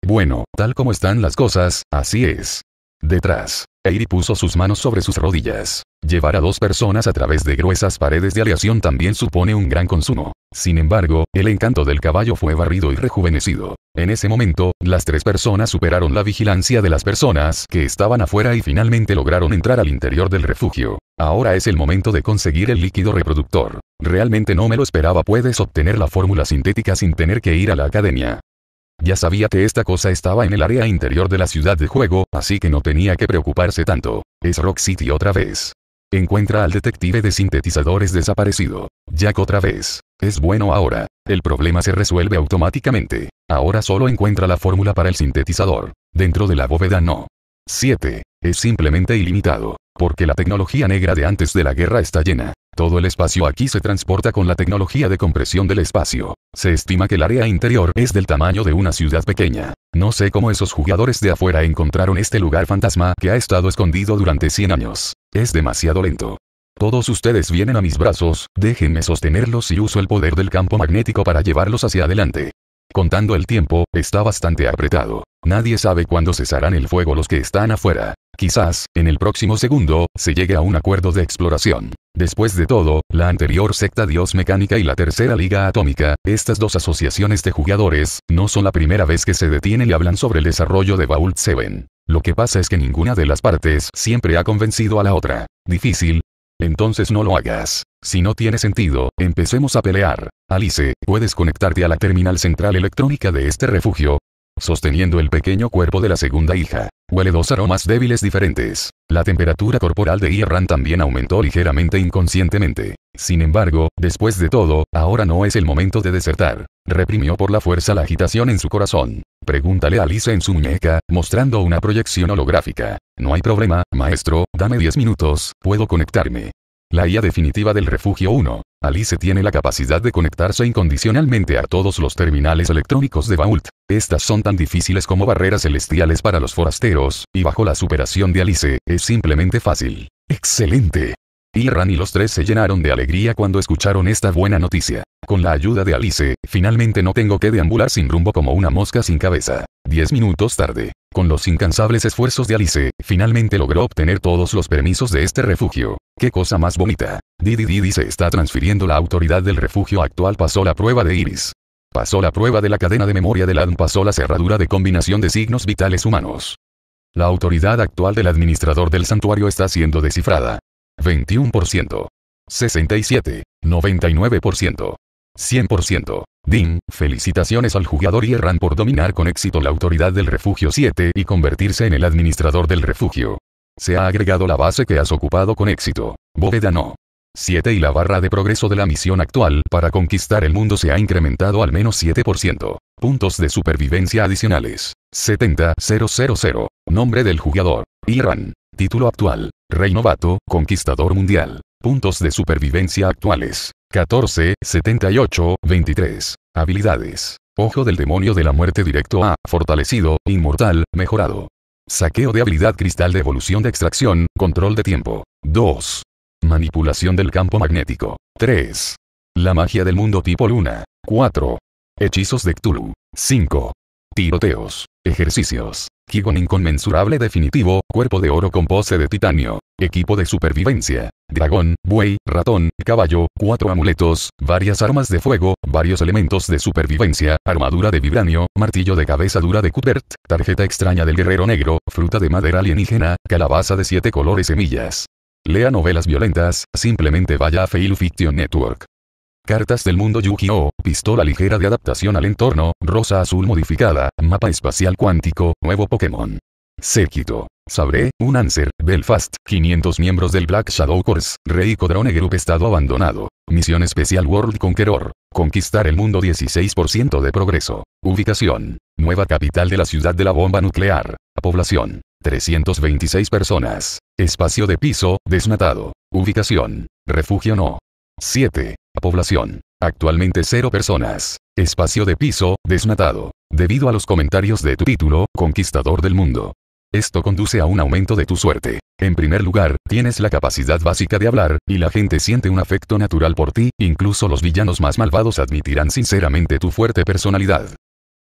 A: Bueno, tal como están las cosas, así es. Detrás Eiri puso sus manos sobre sus rodillas. Llevar a dos personas a través de gruesas paredes de aleación también supone un gran consumo. Sin embargo, el encanto del caballo fue barrido y rejuvenecido. En ese momento, las tres personas superaron la vigilancia de las personas que estaban afuera y finalmente lograron entrar al interior del refugio. Ahora es el momento de conseguir el líquido reproductor. Realmente no me lo esperaba. Puedes obtener la fórmula sintética sin tener que ir a la academia. Ya sabía que esta cosa estaba en el área interior de la ciudad de juego, así que no tenía que preocuparse tanto. Es Rock City otra vez. Encuentra al detective de sintetizadores desaparecido. Jack otra vez. Es bueno ahora. El problema se resuelve automáticamente. Ahora solo encuentra la fórmula para el sintetizador. Dentro de la bóveda no. 7. Es simplemente ilimitado. Porque la tecnología negra de antes de la guerra está llena. Todo el espacio aquí se transporta con la tecnología de compresión del espacio. Se estima que el área interior es del tamaño de una ciudad pequeña. No sé cómo esos jugadores de afuera encontraron este lugar fantasma que ha estado escondido durante 100 años. Es demasiado lento. Todos ustedes vienen a mis brazos, déjenme sostenerlos y uso el poder del campo magnético para llevarlos hacia adelante. Contando el tiempo, está bastante apretado. Nadie sabe cuándo cesarán el fuego los que están afuera. Quizás, en el próximo segundo, se llegue a un acuerdo de exploración. Después de todo, la anterior secta Dios Mecánica y la tercera Liga Atómica, estas dos asociaciones de jugadores, no son la primera vez que se detienen y hablan sobre el desarrollo de Vault 7. Lo que pasa es que ninguna de las partes siempre ha convencido a la otra. Difícil. Entonces no lo hagas. Si no tiene sentido, empecemos a pelear. Alice, puedes conectarte a la terminal central electrónica de este refugio, sosteniendo el pequeño cuerpo de la segunda hija. Huele dos aromas débiles diferentes. La temperatura corporal de Irran también aumentó ligeramente inconscientemente. Sin embargo, después de todo, ahora no es el momento de desertar. Reprimió por la fuerza la agitación en su corazón. Pregúntale a Lisa en su muñeca, mostrando una proyección holográfica. No hay problema, maestro, dame 10 minutos, puedo conectarme. La IA definitiva del Refugio 1. Alice tiene la capacidad de conectarse incondicionalmente a todos los terminales electrónicos de Vault. Estas son tan difíciles como barreras celestiales para los forasteros, y bajo la superación de Alice, es simplemente fácil. ¡Excelente! Y y los tres se llenaron de alegría cuando escucharon esta buena noticia. Con la ayuda de Alice, finalmente no tengo que deambular sin rumbo como una mosca sin cabeza. Diez minutos tarde. Con los incansables esfuerzos de Alice, finalmente logró obtener todos los permisos de este refugio. ¡Qué cosa más bonita! Didi Didi se está transfiriendo la autoridad del refugio actual pasó la prueba de Iris. Pasó la prueba de la cadena de memoria del ADN pasó la cerradura de combinación de signos vitales humanos. La autoridad actual del administrador del santuario está siendo descifrada. 21%. 67. 99%. 100%. Ding. felicitaciones al jugador Iran por dominar con éxito la autoridad del refugio 7 y convertirse en el administrador del refugio. Se ha agregado la base que has ocupado con éxito. Bóveda no. 7 y la barra de progreso de la misión actual para conquistar el mundo se ha incrementado al menos 7%. Puntos de supervivencia adicionales. 70-000. Nombre del jugador. Irán. Título actual. Rey novato, conquistador mundial. Puntos de supervivencia actuales. 14, 78, 23. Habilidades. Ojo del demonio de la muerte directo a, fortalecido, inmortal, mejorado. Saqueo de habilidad cristal de evolución de extracción, control de tiempo. 2. Manipulación del campo magnético. 3. La magia del mundo tipo luna. 4. Hechizos de Cthulhu. 5. Tiroteos. Ejercicios. Gigon inconmensurable definitivo, cuerpo de oro con pose de titanio. Equipo de supervivencia dragón, buey, ratón, caballo, cuatro amuletos, varias armas de fuego, varios elementos de supervivencia, armadura de vibranio, martillo de cabeza dura de cutbert, tarjeta extraña del guerrero negro, fruta de madera alienígena, calabaza de siete colores semillas. Lea novelas violentas, simplemente vaya a Fail Fiction Network. Cartas del mundo Yu-Gi-Oh! Pistola ligera de adaptación al entorno, rosa azul modificada, mapa espacial cuántico, nuevo Pokémon. Séquito. Sabré, un Answer, Belfast, 500 miembros del Black Shadow Corps, Rey Drone Group Estado Abandonado. Misión Especial World Conqueror. Conquistar el mundo 16% de progreso. Ubicación. Nueva capital de la ciudad de la bomba nuclear. Población. 326 personas. Espacio de piso, desnatado. Ubicación. Refugio no. 7. Población. Actualmente 0 personas. Espacio de piso, desnatado. Debido a los comentarios de tu título, Conquistador del Mundo. Esto conduce a un aumento de tu suerte. En primer lugar, tienes la capacidad básica de hablar, y la gente siente un afecto natural por ti, incluso los villanos más malvados admitirán sinceramente tu fuerte personalidad.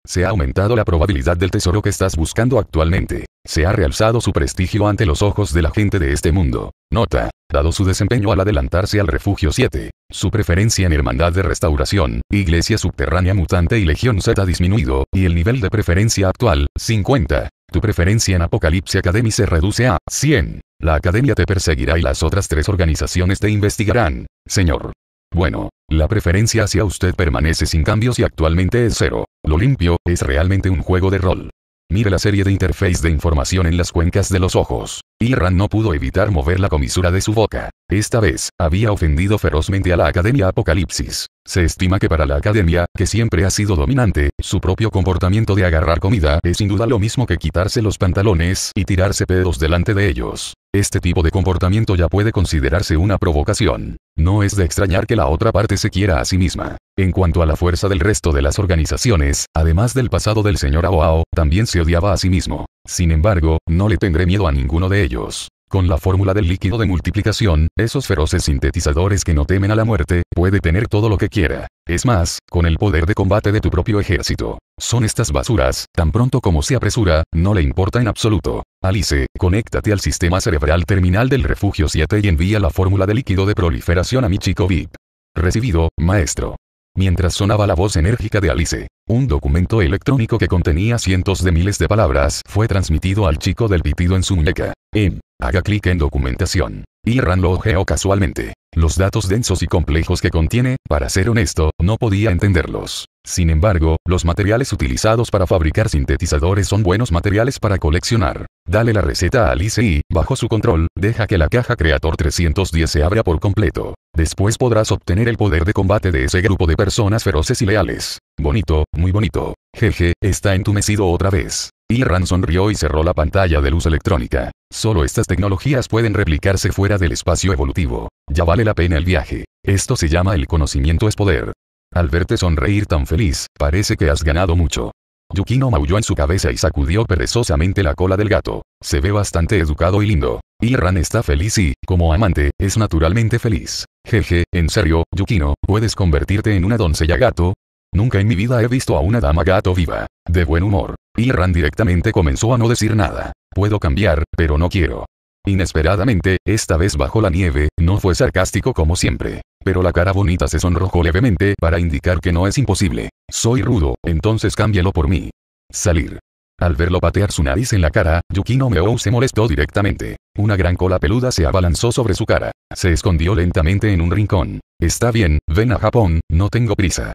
A: Se ha aumentado la probabilidad del tesoro que estás buscando actualmente. Se ha realzado su prestigio ante los ojos de la gente de este mundo. Nota, dado su desempeño al adelantarse al Refugio 7. Su preferencia en Hermandad de Restauración, Iglesia Subterránea Mutante y Legión Z ha disminuido, y el nivel de preferencia actual, 50. Tu preferencia en Apocalipsis Academy se reduce a 100. La academia te perseguirá y las otras tres organizaciones te investigarán, señor. Bueno, la preferencia hacia usted permanece sin cambios y actualmente es cero. Lo limpio, es realmente un juego de rol. Mire la serie de interface de información en las cuencas de los ojos. Ran no pudo evitar mover la comisura de su boca. Esta vez, había ofendido ferozmente a la Academia Apocalipsis. Se estima que para la Academia, que siempre ha sido dominante, su propio comportamiento de agarrar comida es sin duda lo mismo que quitarse los pantalones y tirarse pedos delante de ellos. Este tipo de comportamiento ya puede considerarse una provocación. No es de extrañar que la otra parte se quiera a sí misma. En cuanto a la fuerza del resto de las organizaciones, además del pasado del señor Aoao, también se odiaba a sí mismo. Sin embargo, no le tendré miedo a ninguno de ellos. Con la fórmula del líquido de multiplicación, esos feroces sintetizadores que no temen a la muerte, puede tener todo lo que quiera. Es más, con el poder de combate de tu propio ejército. Son estas basuras, tan pronto como se apresura, no le importa en absoluto. Alice, conéctate al sistema cerebral terminal del refugio 7 y envía la fórmula de líquido de proliferación a mi chico VIP. Recibido, maestro mientras sonaba la voz enérgica de Alice. Un documento electrónico que contenía cientos de miles de palabras fue transmitido al chico del pitido en su muñeca. Em, haga clic en documentación. Y Ran lo ojeó casualmente los datos densos y complejos que contiene, para ser honesto, no podía entenderlos. Sin embargo, los materiales utilizados para fabricar sintetizadores son buenos materiales para coleccionar. Dale la receta a Alice y, bajo su control, deja que la caja Creator 310 se abra por completo. Después podrás obtener el poder de combate de ese grupo de personas feroces y leales. Bonito, muy bonito. Jeje, está entumecido otra vez. Irran sonrió y cerró la pantalla de luz electrónica. Solo estas tecnologías pueden replicarse fuera del espacio evolutivo. Ya vale la pena el viaje. Esto se llama el conocimiento es poder. Al verte sonreír tan feliz, parece que has ganado mucho. Yukino maulló en su cabeza y sacudió perezosamente la cola del gato. Se ve bastante educado y lindo. Irran está feliz y, como amante, es naturalmente feliz. Jeje, en serio, Yukino, puedes convertirte en una doncella gato, Nunca en mi vida he visto a una dama gato viva. De buen humor. Y Ran directamente comenzó a no decir nada. Puedo cambiar, pero no quiero. Inesperadamente, esta vez bajo la nieve, no fue sarcástico como siempre. Pero la cara bonita se sonrojó levemente para indicar que no es imposible. Soy rudo, entonces cámbielo por mí. Salir. Al verlo patear su nariz en la cara, Yukino Meou se molestó directamente. Una gran cola peluda se abalanzó sobre su cara. Se escondió lentamente en un rincón. Está bien, ven a Japón, no tengo prisa.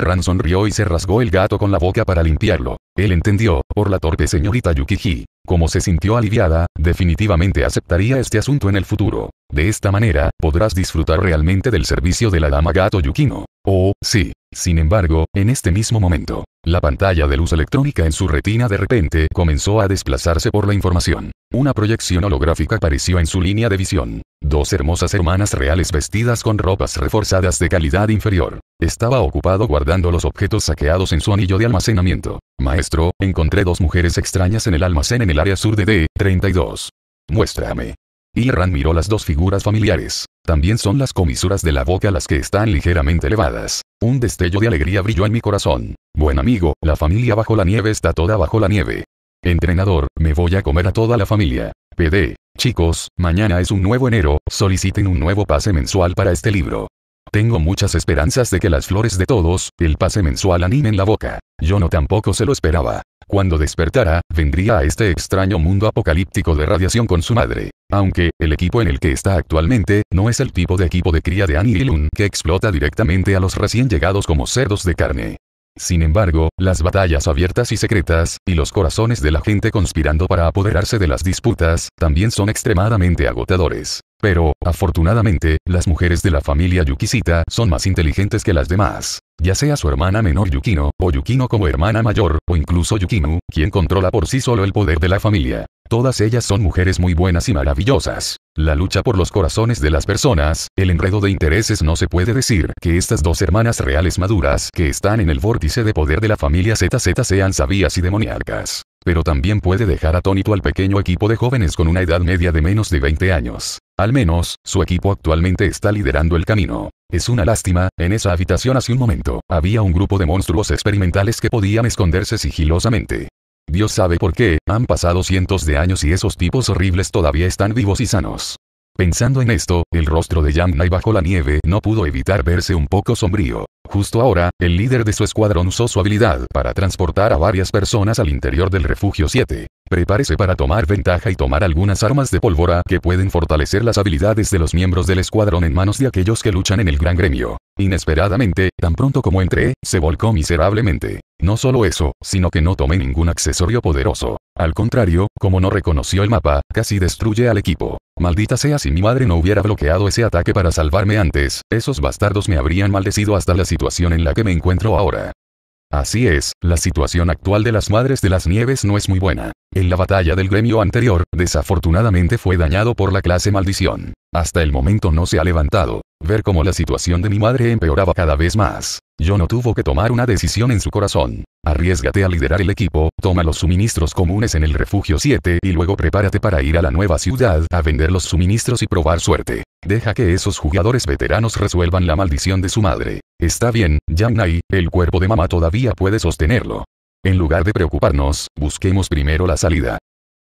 A: Ran sonrió y se rasgó el gato con la boca para limpiarlo. Él entendió, por la torpe señorita Yukiji, como se sintió aliviada, definitivamente aceptaría este asunto en el futuro. De esta manera, podrás disfrutar realmente del servicio de la dama gato Yukino. Oh, sí, sin embargo, en este mismo momento, la pantalla de luz electrónica en su retina de repente comenzó a desplazarse por la información. Una proyección holográfica apareció en su línea de visión. Dos hermosas hermanas reales vestidas con ropas reforzadas de calidad inferior. Estaba ocupado guardando los objetos saqueados en su anillo de almacenamiento. Maestro, encontré dos mujeres extrañas en el almacén en el área sur de D32. Muéstrame. Irran miró las dos figuras familiares. También son las comisuras de la boca las que están ligeramente elevadas. Un destello de alegría brilló en mi corazón. Buen amigo, la familia bajo la nieve está toda bajo la nieve. Entrenador, me voy a comer a toda la familia. PD. Chicos, mañana es un nuevo enero, soliciten un nuevo pase mensual para este libro. Tengo muchas esperanzas de que las flores de todos, el pase mensual animen la boca. Yo no tampoco se lo esperaba. Cuando despertara, vendría a este extraño mundo apocalíptico de radiación con su madre. Aunque, el equipo en el que está actualmente, no es el tipo de equipo de cría de Annie Ilun que explota directamente a los recién llegados como cerdos de carne. Sin embargo, las batallas abiertas y secretas, y los corazones de la gente conspirando para apoderarse de las disputas, también son extremadamente agotadores. Pero, afortunadamente, las mujeres de la familia Yukisita son más inteligentes que las demás. Ya sea su hermana menor Yukino, o Yukino como hermana mayor, o incluso Yukino, quien controla por sí solo el poder de la familia. Todas ellas son mujeres muy buenas y maravillosas. La lucha por los corazones de las personas, el enredo de intereses no se puede decir que estas dos hermanas reales maduras que están en el vórtice de poder de la familia ZZ sean sabias y demoníacas. Pero también puede dejar atónito al pequeño equipo de jóvenes con una edad media de menos de 20 años. Al menos, su equipo actualmente está liderando el camino. Es una lástima, en esa habitación hace un momento, había un grupo de monstruos experimentales que podían esconderse sigilosamente. Dios sabe por qué, han pasado cientos de años y esos tipos horribles todavía están vivos y sanos. Pensando en esto, el rostro de Yamnai bajo la nieve no pudo evitar verse un poco sombrío. Justo ahora, el líder de su escuadrón usó su habilidad para transportar a varias personas al interior del refugio 7. Prepárese para tomar ventaja y tomar algunas armas de pólvora que pueden fortalecer las habilidades de los miembros del escuadrón en manos de aquellos que luchan en el gran gremio. Inesperadamente, tan pronto como entré, se volcó miserablemente. No solo eso, sino que no tomé ningún accesorio poderoso. Al contrario, como no reconoció el mapa, casi destruye al equipo. Maldita sea si mi madre no hubiera bloqueado ese ataque para salvarme antes, esos bastardos me habrían maldecido hasta la situación en la que me encuentro ahora. Así es, la situación actual de las Madres de las Nieves no es muy buena. En la batalla del gremio anterior, desafortunadamente fue dañado por la clase maldición. Hasta el momento no se ha levantado ver cómo la situación de mi madre empeoraba cada vez más. Yo no tuvo que tomar una decisión en su corazón. Arriesgate a liderar el equipo, toma los suministros comunes en el refugio 7 y luego prepárate para ir a la nueva ciudad a vender los suministros y probar suerte. Deja que esos jugadores veteranos resuelvan la maldición de su madre. Está bien, Yang Nai, el cuerpo de mamá todavía puede sostenerlo. En lugar de preocuparnos, busquemos primero la salida.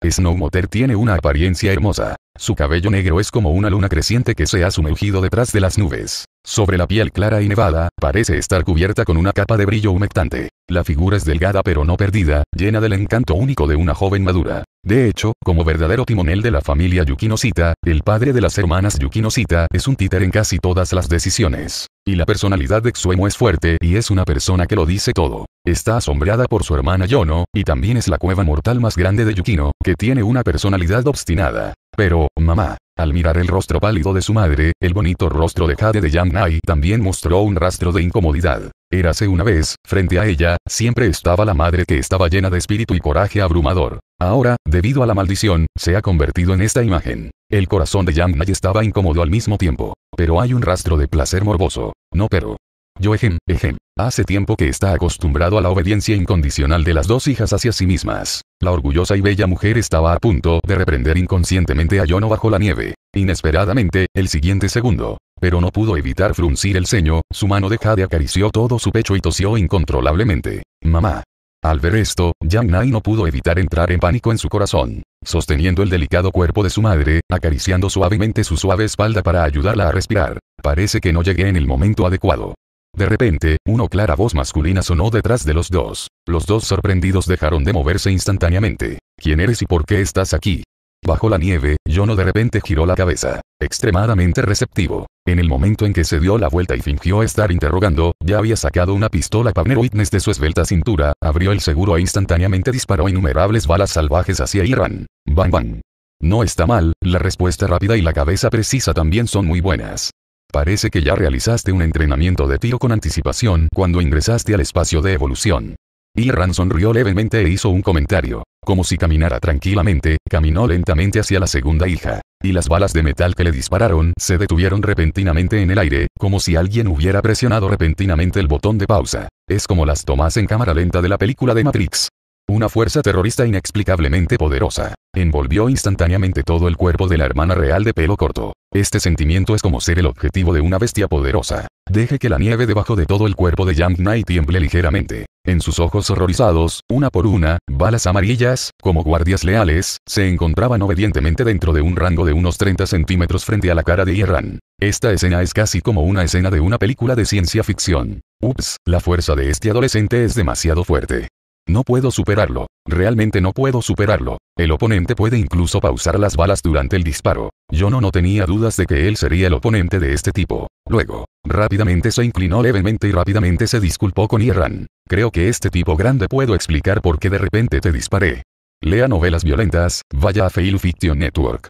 A: Snowmotor tiene una apariencia hermosa. Su cabello negro es como una luna creciente que se ha sumergido detrás de las nubes. Sobre la piel clara y nevada, parece estar cubierta con una capa de brillo humectante. La figura es delgada pero no perdida, llena del encanto único de una joven madura. De hecho, como verdadero timonel de la familia Yukinosita, el padre de las hermanas Yukinosita es un títer en casi todas las decisiones. Y la personalidad de Xuemo es fuerte y es una persona que lo dice todo. Está asombrada por su hermana Yono, y también es la cueva mortal más grande de Yukino, que tiene una personalidad obstinada. Pero, mamá, al mirar el rostro pálido de su madre, el bonito rostro de Jade de Yang Nai también mostró un rastro de incomodidad. Érase una vez, frente a ella, siempre estaba la madre que estaba llena de espíritu y coraje abrumador. Ahora, debido a la maldición, se ha convertido en esta imagen. El corazón de Yang Nai estaba incómodo al mismo tiempo. Pero hay un rastro de placer morboso. No pero, yo ejem, ejem. Hace tiempo que está acostumbrado a la obediencia incondicional de las dos hijas hacia sí mismas. La orgullosa y bella mujer estaba a punto de reprender inconscientemente a Yono bajo la nieve. Inesperadamente, el siguiente segundo. Pero no pudo evitar fruncir el ceño, su mano de Jade acarició todo su pecho y tosió incontrolablemente. Mamá. Al ver esto, Yang Nai no pudo evitar entrar en pánico en su corazón. Sosteniendo el delicado cuerpo de su madre, acariciando suavemente su suave espalda para ayudarla a respirar. Parece que no llegué en el momento adecuado. De repente, una clara voz masculina sonó detrás de los dos. Los dos sorprendidos dejaron de moverse instantáneamente. ¿Quién eres y por qué estás aquí? Bajo la nieve, Yono de repente giró la cabeza, extremadamente receptivo. En el momento en que se dio la vuelta y fingió estar interrogando, ya había sacado una pistola Pavner Witness de su esbelta cintura, abrió el seguro e instantáneamente disparó innumerables balas salvajes hacia Irán. Bang bang. No está mal, la respuesta rápida y la cabeza precisa también son muy buenas. Parece que ya realizaste un entrenamiento de tiro con anticipación cuando ingresaste al espacio de evolución. Ilran sonrió levemente e hizo un comentario. Como si caminara tranquilamente, caminó lentamente hacia la segunda hija. Y las balas de metal que le dispararon se detuvieron repentinamente en el aire, como si alguien hubiera presionado repentinamente el botón de pausa. Es como las tomas en cámara lenta de la película de Matrix. Una fuerza terrorista inexplicablemente poderosa. Envolvió instantáneamente todo el cuerpo de la hermana real de pelo corto. Este sentimiento es como ser el objetivo de una bestia poderosa. Deje que la nieve debajo de todo el cuerpo de Young Knight tiemble ligeramente. En sus ojos horrorizados, una por una, balas amarillas, como guardias leales, se encontraban obedientemente dentro de un rango de unos 30 centímetros frente a la cara de Yerran. Esta escena es casi como una escena de una película de ciencia ficción. Ups, la fuerza de este adolescente es demasiado fuerte. No puedo superarlo. Realmente no puedo superarlo. El oponente puede incluso pausar las balas durante el disparo. Yo no, no tenía dudas de que él sería el oponente de este tipo. Luego, rápidamente se inclinó levemente y rápidamente se disculpó con Irán. Creo que este tipo grande puedo explicar por qué de repente te disparé. Lea novelas violentas, vaya a Fail Fiction Network.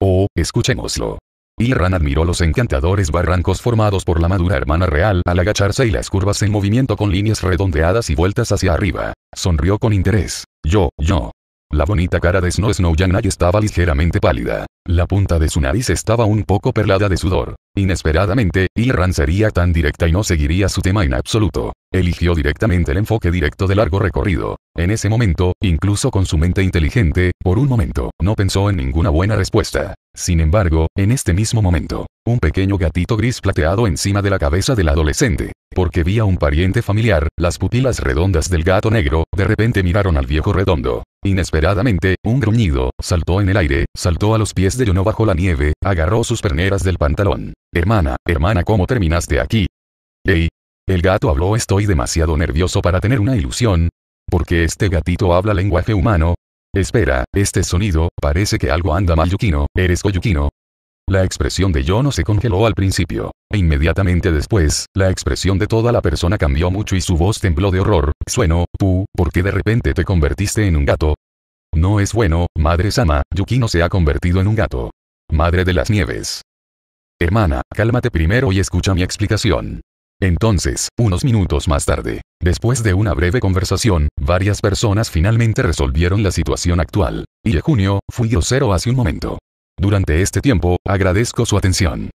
A: O, escuchémoslo. Ran admiró los encantadores barrancos formados por la madura hermana real al agacharse y las curvas en movimiento con líneas redondeadas y vueltas hacia arriba. Sonrió con interés. Yo, yo. La bonita cara de Snow Snow Yanai estaba ligeramente pálida. La punta de su nariz estaba un poco perlada de sudor. Inesperadamente, Irran sería tan directa y no seguiría su tema en absoluto. Eligió directamente el enfoque directo de largo recorrido. En ese momento, incluso con su mente inteligente, por un momento, no pensó en ninguna buena respuesta. Sin embargo, en este mismo momento, un pequeño gatito gris plateado encima de la cabeza del adolescente. Porque vi a un pariente familiar, las pupilas redondas del gato negro, de repente miraron al viejo redondo. Inesperadamente, un gruñido, saltó en el aire, saltó a los pies de Yono bajo la nieve, agarró sus perneras del pantalón. Hermana, hermana, ¿cómo terminaste aquí? Ey. El gato habló, estoy demasiado nervioso para tener una ilusión. Porque este gatito habla lenguaje humano. Espera, este sonido, parece que algo anda mal Yukino, eres Koyukino. La expresión de no se congeló al principio, e inmediatamente después, la expresión de toda la persona cambió mucho y su voz tembló de horror. Sueno, Pu, ¿por qué de repente te convertiste en un gato? No es bueno, madre Sama, Yukino se ha convertido en un gato. Madre de las nieves, Hermana, cálmate primero y escucha mi explicación. Entonces, unos minutos más tarde, después de una breve conversación, varias personas finalmente resolvieron la situación actual, y de junio, fui grosero hace un momento. Durante este tiempo, agradezco su atención.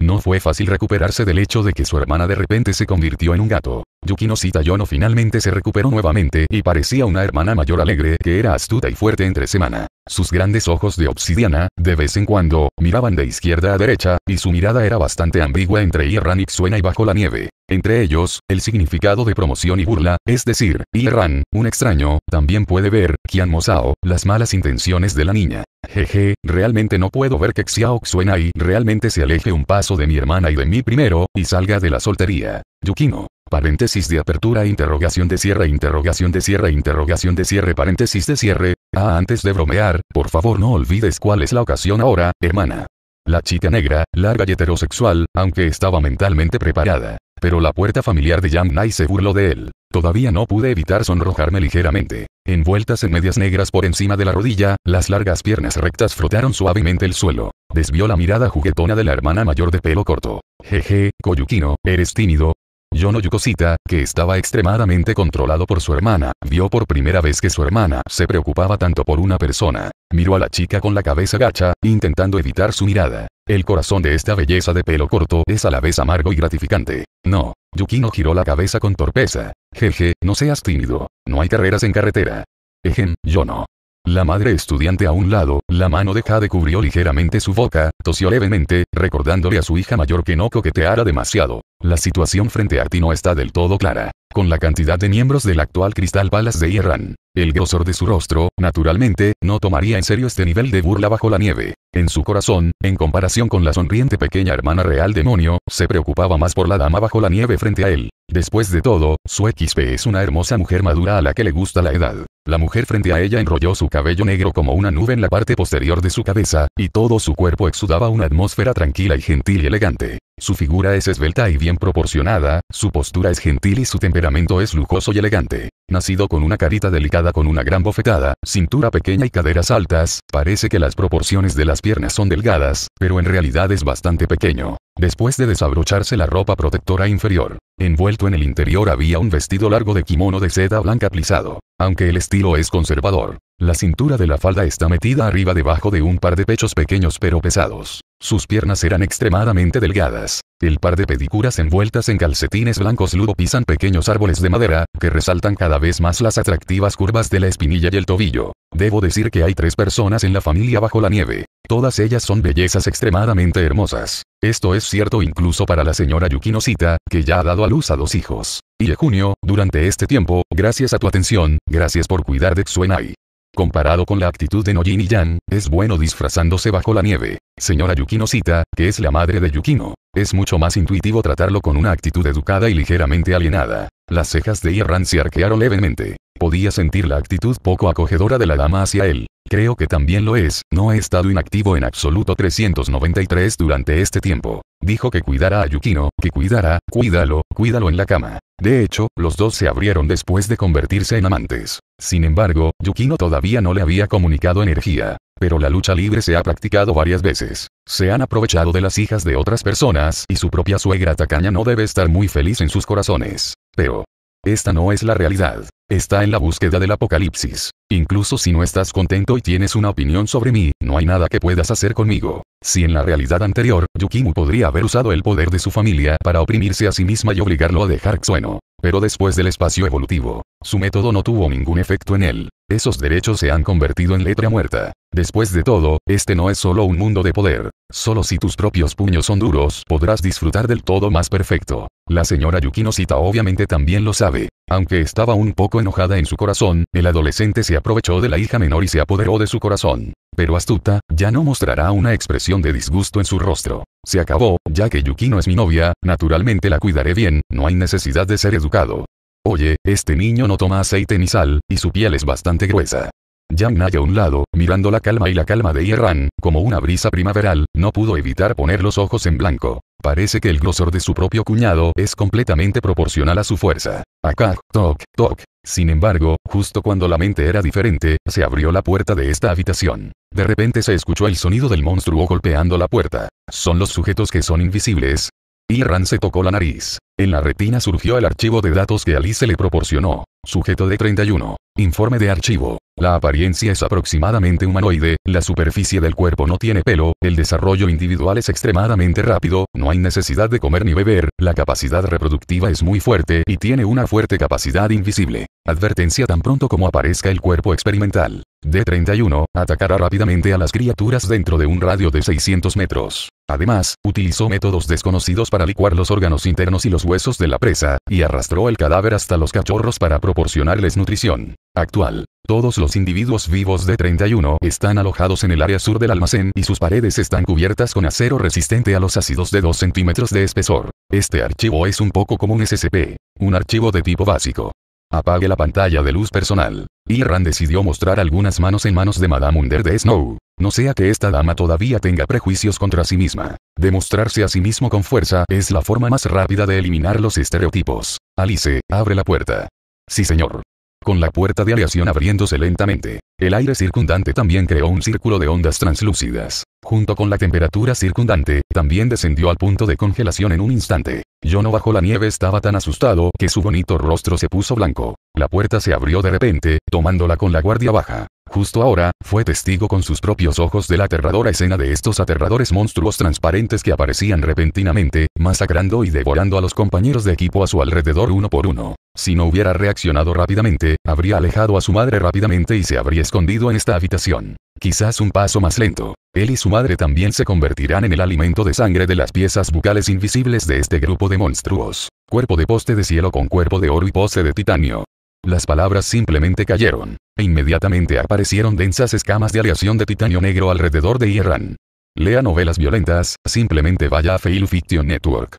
A: No fue fácil recuperarse del hecho de que su hermana de repente se convirtió en un gato. Yukino Yono finalmente se recuperó nuevamente y parecía una hermana mayor alegre que era astuta y fuerte entre semana. Sus grandes ojos de obsidiana, de vez en cuando, miraban de izquierda a derecha, y su mirada era bastante ambigua entre Irran Xuena y Bajo la Nieve. Entre ellos, el significado de promoción y burla, es decir, Irran, un extraño, también puede ver, Kian Mosao, las malas intenciones de la niña. Jeje, realmente no puedo ver que Xiao Xuena y realmente se aleje un paso de mi hermana y de mí primero, y salga de la soltería. Yukino. Paréntesis de apertura interrogación de cierre interrogación de cierre interrogación de cierre paréntesis de cierre, Ah, antes de bromear, por favor no olvides cuál es la ocasión ahora, hermana. La chica negra, larga y heterosexual, aunque estaba mentalmente preparada. Pero la puerta familiar de Yang Nai se burló de él. Todavía no pude evitar sonrojarme ligeramente. Envueltas en medias negras por encima de la rodilla, las largas piernas rectas frotaron suavemente el suelo. Desvió la mirada juguetona de la hermana mayor de pelo corto. Jeje, Koyukino, eres tímido, Yono Yukosita, que estaba extremadamente controlado por su hermana, vio por primera vez que su hermana se preocupaba tanto por una persona. Miró a la chica con la cabeza gacha, intentando evitar su mirada. El corazón de esta belleza de pelo corto es a la vez amargo y gratificante. No. Yukino giró la cabeza con torpeza. Jeje, no seas tímido. No hay carreras en carretera. Ejem, Yono. La madre estudiante a un lado, la mano de Jade cubrió ligeramente su boca, tosió levemente, recordándole a su hija mayor que no coqueteara demasiado. La situación frente a ti no está del todo clara con la cantidad de miembros del actual Cristal Palace de Irán. El grosor de su rostro, naturalmente, no tomaría en serio este nivel de burla bajo la nieve. En su corazón, en comparación con la sonriente pequeña hermana real demonio, se preocupaba más por la dama bajo la nieve frente a él. Después de todo, su XP es una hermosa mujer madura a la que le gusta la edad. La mujer frente a ella enrolló su cabello negro como una nube en la parte posterior de su cabeza, y todo su cuerpo exudaba una atmósfera tranquila y gentil y elegante. Su figura es esbelta y bien proporcionada, su postura es gentil y su temperamento es lujoso y elegante. Nacido con una carita delicada con una gran bofetada, cintura pequeña y caderas altas, parece que las proporciones de las piernas son delgadas, pero en realidad es bastante pequeño después de desabrocharse la ropa protectora inferior. Envuelto en el interior había un vestido largo de kimono de seda blanca plisado. Aunque el estilo es conservador, la cintura de la falda está metida arriba debajo de un par de pechos pequeños pero pesados. Sus piernas eran extremadamente delgadas, el par de pedicuras envueltas en calcetines blancos ludo pisan pequeños árboles de madera, que resaltan cada vez más las atractivas curvas de la espinilla y el tobillo. Debo decir que hay tres personas en la familia bajo la nieve. Todas ellas son bellezas extremadamente hermosas. Esto es cierto incluso para la señora Yukinosita, que ya ha dado a luz a dos hijos. Y de junio, durante este tiempo, gracias a tu atención, gracias por cuidar de Tsuenai. Comparado con la actitud de Nojin y Jan, es bueno disfrazándose bajo la nieve. Señora Yukino cita, que es la madre de Yukino. Es mucho más intuitivo tratarlo con una actitud educada y ligeramente alienada. Las cejas de Yerran se arquearon levemente podía sentir la actitud poco acogedora de la dama hacia él. Creo que también lo es, no he estado inactivo en absoluto 393 durante este tiempo. Dijo que cuidara a Yukino, que cuidara, cuídalo, cuídalo en la cama. De hecho, los dos se abrieron después de convertirse en amantes. Sin embargo, Yukino todavía no le había comunicado energía. Pero la lucha libre se ha practicado varias veces. Se han aprovechado de las hijas de otras personas y su propia suegra Takaña no debe estar muy feliz en sus corazones. Pero, esta no es la realidad. Está en la búsqueda del apocalipsis. Incluso si no estás contento y tienes una opinión sobre mí, no hay nada que puedas hacer conmigo. Si en la realidad anterior, Yukimu podría haber usado el poder de su familia para oprimirse a sí misma y obligarlo a dejar Xueno. Pero después del espacio evolutivo, su método no tuvo ningún efecto en él esos derechos se han convertido en letra muerta. Después de todo, este no es solo un mundo de poder. Solo si tus propios puños son duros, podrás disfrutar del todo más perfecto. La señora Yukino Sita obviamente también lo sabe. Aunque estaba un poco enojada en su corazón, el adolescente se aprovechó de la hija menor y se apoderó de su corazón. Pero astuta, ya no mostrará una expresión de disgusto en su rostro. Se acabó, ya que Yukino es mi novia, naturalmente la cuidaré bien, no hay necesidad de ser educado. Oye, este niño no toma aceite ni sal, y su piel es bastante gruesa. Yang Nai a un lado, mirando la calma y la calma de Yerran, como una brisa primaveral, no pudo evitar poner los ojos en blanco. Parece que el grosor de su propio cuñado es completamente proporcional a su fuerza. Acá, toc, toc. Sin embargo, justo cuando la mente era diferente, se abrió la puerta de esta habitación. De repente se escuchó el sonido del monstruo golpeando la puerta. Son los sujetos que son invisibles, Irran se tocó la nariz. En la retina surgió el archivo de datos que Alice le proporcionó. Sujeto de 31. Informe de archivo. La apariencia es aproximadamente humanoide, la superficie del cuerpo no tiene pelo, el desarrollo individual es extremadamente rápido, no hay necesidad de comer ni beber, la capacidad reproductiva es muy fuerte y tiene una fuerte capacidad invisible. Advertencia tan pronto como aparezca el cuerpo experimental. D31, atacará rápidamente a las criaturas dentro de un radio de 600 metros. Además, utilizó métodos desconocidos para licuar los órganos internos y los huesos de la presa, y arrastró el cadáver hasta los cachorros para proporcionarles nutrición. Actual. Todos los individuos vivos de 31 están alojados en el área sur del almacén y sus paredes están cubiertas con acero resistente a los ácidos de 2 centímetros de espesor. Este archivo es un poco como un SCP, un archivo de tipo básico. Apague la pantalla de luz personal. Irran decidió mostrar algunas manos en manos de Madame Under de Snow. No sea que esta dama todavía tenga prejuicios contra sí misma. Demostrarse a sí mismo con fuerza es la forma más rápida de eliminar los estereotipos. Alice, abre la puerta. Sí señor. Con la puerta de aleación abriéndose lentamente, el aire circundante también creó un círculo de ondas translúcidas junto con la temperatura circundante, también descendió al punto de congelación en un instante. Yo no bajo la nieve estaba tan asustado que su bonito rostro se puso blanco. La puerta se abrió de repente, tomándola con la guardia baja. Justo ahora, fue testigo con sus propios ojos de la aterradora escena de estos aterradores monstruos transparentes que aparecían repentinamente, masacrando y devorando a los compañeros de equipo a su alrededor uno por uno. Si no hubiera reaccionado rápidamente, habría alejado a su madre rápidamente y se habría escondido en esta habitación. Quizás un paso más lento. Él y su madre también se convertirán en el alimento de sangre de las piezas bucales invisibles de este grupo de monstruos. Cuerpo de poste de cielo con cuerpo de oro y poste de titanio. Las palabras simplemente cayeron, e inmediatamente aparecieron densas escamas de aleación de titanio negro alrededor de Irán. Lea novelas violentas, simplemente vaya a Fail Fiction Network.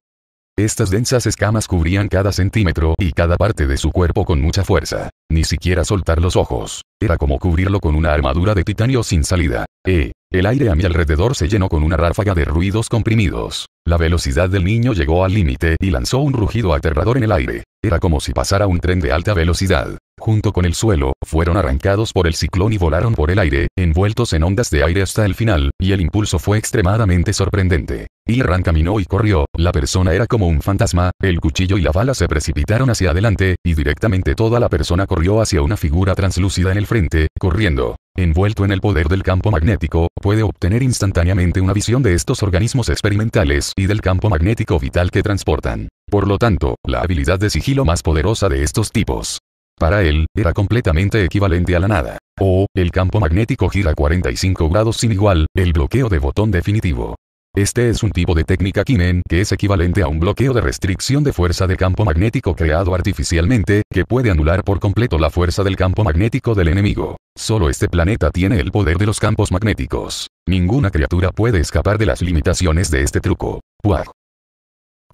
A: Estas densas escamas cubrían cada centímetro y cada parte de su cuerpo con mucha fuerza. Ni siquiera soltar los ojos. Era como cubrirlo con una armadura de titanio sin salida. Eh, el aire a mi alrededor se llenó con una ráfaga de ruidos comprimidos. La velocidad del niño llegó al límite y lanzó un rugido aterrador en el aire. Era como si pasara un tren de alta velocidad junto con el suelo, fueron arrancados por el ciclón y volaron por el aire, envueltos en ondas de aire hasta el final, y el impulso fue extremadamente sorprendente. Irran caminó y corrió, la persona era como un fantasma, el cuchillo y la bala se precipitaron hacia adelante, y directamente toda la persona corrió hacia una figura translúcida en el frente, corriendo. Envuelto en el poder del campo magnético, puede obtener instantáneamente una visión de estos organismos experimentales y del campo magnético vital que transportan. Por lo tanto, la habilidad de sigilo más poderosa de estos tipos. Para él, era completamente equivalente a la nada. O, el campo magnético gira 45 grados sin igual, el bloqueo de botón definitivo. Este es un tipo de técnica Kinen que es equivalente a un bloqueo de restricción de fuerza de campo magnético creado artificialmente, que puede anular por completo la fuerza del campo magnético del enemigo. Solo este planeta tiene el poder de los campos magnéticos. Ninguna criatura puede escapar de las limitaciones de este truco.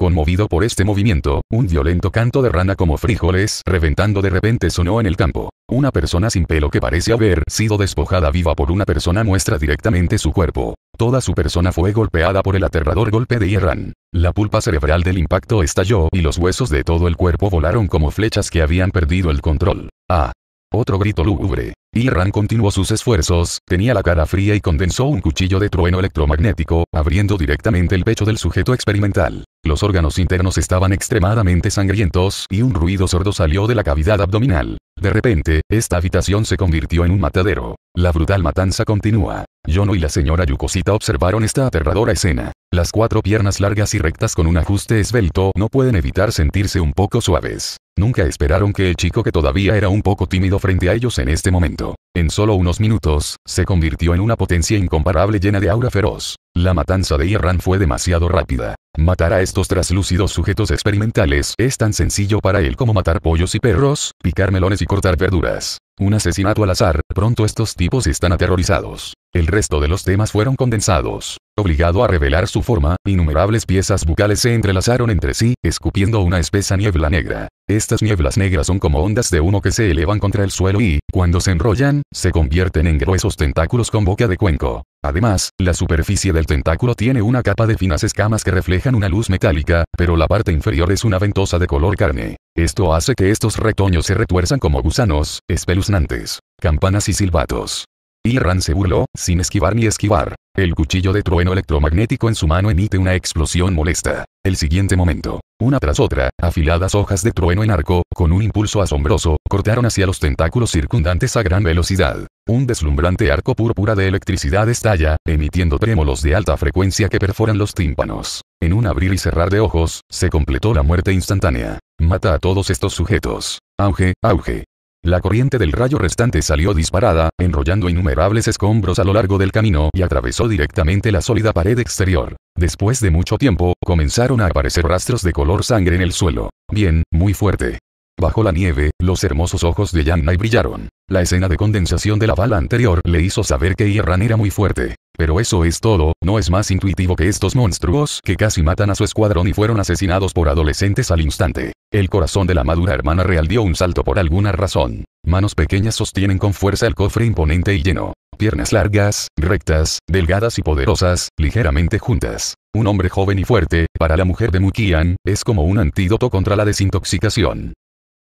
A: Conmovido por este movimiento, un violento canto de rana como frijoles reventando de repente sonó en el campo. Una persona sin pelo que parece haber sido despojada viva por una persona muestra directamente su cuerpo. Toda su persona fue golpeada por el aterrador golpe de Irán. La pulpa cerebral del impacto estalló y los huesos de todo el cuerpo volaron como flechas que habían perdido el control. Ah. Otro grito lúgubre. Irán continuó sus esfuerzos, tenía la cara fría y condensó un cuchillo de trueno electromagnético, abriendo directamente el pecho del sujeto experimental. Los órganos internos estaban extremadamente sangrientos y un ruido sordo salió de la cavidad abdominal. De repente, esta habitación se convirtió en un matadero. La brutal matanza continúa. Yono y la señora Yukosita observaron esta aterradora escena. Las cuatro piernas largas y rectas con un ajuste esbelto no pueden evitar sentirse un poco suaves. Nunca esperaron que el chico que todavía era un poco tímido frente a ellos en este momento, en solo unos minutos, se convirtió en una potencia incomparable llena de aura feroz. La matanza de Irran fue demasiado rápida. Matar a estos traslúcidos sujetos experimentales es tan sencillo para él como matar pollos y perros, picar melones y cortar verduras. Un asesinato al azar, pronto estos tipos están aterrorizados. El resto de los temas fueron condensados obligado a revelar su forma, innumerables piezas bucales se entrelazaron entre sí, escupiendo una espesa niebla negra. Estas nieblas negras son como ondas de humo que se elevan contra el suelo y, cuando se enrollan, se convierten en gruesos tentáculos con boca de cuenco. Además, la superficie del tentáculo tiene una capa de finas escamas que reflejan una luz metálica, pero la parte inferior es una ventosa de color carne. Esto hace que estos retoños se retuerzan como gusanos, espeluznantes. Campanas y silbatos. Y Ran se burló, sin esquivar ni esquivar. El cuchillo de trueno electromagnético en su mano emite una explosión molesta. El siguiente momento, una tras otra, afiladas hojas de trueno en arco, con un impulso asombroso, cortaron hacia los tentáculos circundantes a gran velocidad. Un deslumbrante arco púrpura de electricidad estalla, emitiendo trémolos de alta frecuencia que perforan los tímpanos. En un abrir y cerrar de ojos, se completó la muerte instantánea. Mata a todos estos sujetos. Auge, auge. La corriente del rayo restante salió disparada, enrollando innumerables escombros a lo largo del camino y atravesó directamente la sólida pared exterior. Después de mucho tiempo, comenzaron a aparecer rastros de color sangre en el suelo. Bien, muy fuerte. Bajo la nieve, los hermosos ojos de Nai brillaron. La escena de condensación de la bala anterior le hizo saber que Irran era muy fuerte. Pero eso es todo, no es más intuitivo que estos monstruos que casi matan a su escuadrón y fueron asesinados por adolescentes al instante. El corazón de la madura hermana real dio un salto por alguna razón. Manos pequeñas sostienen con fuerza el cofre imponente y lleno. Piernas largas, rectas, delgadas y poderosas, ligeramente juntas. Un hombre joven y fuerte, para la mujer de Mukian, es como un antídoto contra la desintoxicación.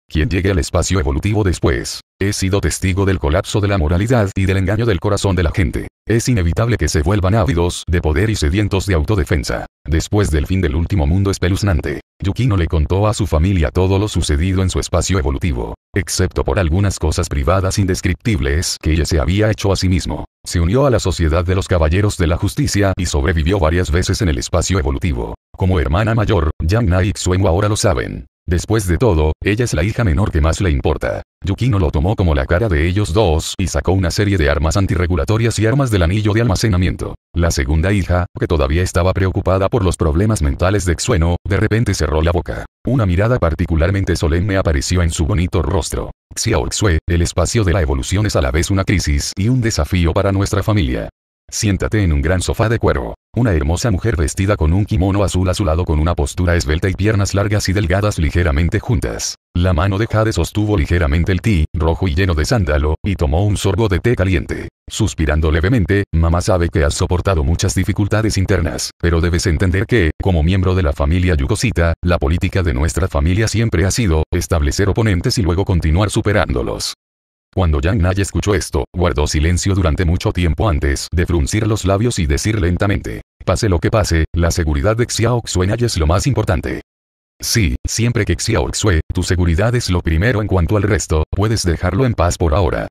A: Quien llegue al espacio evolutivo después, he sido testigo del colapso de la moralidad y del engaño del corazón de la gente. Es inevitable que se vuelvan ávidos de poder y sedientos de autodefensa. Después del fin del último mundo espeluznante, Yukino le contó a su familia todo lo sucedido en su espacio evolutivo, excepto por algunas cosas privadas indescriptibles que ella se había hecho a sí mismo. Se unió a la Sociedad de los Caballeros de la Justicia y sobrevivió varias veces en el espacio evolutivo. Como hermana mayor, Yang Na y ahora lo saben. Después de todo, ella es la hija menor que más le importa. Yukino lo tomó como la cara de ellos dos y sacó una serie de armas antirregulatorias y armas del anillo de almacenamiento. La segunda hija, que todavía estaba preocupada por los problemas mentales de Xueno, de repente cerró la boca. Una mirada particularmente solemne apareció en su bonito rostro. Xiao el espacio de la evolución es a la vez una crisis y un desafío para nuestra familia. Siéntate en un gran sofá de cuero. Una hermosa mujer vestida con un kimono azul azulado con una postura esbelta y piernas largas y delgadas ligeramente juntas. La mano de Jade sostuvo ligeramente el té, rojo y lleno de sándalo, y tomó un sorbo de té caliente. Suspirando levemente, mamá sabe que has soportado muchas dificultades internas, pero debes entender que, como miembro de la familia Yukosita, la política de nuestra familia siempre ha sido, establecer oponentes y luego continuar superándolos. Cuando Yang Nai escuchó esto, guardó silencio durante mucho tiempo antes de fruncir los labios y decir lentamente. Pase lo que pase, la seguridad de Xiao Xue es lo más importante. Sí, siempre que Xiao Xue, tu seguridad es lo primero en cuanto al resto, puedes dejarlo en paz por ahora.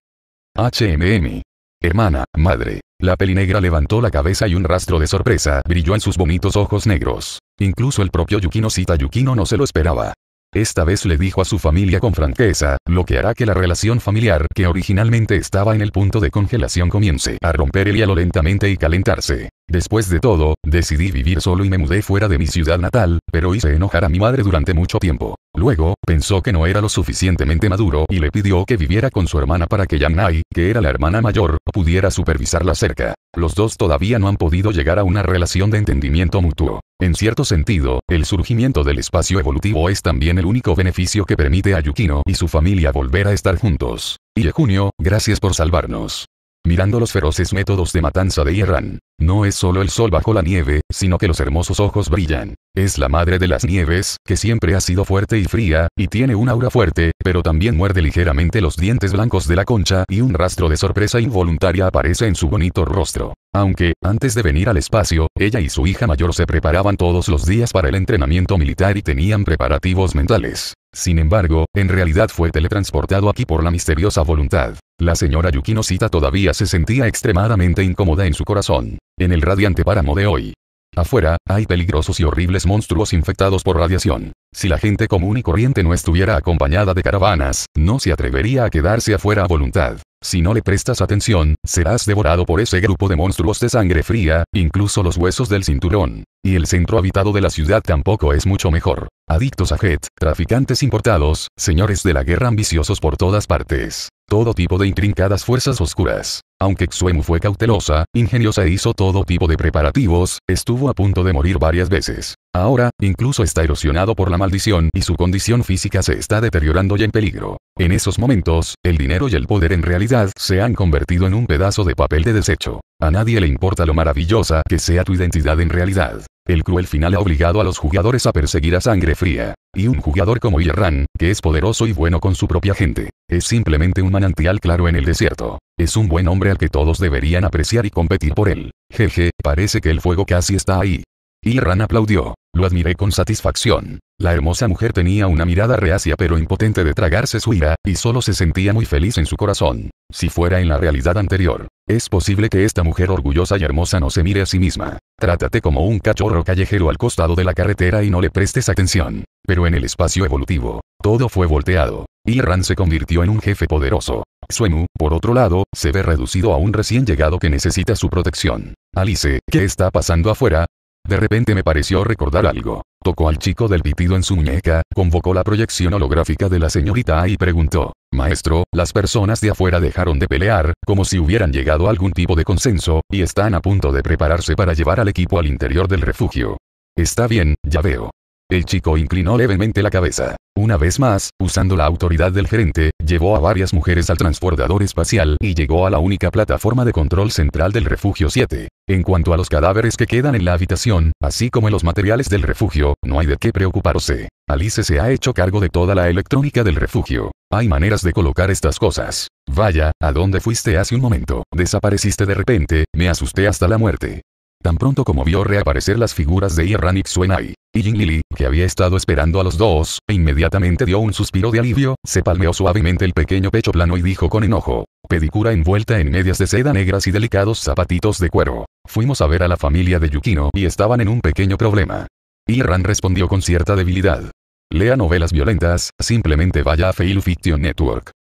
A: HMM. Hermana, madre. La negra levantó la cabeza y un rastro de sorpresa brilló en sus bonitos ojos negros. Incluso el propio Yukino Sita Yukino no se lo esperaba. Esta vez le dijo a su familia con franqueza, lo que hará que la relación familiar que originalmente estaba en el punto de congelación comience a romper el hielo lentamente y calentarse. Después de todo, decidí vivir solo y me mudé fuera de mi ciudad natal, pero hice enojar a mi madre durante mucho tiempo. Luego, pensó que no era lo suficientemente maduro y le pidió que viviera con su hermana para que Nai, que era la hermana mayor, pudiera supervisarla cerca. Los dos todavía no han podido llegar a una relación de entendimiento mutuo. En cierto sentido, el surgimiento del espacio evolutivo es también el único beneficio que permite a Yukino y su familia volver a estar juntos. Y junio, gracias por salvarnos mirando los feroces métodos de matanza de Irán. No es solo el sol bajo la nieve, sino que los hermosos ojos brillan. Es la madre de las nieves, que siempre ha sido fuerte y fría, y tiene un aura fuerte, pero también muerde ligeramente los dientes blancos de la concha y un rastro de sorpresa involuntaria aparece en su bonito rostro. Aunque, antes de venir al espacio, ella y su hija mayor se preparaban todos los días para el entrenamiento militar y tenían preparativos mentales. Sin embargo, en realidad fue teletransportado aquí por la misteriosa voluntad. La señora Yukino todavía se sentía extremadamente incómoda en su corazón. En el radiante páramo de hoy. Afuera, hay peligrosos y horribles monstruos infectados por radiación. Si la gente común y corriente no estuviera acompañada de caravanas, no se atrevería a quedarse afuera a voluntad. Si no le prestas atención, serás devorado por ese grupo de monstruos de sangre fría, incluso los huesos del cinturón. Y el centro habitado de la ciudad tampoco es mucho mejor. Adictos a Jet, traficantes importados, señores de la guerra ambiciosos por todas partes. Todo tipo de intrincadas fuerzas oscuras. Aunque Xuemu fue cautelosa, ingeniosa e hizo todo tipo de preparativos, estuvo a punto de morir varias veces. Ahora, incluso está erosionado por la maldición y su condición física se está deteriorando y en peligro. En esos momentos, el dinero y el poder en realidad se han convertido en un pedazo de papel de desecho. A nadie le importa lo maravillosa que sea tu identidad en realidad. El cruel final ha obligado a los jugadores a perseguir a sangre fría. Y un jugador como Yerran, que es poderoso y bueno con su propia gente, es simplemente un manantial claro en el desierto. Es un buen hombre al que todos deberían apreciar y competir por él. Jeje, parece que el fuego casi está ahí. Y aplaudió. Lo admiré con satisfacción. La hermosa mujer tenía una mirada reacia pero impotente de tragarse su ira, y solo se sentía muy feliz en su corazón. Si fuera en la realidad anterior, es posible que esta mujer orgullosa y hermosa no se mire a sí misma. Trátate como un cachorro callejero al costado de la carretera y no le prestes atención. Pero en el espacio evolutivo, todo fue volteado. Irran se convirtió en un jefe poderoso. Suenu, por otro lado, se ve reducido a un recién llegado que necesita su protección. Alice, ¿qué está pasando afuera? De repente me pareció recordar algo. Tocó al chico del pitido en su muñeca, convocó la proyección holográfica de la señorita y preguntó, Maestro, las personas de afuera dejaron de pelear, como si hubieran llegado a algún tipo de consenso, y están a punto de prepararse para llevar al equipo al interior del refugio. Está bien, ya veo. El chico inclinó levemente la cabeza una vez más, usando la autoridad del gerente, llevó a varias mujeres al transbordador espacial y llegó a la única plataforma de control central del refugio 7. En cuanto a los cadáveres que quedan en la habitación, así como los materiales del refugio, no hay de qué preocuparse. Alice se ha hecho cargo de toda la electrónica del refugio. Hay maneras de colocar estas cosas. Vaya, ¿a dónde fuiste hace un momento? Desapareciste de repente, me asusté hasta la muerte. Tan pronto como vio reaparecer las figuras de y suenai y Jin Lili, que había estado esperando a los dos, e inmediatamente dio un suspiro de alivio, se palmeó suavemente el pequeño pecho plano y dijo con enojo, pedicura envuelta en medias de seda negras y delicados zapatitos de cuero. Fuimos a ver a la familia de Yukino y estaban en un pequeño problema. Irran respondió con cierta debilidad. Lea novelas violentas, simplemente vaya a Fail Fiction Network.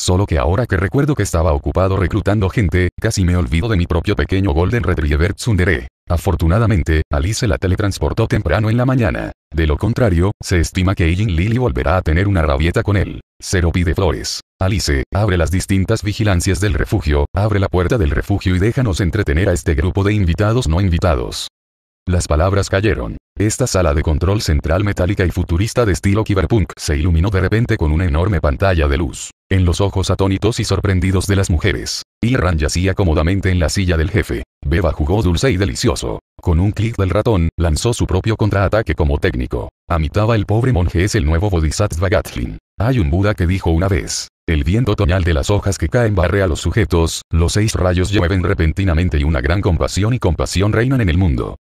A: Solo que ahora que recuerdo que estaba ocupado reclutando gente, casi me olvido de mi propio pequeño Golden Retriever Tsundere. Afortunadamente, Alice la teletransportó temprano en la mañana. De lo contrario, se estima que Ijin Lily volverá a tener una rabieta con él. Cero pide flores. Alice, abre las distintas vigilancias del refugio, abre la puerta del refugio y déjanos entretener a este grupo de invitados no invitados. Las palabras cayeron. Esta sala de control central metálica y futurista de estilo cyberpunk se iluminó de repente con una enorme pantalla de luz en los ojos atónitos y sorprendidos de las mujeres. Irran yacía cómodamente en la silla del jefe. Beba jugó dulce y delicioso. Con un clic del ratón, lanzó su propio contraataque como técnico. Amitaba el pobre monje es el nuevo Bodhisattva Gatlin. Hay un Buda que dijo una vez, el viento toñal de las hojas que caen barre a los sujetos, los seis rayos llueven repentinamente y una gran compasión y compasión reinan en el mundo.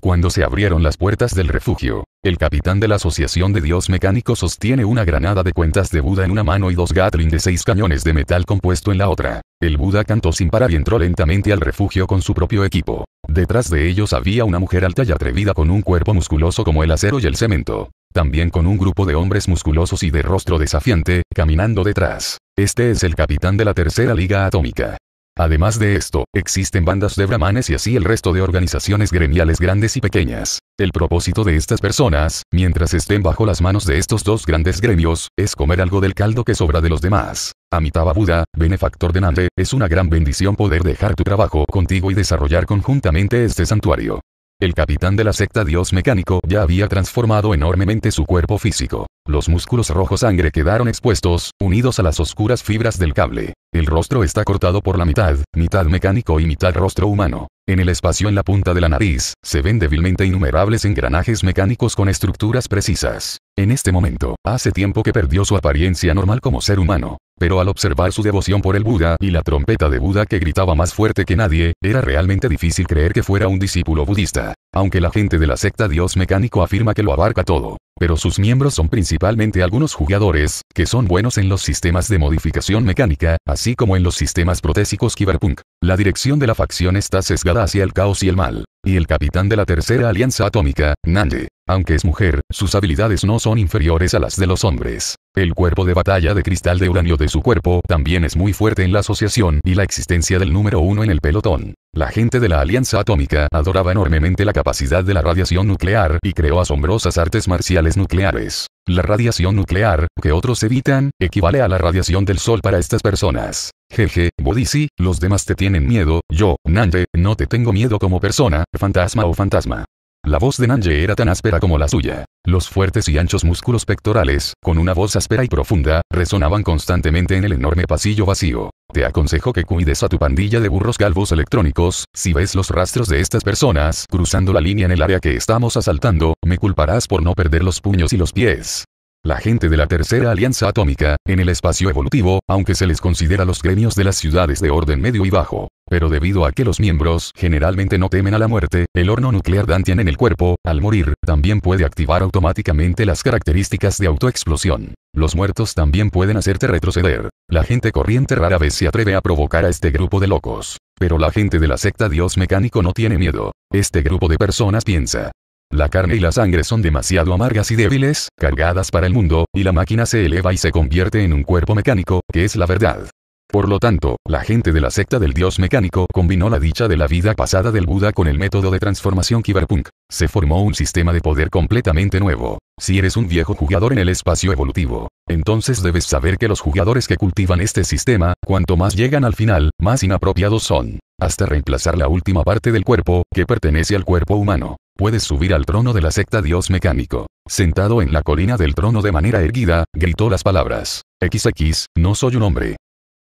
A: Cuando se abrieron las puertas del refugio, el capitán de la Asociación de Dios Mecánico sostiene una granada de cuentas de Buda en una mano y dos Gatling de seis cañones de metal compuesto en la otra. El Buda cantó sin parar y entró lentamente al refugio con su propio equipo. Detrás de ellos había una mujer alta y atrevida con un cuerpo musculoso como el acero y el cemento. También con un grupo de hombres musculosos y de rostro desafiante, caminando detrás. Este es el capitán de la Tercera Liga Atómica. Además de esto, existen bandas de brahmanes y así el resto de organizaciones gremiales grandes y pequeñas. El propósito de estas personas, mientras estén bajo las manos de estos dos grandes gremios, es comer algo del caldo que sobra de los demás. Amitabha Buda, benefactor de Nande, es una gran bendición poder dejar tu trabajo contigo y desarrollar conjuntamente este santuario. El capitán de la secta Dios Mecánico ya había transformado enormemente su cuerpo físico. Los músculos rojo sangre quedaron expuestos, unidos a las oscuras fibras del cable. El rostro está cortado por la mitad, mitad mecánico y mitad rostro humano. En el espacio en la punta de la nariz, se ven débilmente innumerables engranajes mecánicos con estructuras precisas. En este momento, hace tiempo que perdió su apariencia normal como ser humano. Pero al observar su devoción por el Buda y la trompeta de Buda que gritaba más fuerte que nadie, era realmente difícil creer que fuera un discípulo budista. Aunque la gente de la secta Dios mecánico afirma que lo abarca todo. Pero sus miembros son principalmente algunos jugadores, que son buenos en los sistemas de modificación mecánica, así como en los sistemas protésicos cyberpunk. La dirección de la facción está sesgada hacia el caos y el mal. Y el capitán de la tercera alianza atómica, Nande, aunque es mujer, sus habilidades no son inferiores a las de los hombres. El cuerpo de batalla de cristal de uranio de su cuerpo también es muy fuerte en la asociación y la existencia del número uno en el pelotón. La gente de la Alianza Atómica adoraba enormemente la capacidad de la radiación nuclear y creó asombrosas artes marciales nucleares. La radiación nuclear, que otros evitan, equivale a la radiación del sol para estas personas. Jeje, Bodisi, los demás te tienen miedo, yo, Nante, no te tengo miedo como persona, fantasma o fantasma. La voz de Nange era tan áspera como la suya. Los fuertes y anchos músculos pectorales, con una voz áspera y profunda, resonaban constantemente en el enorme pasillo vacío. Te aconsejo que cuides a tu pandilla de burros calvos electrónicos, si ves los rastros de estas personas cruzando la línea en el área que estamos asaltando, me culparás por no perder los puños y los pies. La gente de la Tercera Alianza Atómica, en el espacio evolutivo, aunque se les considera los gremios de las ciudades de orden medio y bajo, pero debido a que los miembros generalmente no temen a la muerte, el horno nuclear Dantian en el cuerpo, al morir, también puede activar automáticamente las características de autoexplosión. Los muertos también pueden hacerte retroceder. La gente corriente rara vez se atreve a provocar a este grupo de locos. Pero la gente de la secta Dios Mecánico no tiene miedo. Este grupo de personas piensa, la carne y la sangre son demasiado amargas y débiles, cargadas para el mundo, y la máquina se eleva y se convierte en un cuerpo mecánico, que es la verdad. Por lo tanto, la gente de la secta del dios mecánico combinó la dicha de la vida pasada del Buda con el método de transformación cyberpunk. Se formó un sistema de poder completamente nuevo. Si eres un viejo jugador en el espacio evolutivo, entonces debes saber que los jugadores que cultivan este sistema, cuanto más llegan al final, más inapropiados son. Hasta reemplazar la última parte del cuerpo, que pertenece al cuerpo humano. Puedes subir al trono de la secta Dios mecánico. Sentado en la colina del trono de manera erguida, gritó las palabras. XX, no soy un hombre,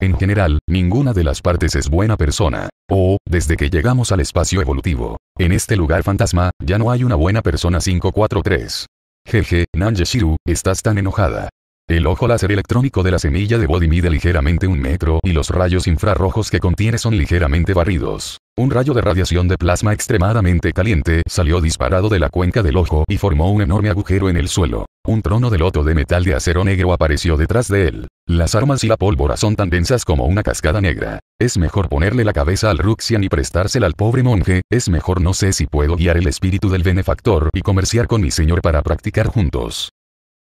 A: en general, ninguna de las partes es buena persona. O, desde que llegamos al espacio evolutivo. En este lugar fantasma, ya no hay una buena persona 543. Jeje, Nanjeshiru, estás tan enojada. El ojo láser electrónico de la semilla de Body mide ligeramente un metro y los rayos infrarrojos que contiene son ligeramente barridos. Un rayo de radiación de plasma extremadamente caliente salió disparado de la cuenca del ojo y formó un enorme agujero en el suelo. Un trono de loto de metal de acero negro apareció detrás de él. Las armas y la pólvora son tan densas como una cascada negra. Es mejor ponerle la cabeza al Ruxian y prestársela al pobre monje, es mejor no sé si puedo guiar el espíritu del benefactor y comerciar con mi señor para practicar juntos.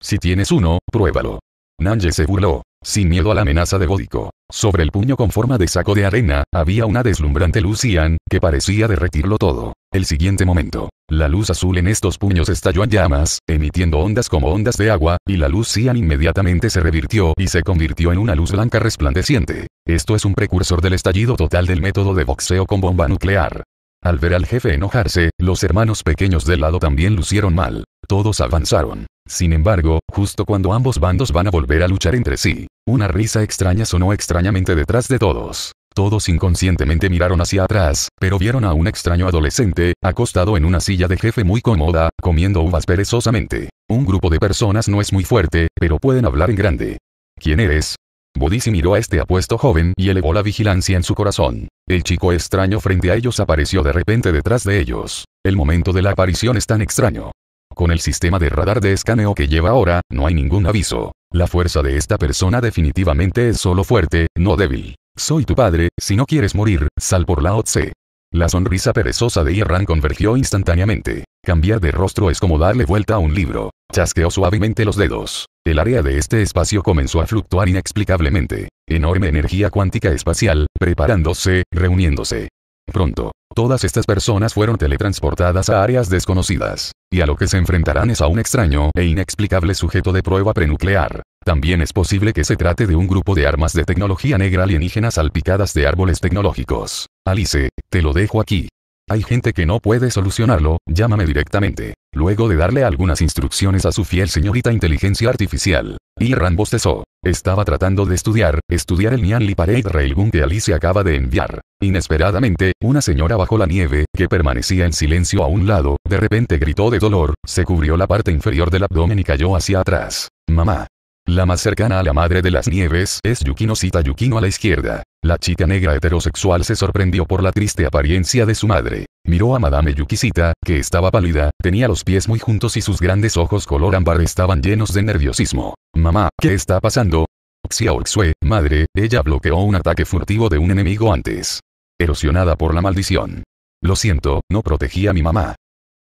A: Si tienes uno, pruébalo. Nanje se burló, sin miedo a la amenaza de Bodico. Sobre el puño con forma de saco de arena, había una deslumbrante luz Ian, que parecía derretirlo todo. El siguiente momento, la luz azul en estos puños estalló en llamas, emitiendo ondas como ondas de agua, y la luz Ian inmediatamente se revirtió y se convirtió en una luz blanca resplandeciente. Esto es un precursor del estallido total del método de boxeo con bomba nuclear. Al ver al jefe enojarse, los hermanos pequeños del lado también lucieron mal. Todos avanzaron. Sin embargo, justo cuando ambos bandos van a volver a luchar entre sí, una risa extraña sonó extrañamente detrás de todos. Todos inconscientemente miraron hacia atrás, pero vieron a un extraño adolescente, acostado en una silla de jefe muy cómoda, comiendo uvas perezosamente. Un grupo de personas no es muy fuerte, pero pueden hablar en grande. ¿Quién eres? Bodhisi miró a este apuesto joven y elevó la vigilancia en su corazón. El chico extraño frente a ellos apareció de repente detrás de ellos. El momento de la aparición es tan extraño. Con el sistema de radar de escaneo que lleva ahora, no hay ningún aviso. La fuerza de esta persona definitivamente es solo fuerte, no débil. Soy tu padre, si no quieres morir, sal por la OTC. La sonrisa perezosa de Irran convergió instantáneamente. Cambiar de rostro es como darle vuelta a un libro. Chasqueó suavemente los dedos. El área de este espacio comenzó a fluctuar inexplicablemente. Enorme energía cuántica espacial, preparándose, reuniéndose. Pronto, todas estas personas fueron teletransportadas a áreas desconocidas, y a lo que se enfrentarán es a un extraño e inexplicable sujeto de prueba prenuclear. También es posible que se trate de un grupo de armas de tecnología negra alienígenas salpicadas de árboles tecnológicos. Alice, te lo dejo aquí. Hay gente que no puede solucionarlo, llámame directamente. Luego de darle algunas instrucciones a su fiel señorita inteligencia artificial, Irran bostezó. Estaba tratando de estudiar, estudiar el Nianli Parade Railgun que Alicia acaba de enviar. Inesperadamente, una señora bajo la nieve, que permanecía en silencio a un lado, de repente gritó de dolor, se cubrió la parte inferior del abdomen y cayó hacia atrás. Mamá. La más cercana a la madre de las nieves es Yukino Sita Yukino a la izquierda. La chica negra heterosexual se sorprendió por la triste apariencia de su madre. Miró a Madame Yukisita, que estaba pálida, tenía los pies muy juntos y sus grandes ojos color ámbar estaban llenos de nerviosismo. Mamá, ¿qué está pasando? Xiaoxue, madre, ella bloqueó un ataque furtivo de un enemigo antes. Erosionada por la maldición. Lo siento, no protegí a mi mamá.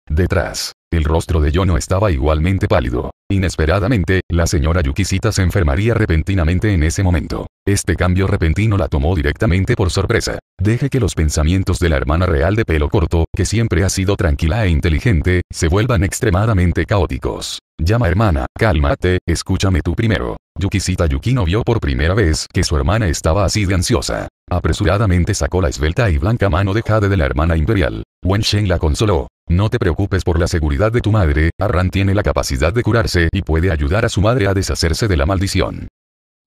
A: Detrás. El rostro de Yono estaba igualmente pálido. Inesperadamente, la señora Yukisita se enfermaría repentinamente en ese momento. Este cambio repentino la tomó directamente por sorpresa. Deje que los pensamientos de la hermana real de pelo corto, que siempre ha sido tranquila e inteligente, se vuelvan extremadamente caóticos. Llama hermana, cálmate, escúchame tú primero. Yukisita Yukino vio por primera vez que su hermana estaba así de ansiosa. Apresuradamente sacó la esbelta y blanca mano de Jade de la hermana imperial. Wen Sheng la consoló. No te preocupes por la seguridad de tu madre, Arran tiene la capacidad de curarse y puede ayudar a su madre a deshacerse de la maldición.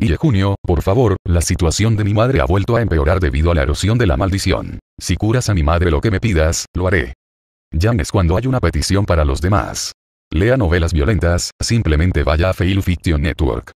A: Y junio, por favor, la situación de mi madre ha vuelto a empeorar debido a la erosión de la maldición. Si curas a mi madre lo que me pidas, lo haré. Yang es cuando hay una petición para los demás. Lea novelas violentas, simplemente vaya a Fail Fiction Network.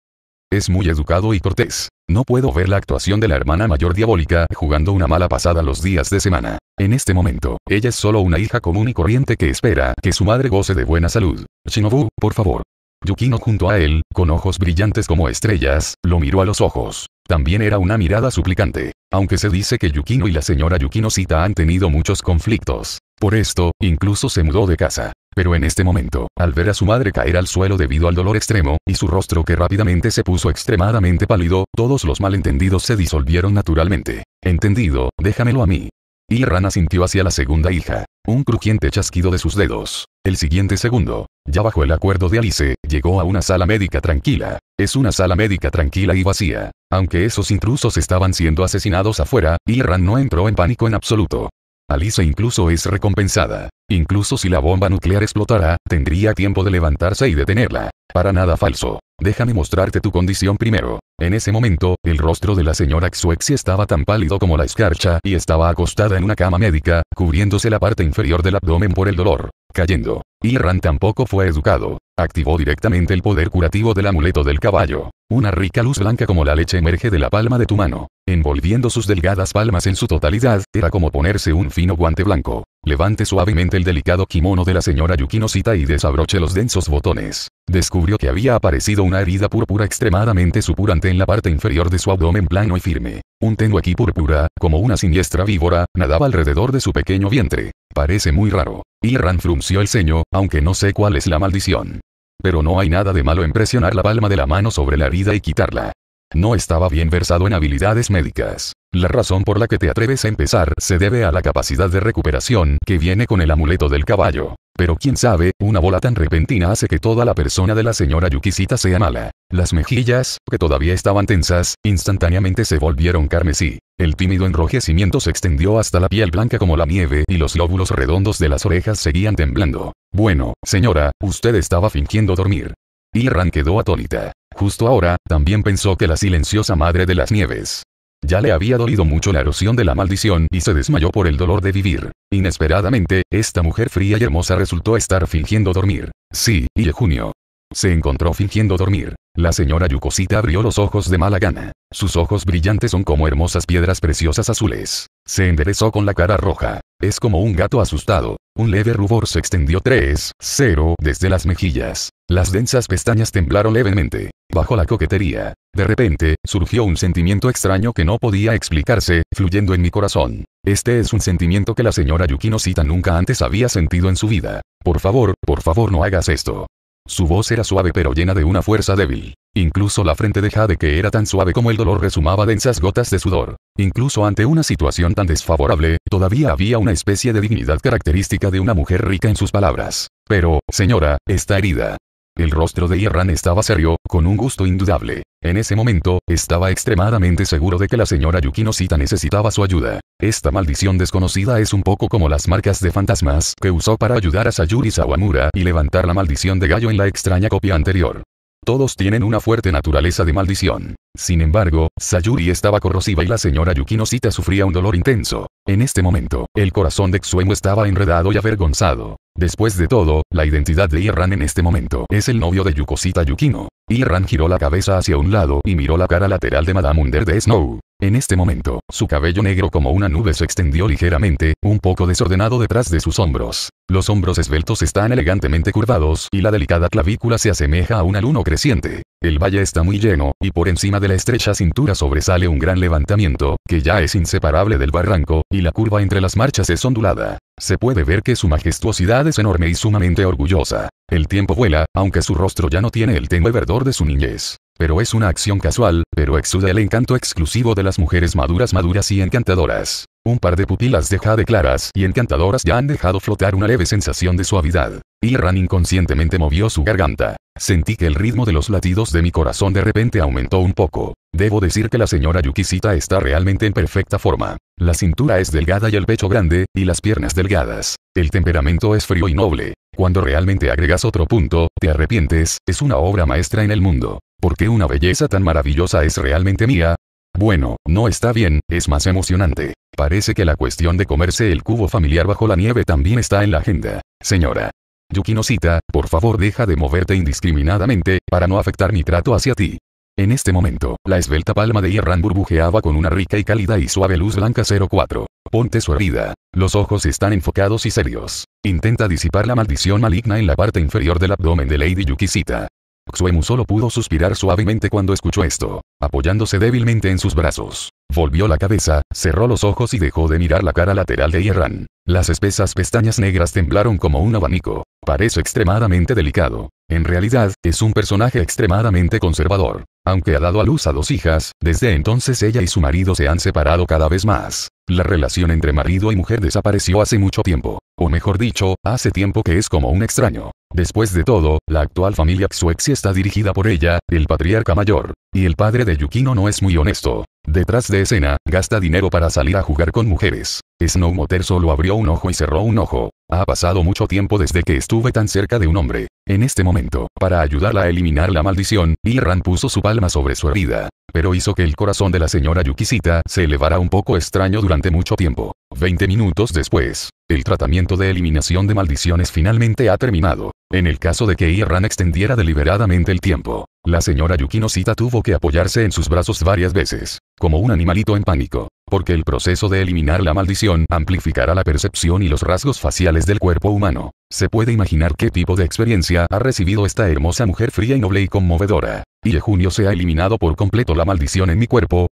A: Es muy educado y cortés. No puedo ver la actuación de la hermana mayor diabólica jugando una mala pasada los días de semana. En este momento, ella es solo una hija común y corriente que espera que su madre goce de buena salud. Shinobu, por favor. Yukino junto a él, con ojos brillantes como estrellas, lo miró a los ojos. También era una mirada suplicante. Aunque se dice que Yukino y la señora Yukino Sita han tenido muchos conflictos. Por esto, incluso se mudó de casa. Pero en este momento, al ver a su madre caer al suelo debido al dolor extremo, y su rostro que rápidamente se puso extremadamente pálido, todos los malentendidos se disolvieron naturalmente. Entendido, déjamelo a mí. Y Rana sintió hacia la segunda hija. Un crujiente chasquido de sus dedos. El siguiente segundo, ya bajo el acuerdo de Alice, llegó a una sala médica tranquila. Es una sala médica tranquila y vacía. Aunque esos intrusos estaban siendo asesinados afuera, Irran no entró en pánico en absoluto. Alice incluso es recompensada. Incluso si la bomba nuclear explotara, tendría tiempo de levantarse y detenerla. Para nada falso. Déjame mostrarte tu condición primero. En ese momento, el rostro de la señora Xuexi estaba tan pálido como la escarcha y estaba acostada en una cama médica, cubriéndose la parte inferior del abdomen por el dolor. Cayendo. Irran tampoco fue educado. Activó directamente el poder curativo del amuleto del caballo. Una rica luz blanca como la leche emerge de la palma de tu mano. Envolviendo sus delgadas palmas en su totalidad, era como ponerse un fino guante blanco. Levante suavemente el delicado kimono de la señora Yukinosita y desabroche los densos botones. Descubrió que había aparecido una herida púrpura extremadamente supurante en la parte inferior de su abdomen plano y firme. Un tenue aquí púrpura, como una siniestra víbora, nadaba alrededor de su pequeño vientre. Parece muy raro. Ran frunció el ceño, aunque no sé cuál es la maldición. Pero no hay nada de malo en presionar la palma de la mano sobre la herida y quitarla. No estaba bien versado en habilidades médicas. La razón por la que te atreves a empezar se debe a la capacidad de recuperación que viene con el amuleto del caballo. Pero quién sabe, una bola tan repentina hace que toda la persona de la señora Yukisita sea mala. Las mejillas, que todavía estaban tensas, instantáneamente se volvieron carmesí. El tímido enrojecimiento se extendió hasta la piel blanca como la nieve y los lóbulos redondos de las orejas seguían temblando. Bueno, señora, usted estaba fingiendo dormir. Y quedó atónita. Justo ahora, también pensó que la silenciosa madre de las nieves. Ya le había dolido mucho la erosión de la maldición y se desmayó por el dolor de vivir. Inesperadamente, esta mujer fría y hermosa resultó estar fingiendo dormir. Sí, y de junio. Se encontró fingiendo dormir. La señora Yukosita abrió los ojos de mala gana. Sus ojos brillantes son como hermosas piedras preciosas azules. Se enderezó con la cara roja. Es como un gato asustado. Un leve rubor se extendió 3-0 desde las mejillas. Las densas pestañas temblaron levemente. Bajo la coquetería. De repente, surgió un sentimiento extraño que no podía explicarse, fluyendo en mi corazón. Este es un sentimiento que la señora Yukinosita nunca antes había sentido en su vida. Por favor, por favor no hagas esto. Su voz era suave pero llena de una fuerza débil. Incluso la frente de Jade que era tan suave como el dolor resumaba densas gotas de sudor. Incluso ante una situación tan desfavorable, todavía había una especie de dignidad característica de una mujer rica en sus palabras. Pero, señora, está herida. El rostro de Irran estaba serio, con un gusto indudable. En ese momento, estaba extremadamente seguro de que la señora Yukinosita necesitaba su ayuda. Esta maldición desconocida es un poco como las marcas de fantasmas que usó para ayudar a Sayuri Sawamura y levantar la maldición de Gallo en la extraña copia anterior. Todos tienen una fuerte naturaleza de maldición. Sin embargo, Sayuri estaba corrosiva y la señora Yukinosita sufría un dolor intenso. En este momento, el corazón de Xuemo estaba enredado y avergonzado. Después de todo, la identidad de Irran en este momento es el novio de Yukosita Yukino. Irran giró la cabeza hacia un lado y miró la cara lateral de Madame Under de Snow. En este momento, su cabello negro como una nube se extendió ligeramente, un poco desordenado detrás de sus hombros. Los hombros esbeltos están elegantemente curvados y la delicada clavícula se asemeja a un luna creciente. El valle está muy lleno, y por encima de la estrecha cintura sobresale un gran levantamiento, que ya es inseparable del barranco, y la curva entre las marchas es ondulada. Se puede ver que su majestuosidad es enorme y sumamente orgullosa. El tiempo vuela, aunque su rostro ya no tiene el tenue verdor de su niñez. Pero es una acción casual, pero exuda el encanto exclusivo de las mujeres maduras maduras y encantadoras. Un par de pupilas deja de claras y encantadoras ya han dejado flotar una leve sensación de suavidad. Ran inconscientemente movió su garganta. Sentí que el ritmo de los latidos de mi corazón de repente aumentó un poco. Debo decir que la señora Yukisita está realmente en perfecta forma. La cintura es delgada y el pecho grande, y las piernas delgadas. El temperamento es frío y noble. Cuando realmente agregas otro punto, te arrepientes, es una obra maestra en el mundo. ¿Por qué una belleza tan maravillosa es realmente mía? Bueno, no está bien, es más emocionante. Parece que la cuestión de comerse el cubo familiar bajo la nieve también está en la agenda. Señora, Yukinosita, por favor deja de moverte indiscriminadamente, para no afectar mi trato hacia ti. En este momento, la esbelta palma de Irran burbujeaba con una rica y cálida y suave luz blanca 04. Ponte su herida. Los ojos están enfocados y serios. Intenta disipar la maldición maligna en la parte inferior del abdomen de Lady Yukisita. Xuemu solo pudo suspirar suavemente cuando escuchó esto. Apoyándose débilmente en sus brazos. Volvió la cabeza, cerró los ojos y dejó de mirar la cara lateral de Hierran. Las espesas pestañas negras temblaron como un abanico. Parece extremadamente delicado. En realidad, es un personaje extremadamente conservador. Aunque ha dado a luz a dos hijas, desde entonces ella y su marido se han separado cada vez más. La relación entre marido y mujer desapareció hace mucho tiempo, o mejor dicho, hace tiempo que es como un extraño. Después de todo, la actual familia Xuexi está dirigida por ella, el patriarca mayor, y el padre de Yukino no es muy honesto. Detrás de escena, gasta dinero para salir a jugar con mujeres. motor solo abrió un ojo y cerró un ojo. Ha pasado mucho tiempo desde que estuve tan cerca de un hombre. En este momento, para ayudarla a eliminar la maldición, Irran puso su palma sobre su herida. Pero hizo que el corazón de la señora Yukisita se elevara un poco extraño durante mucho tiempo. 20 minutos después, el tratamiento de eliminación de maldiciones finalmente ha terminado. En el caso de que Irran extendiera deliberadamente el tiempo, la señora Yukinosita tuvo que apoyarse en sus brazos varias veces, como un animalito en pánico, porque el proceso de eliminar la maldición amplificará la percepción y los rasgos faciales del cuerpo humano. Se puede imaginar qué tipo de experiencia ha recibido esta hermosa mujer fría y noble y conmovedora. Y de junio se ha eliminado por completo la maldición en mi cuerpo.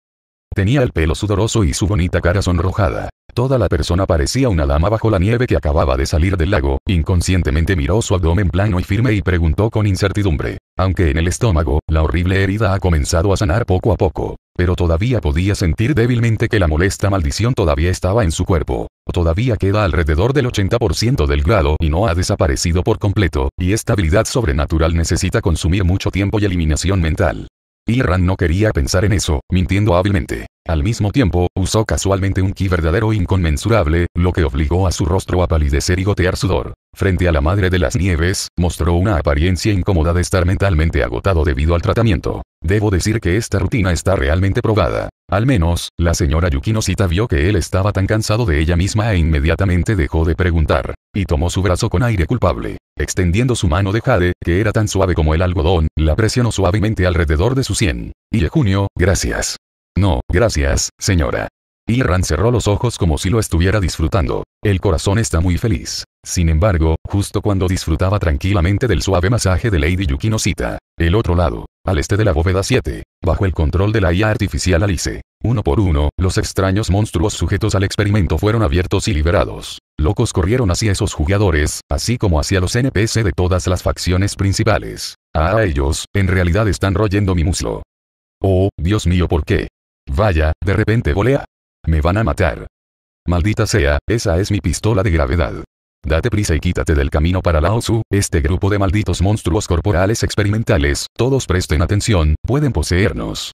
A: Tenía el pelo sudoroso y su bonita cara sonrojada. Toda la persona parecía una dama bajo la nieve que acababa de salir del lago, inconscientemente miró su abdomen plano y firme y preguntó con incertidumbre. Aunque en el estómago, la horrible herida ha comenzado a sanar poco a poco. Pero todavía podía sentir débilmente que la molesta maldición todavía estaba en su cuerpo. Todavía queda alrededor del 80% del grado y no ha desaparecido por completo, y esta habilidad sobrenatural necesita consumir mucho tiempo y eliminación mental. Irran no quería pensar en eso, mintiendo hábilmente. Al mismo tiempo, usó casualmente un ki verdadero inconmensurable, lo que obligó a su rostro a palidecer y gotear sudor. Frente a la madre de las nieves, mostró una apariencia incómoda de estar mentalmente agotado debido al tratamiento. Debo decir que esta rutina está realmente probada. Al menos, la señora Yukinosita vio que él estaba tan cansado de ella misma e inmediatamente dejó de preguntar, y tomó su brazo con aire culpable. Extendiendo su mano de jade, que era tan suave como el algodón, la presionó suavemente alrededor de su sien. Y de junio, gracias. No, gracias, señora. Irran cerró los ojos como si lo estuviera disfrutando. El corazón está muy feliz. Sin embargo, justo cuando disfrutaba tranquilamente del suave masaje de Lady Yukinosita, el otro lado, al este de la bóveda 7, bajo el control de la IA artificial Alice, uno por uno, los extraños monstruos sujetos al experimento fueron abiertos y liberados. Locos corrieron hacia esos jugadores, así como hacia los NPC de todas las facciones principales. Ah, ellos, en realidad están royendo mi muslo. Oh, Dios mío, ¿por qué? Vaya, de repente volea. Me van a matar. Maldita sea, esa es mi pistola de gravedad. Date prisa y quítate del camino para la este grupo de malditos monstruos corporales experimentales, todos presten atención, pueden poseernos.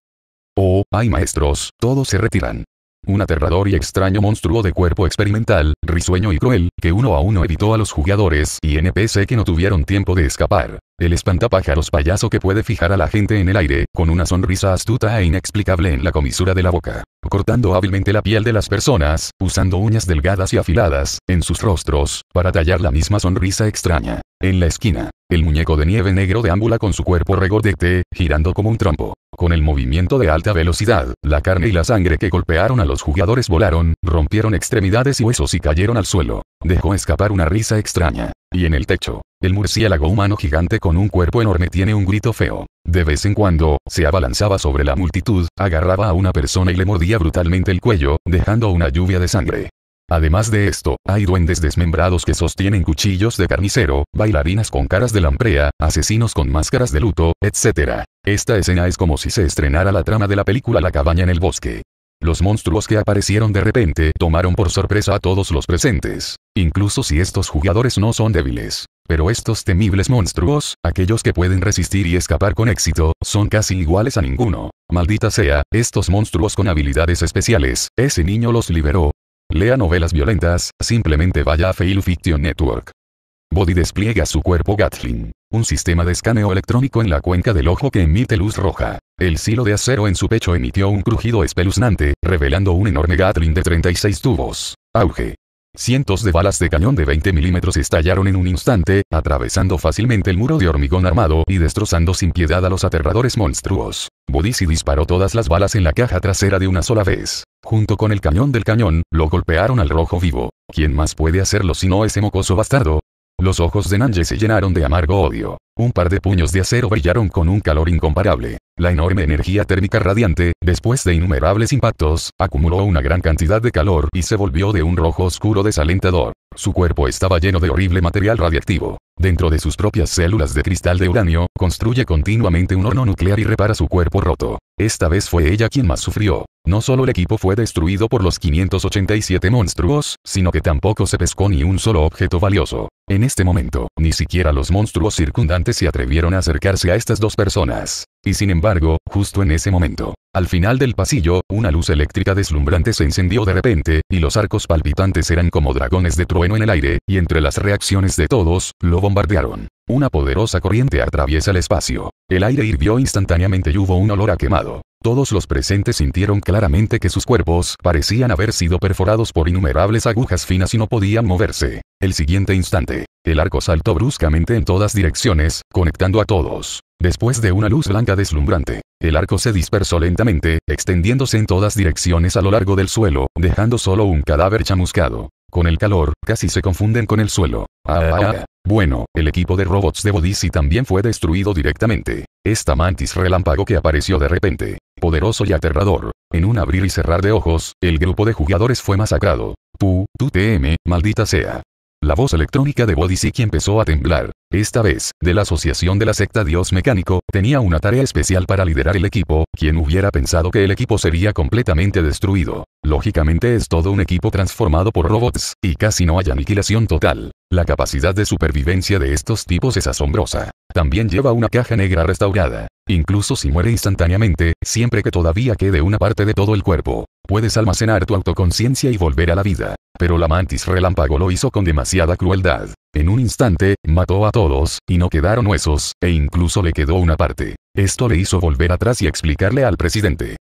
A: Oh, hay maestros, todos se retiran un aterrador y extraño monstruo de cuerpo experimental, risueño y cruel, que uno a uno evitó a los jugadores y NPC que no tuvieron tiempo de escapar. El espantapájaros payaso que puede fijar a la gente en el aire, con una sonrisa astuta e inexplicable en la comisura de la boca, cortando hábilmente la piel de las personas, usando uñas delgadas y afiladas, en sus rostros, para tallar la misma sonrisa extraña. En la esquina, el muñeco de nieve negro de deambula con su cuerpo regordete, girando como un trompo. Con el movimiento de alta velocidad, la carne y la sangre que golpearon a los jugadores volaron, rompieron extremidades y huesos y cayeron al suelo. Dejó escapar una risa extraña. Y en el techo, el murciélago humano gigante con un cuerpo enorme tiene un grito feo. De vez en cuando, se abalanzaba sobre la multitud, agarraba a una persona y le mordía brutalmente el cuello, dejando una lluvia de sangre. Además de esto, hay duendes desmembrados que sostienen cuchillos de carnicero, bailarinas con caras de lamprea, asesinos con máscaras de luto, etc. Esta escena es como si se estrenara la trama de la película La cabaña en el bosque. Los monstruos que aparecieron de repente tomaron por sorpresa a todos los presentes, incluso si estos jugadores no son débiles. Pero estos temibles monstruos, aquellos que pueden resistir y escapar con éxito, son casi iguales a ninguno. Maldita sea, estos monstruos con habilidades especiales, ese niño los liberó, Lea novelas violentas, simplemente vaya a Fail Fiction Network. Body despliega su cuerpo Gatling, un sistema de escaneo electrónico en la cuenca del ojo que emite luz roja. El silo de acero en su pecho emitió un crujido espeluznante, revelando un enorme Gatling de 36 tubos. Auge. Cientos de balas de cañón de 20 milímetros estallaron en un instante, atravesando fácilmente el muro de hormigón armado y destrozando sin piedad a los aterradores monstruos. Budisi disparó todas las balas en la caja trasera de una sola vez. Junto con el cañón del cañón, lo golpearon al rojo vivo. ¿Quién más puede hacerlo si no ese mocoso bastardo? Los ojos de Nange se llenaron de amargo odio. Un par de puños de acero brillaron con un calor incomparable. La enorme energía térmica radiante, después de innumerables impactos, acumuló una gran cantidad de calor y se volvió de un rojo oscuro desalentador. Su cuerpo estaba lleno de horrible material radiactivo. Dentro de sus propias células de cristal de uranio, construye continuamente un horno nuclear y repara su cuerpo roto. Esta vez fue ella quien más sufrió. No solo el equipo fue destruido por los 587 monstruos, sino que tampoco se pescó ni un solo objeto valioso. En este momento, ni siquiera los monstruos circundantes se atrevieron a acercarse a estas dos personas. Y sin embargo, justo en ese momento, al final del pasillo, una luz eléctrica deslumbrante se encendió de repente, y los arcos palpitantes eran como dragones de trueno en el aire, y entre las reacciones de todos, lo bombardearon. Una poderosa corriente atraviesa el espacio. El aire hirvió instantáneamente y hubo un olor a quemado. Todos los presentes sintieron claramente que sus cuerpos parecían haber sido perforados por innumerables agujas finas y no podían moverse. El siguiente instante, el arco saltó bruscamente en todas direcciones, conectando a todos. Después de una luz blanca deslumbrante, el arco se dispersó lentamente, extendiéndose en todas direcciones a lo largo del suelo, dejando solo un cadáver chamuscado. Con el calor, casi se confunden con el suelo. Ah, ah, ah. Bueno, el equipo de robots de Bodici también fue destruido directamente. Esta mantis relámpago que apareció de repente, poderoso y aterrador. En un abrir y cerrar de ojos, el grupo de jugadores fue masacrado. Tú, tu TM, maldita sea. La voz electrónica de que empezó a temblar. Esta vez, de la asociación de la secta Dios Mecánico, tenía una tarea especial para liderar el equipo, quien hubiera pensado que el equipo sería completamente destruido. Lógicamente es todo un equipo transformado por robots, y casi no hay aniquilación total. La capacidad de supervivencia de estos tipos es asombrosa. También lleva una caja negra restaurada. Incluso si muere instantáneamente, siempre que todavía quede una parte de todo el cuerpo, puedes almacenar tu autoconciencia y volver a la vida. Pero la mantis relámpago lo hizo con demasiada crueldad. En un instante, mató a todos, y no quedaron huesos, e incluso le quedó una parte. Esto le hizo volver atrás y explicarle al presidente.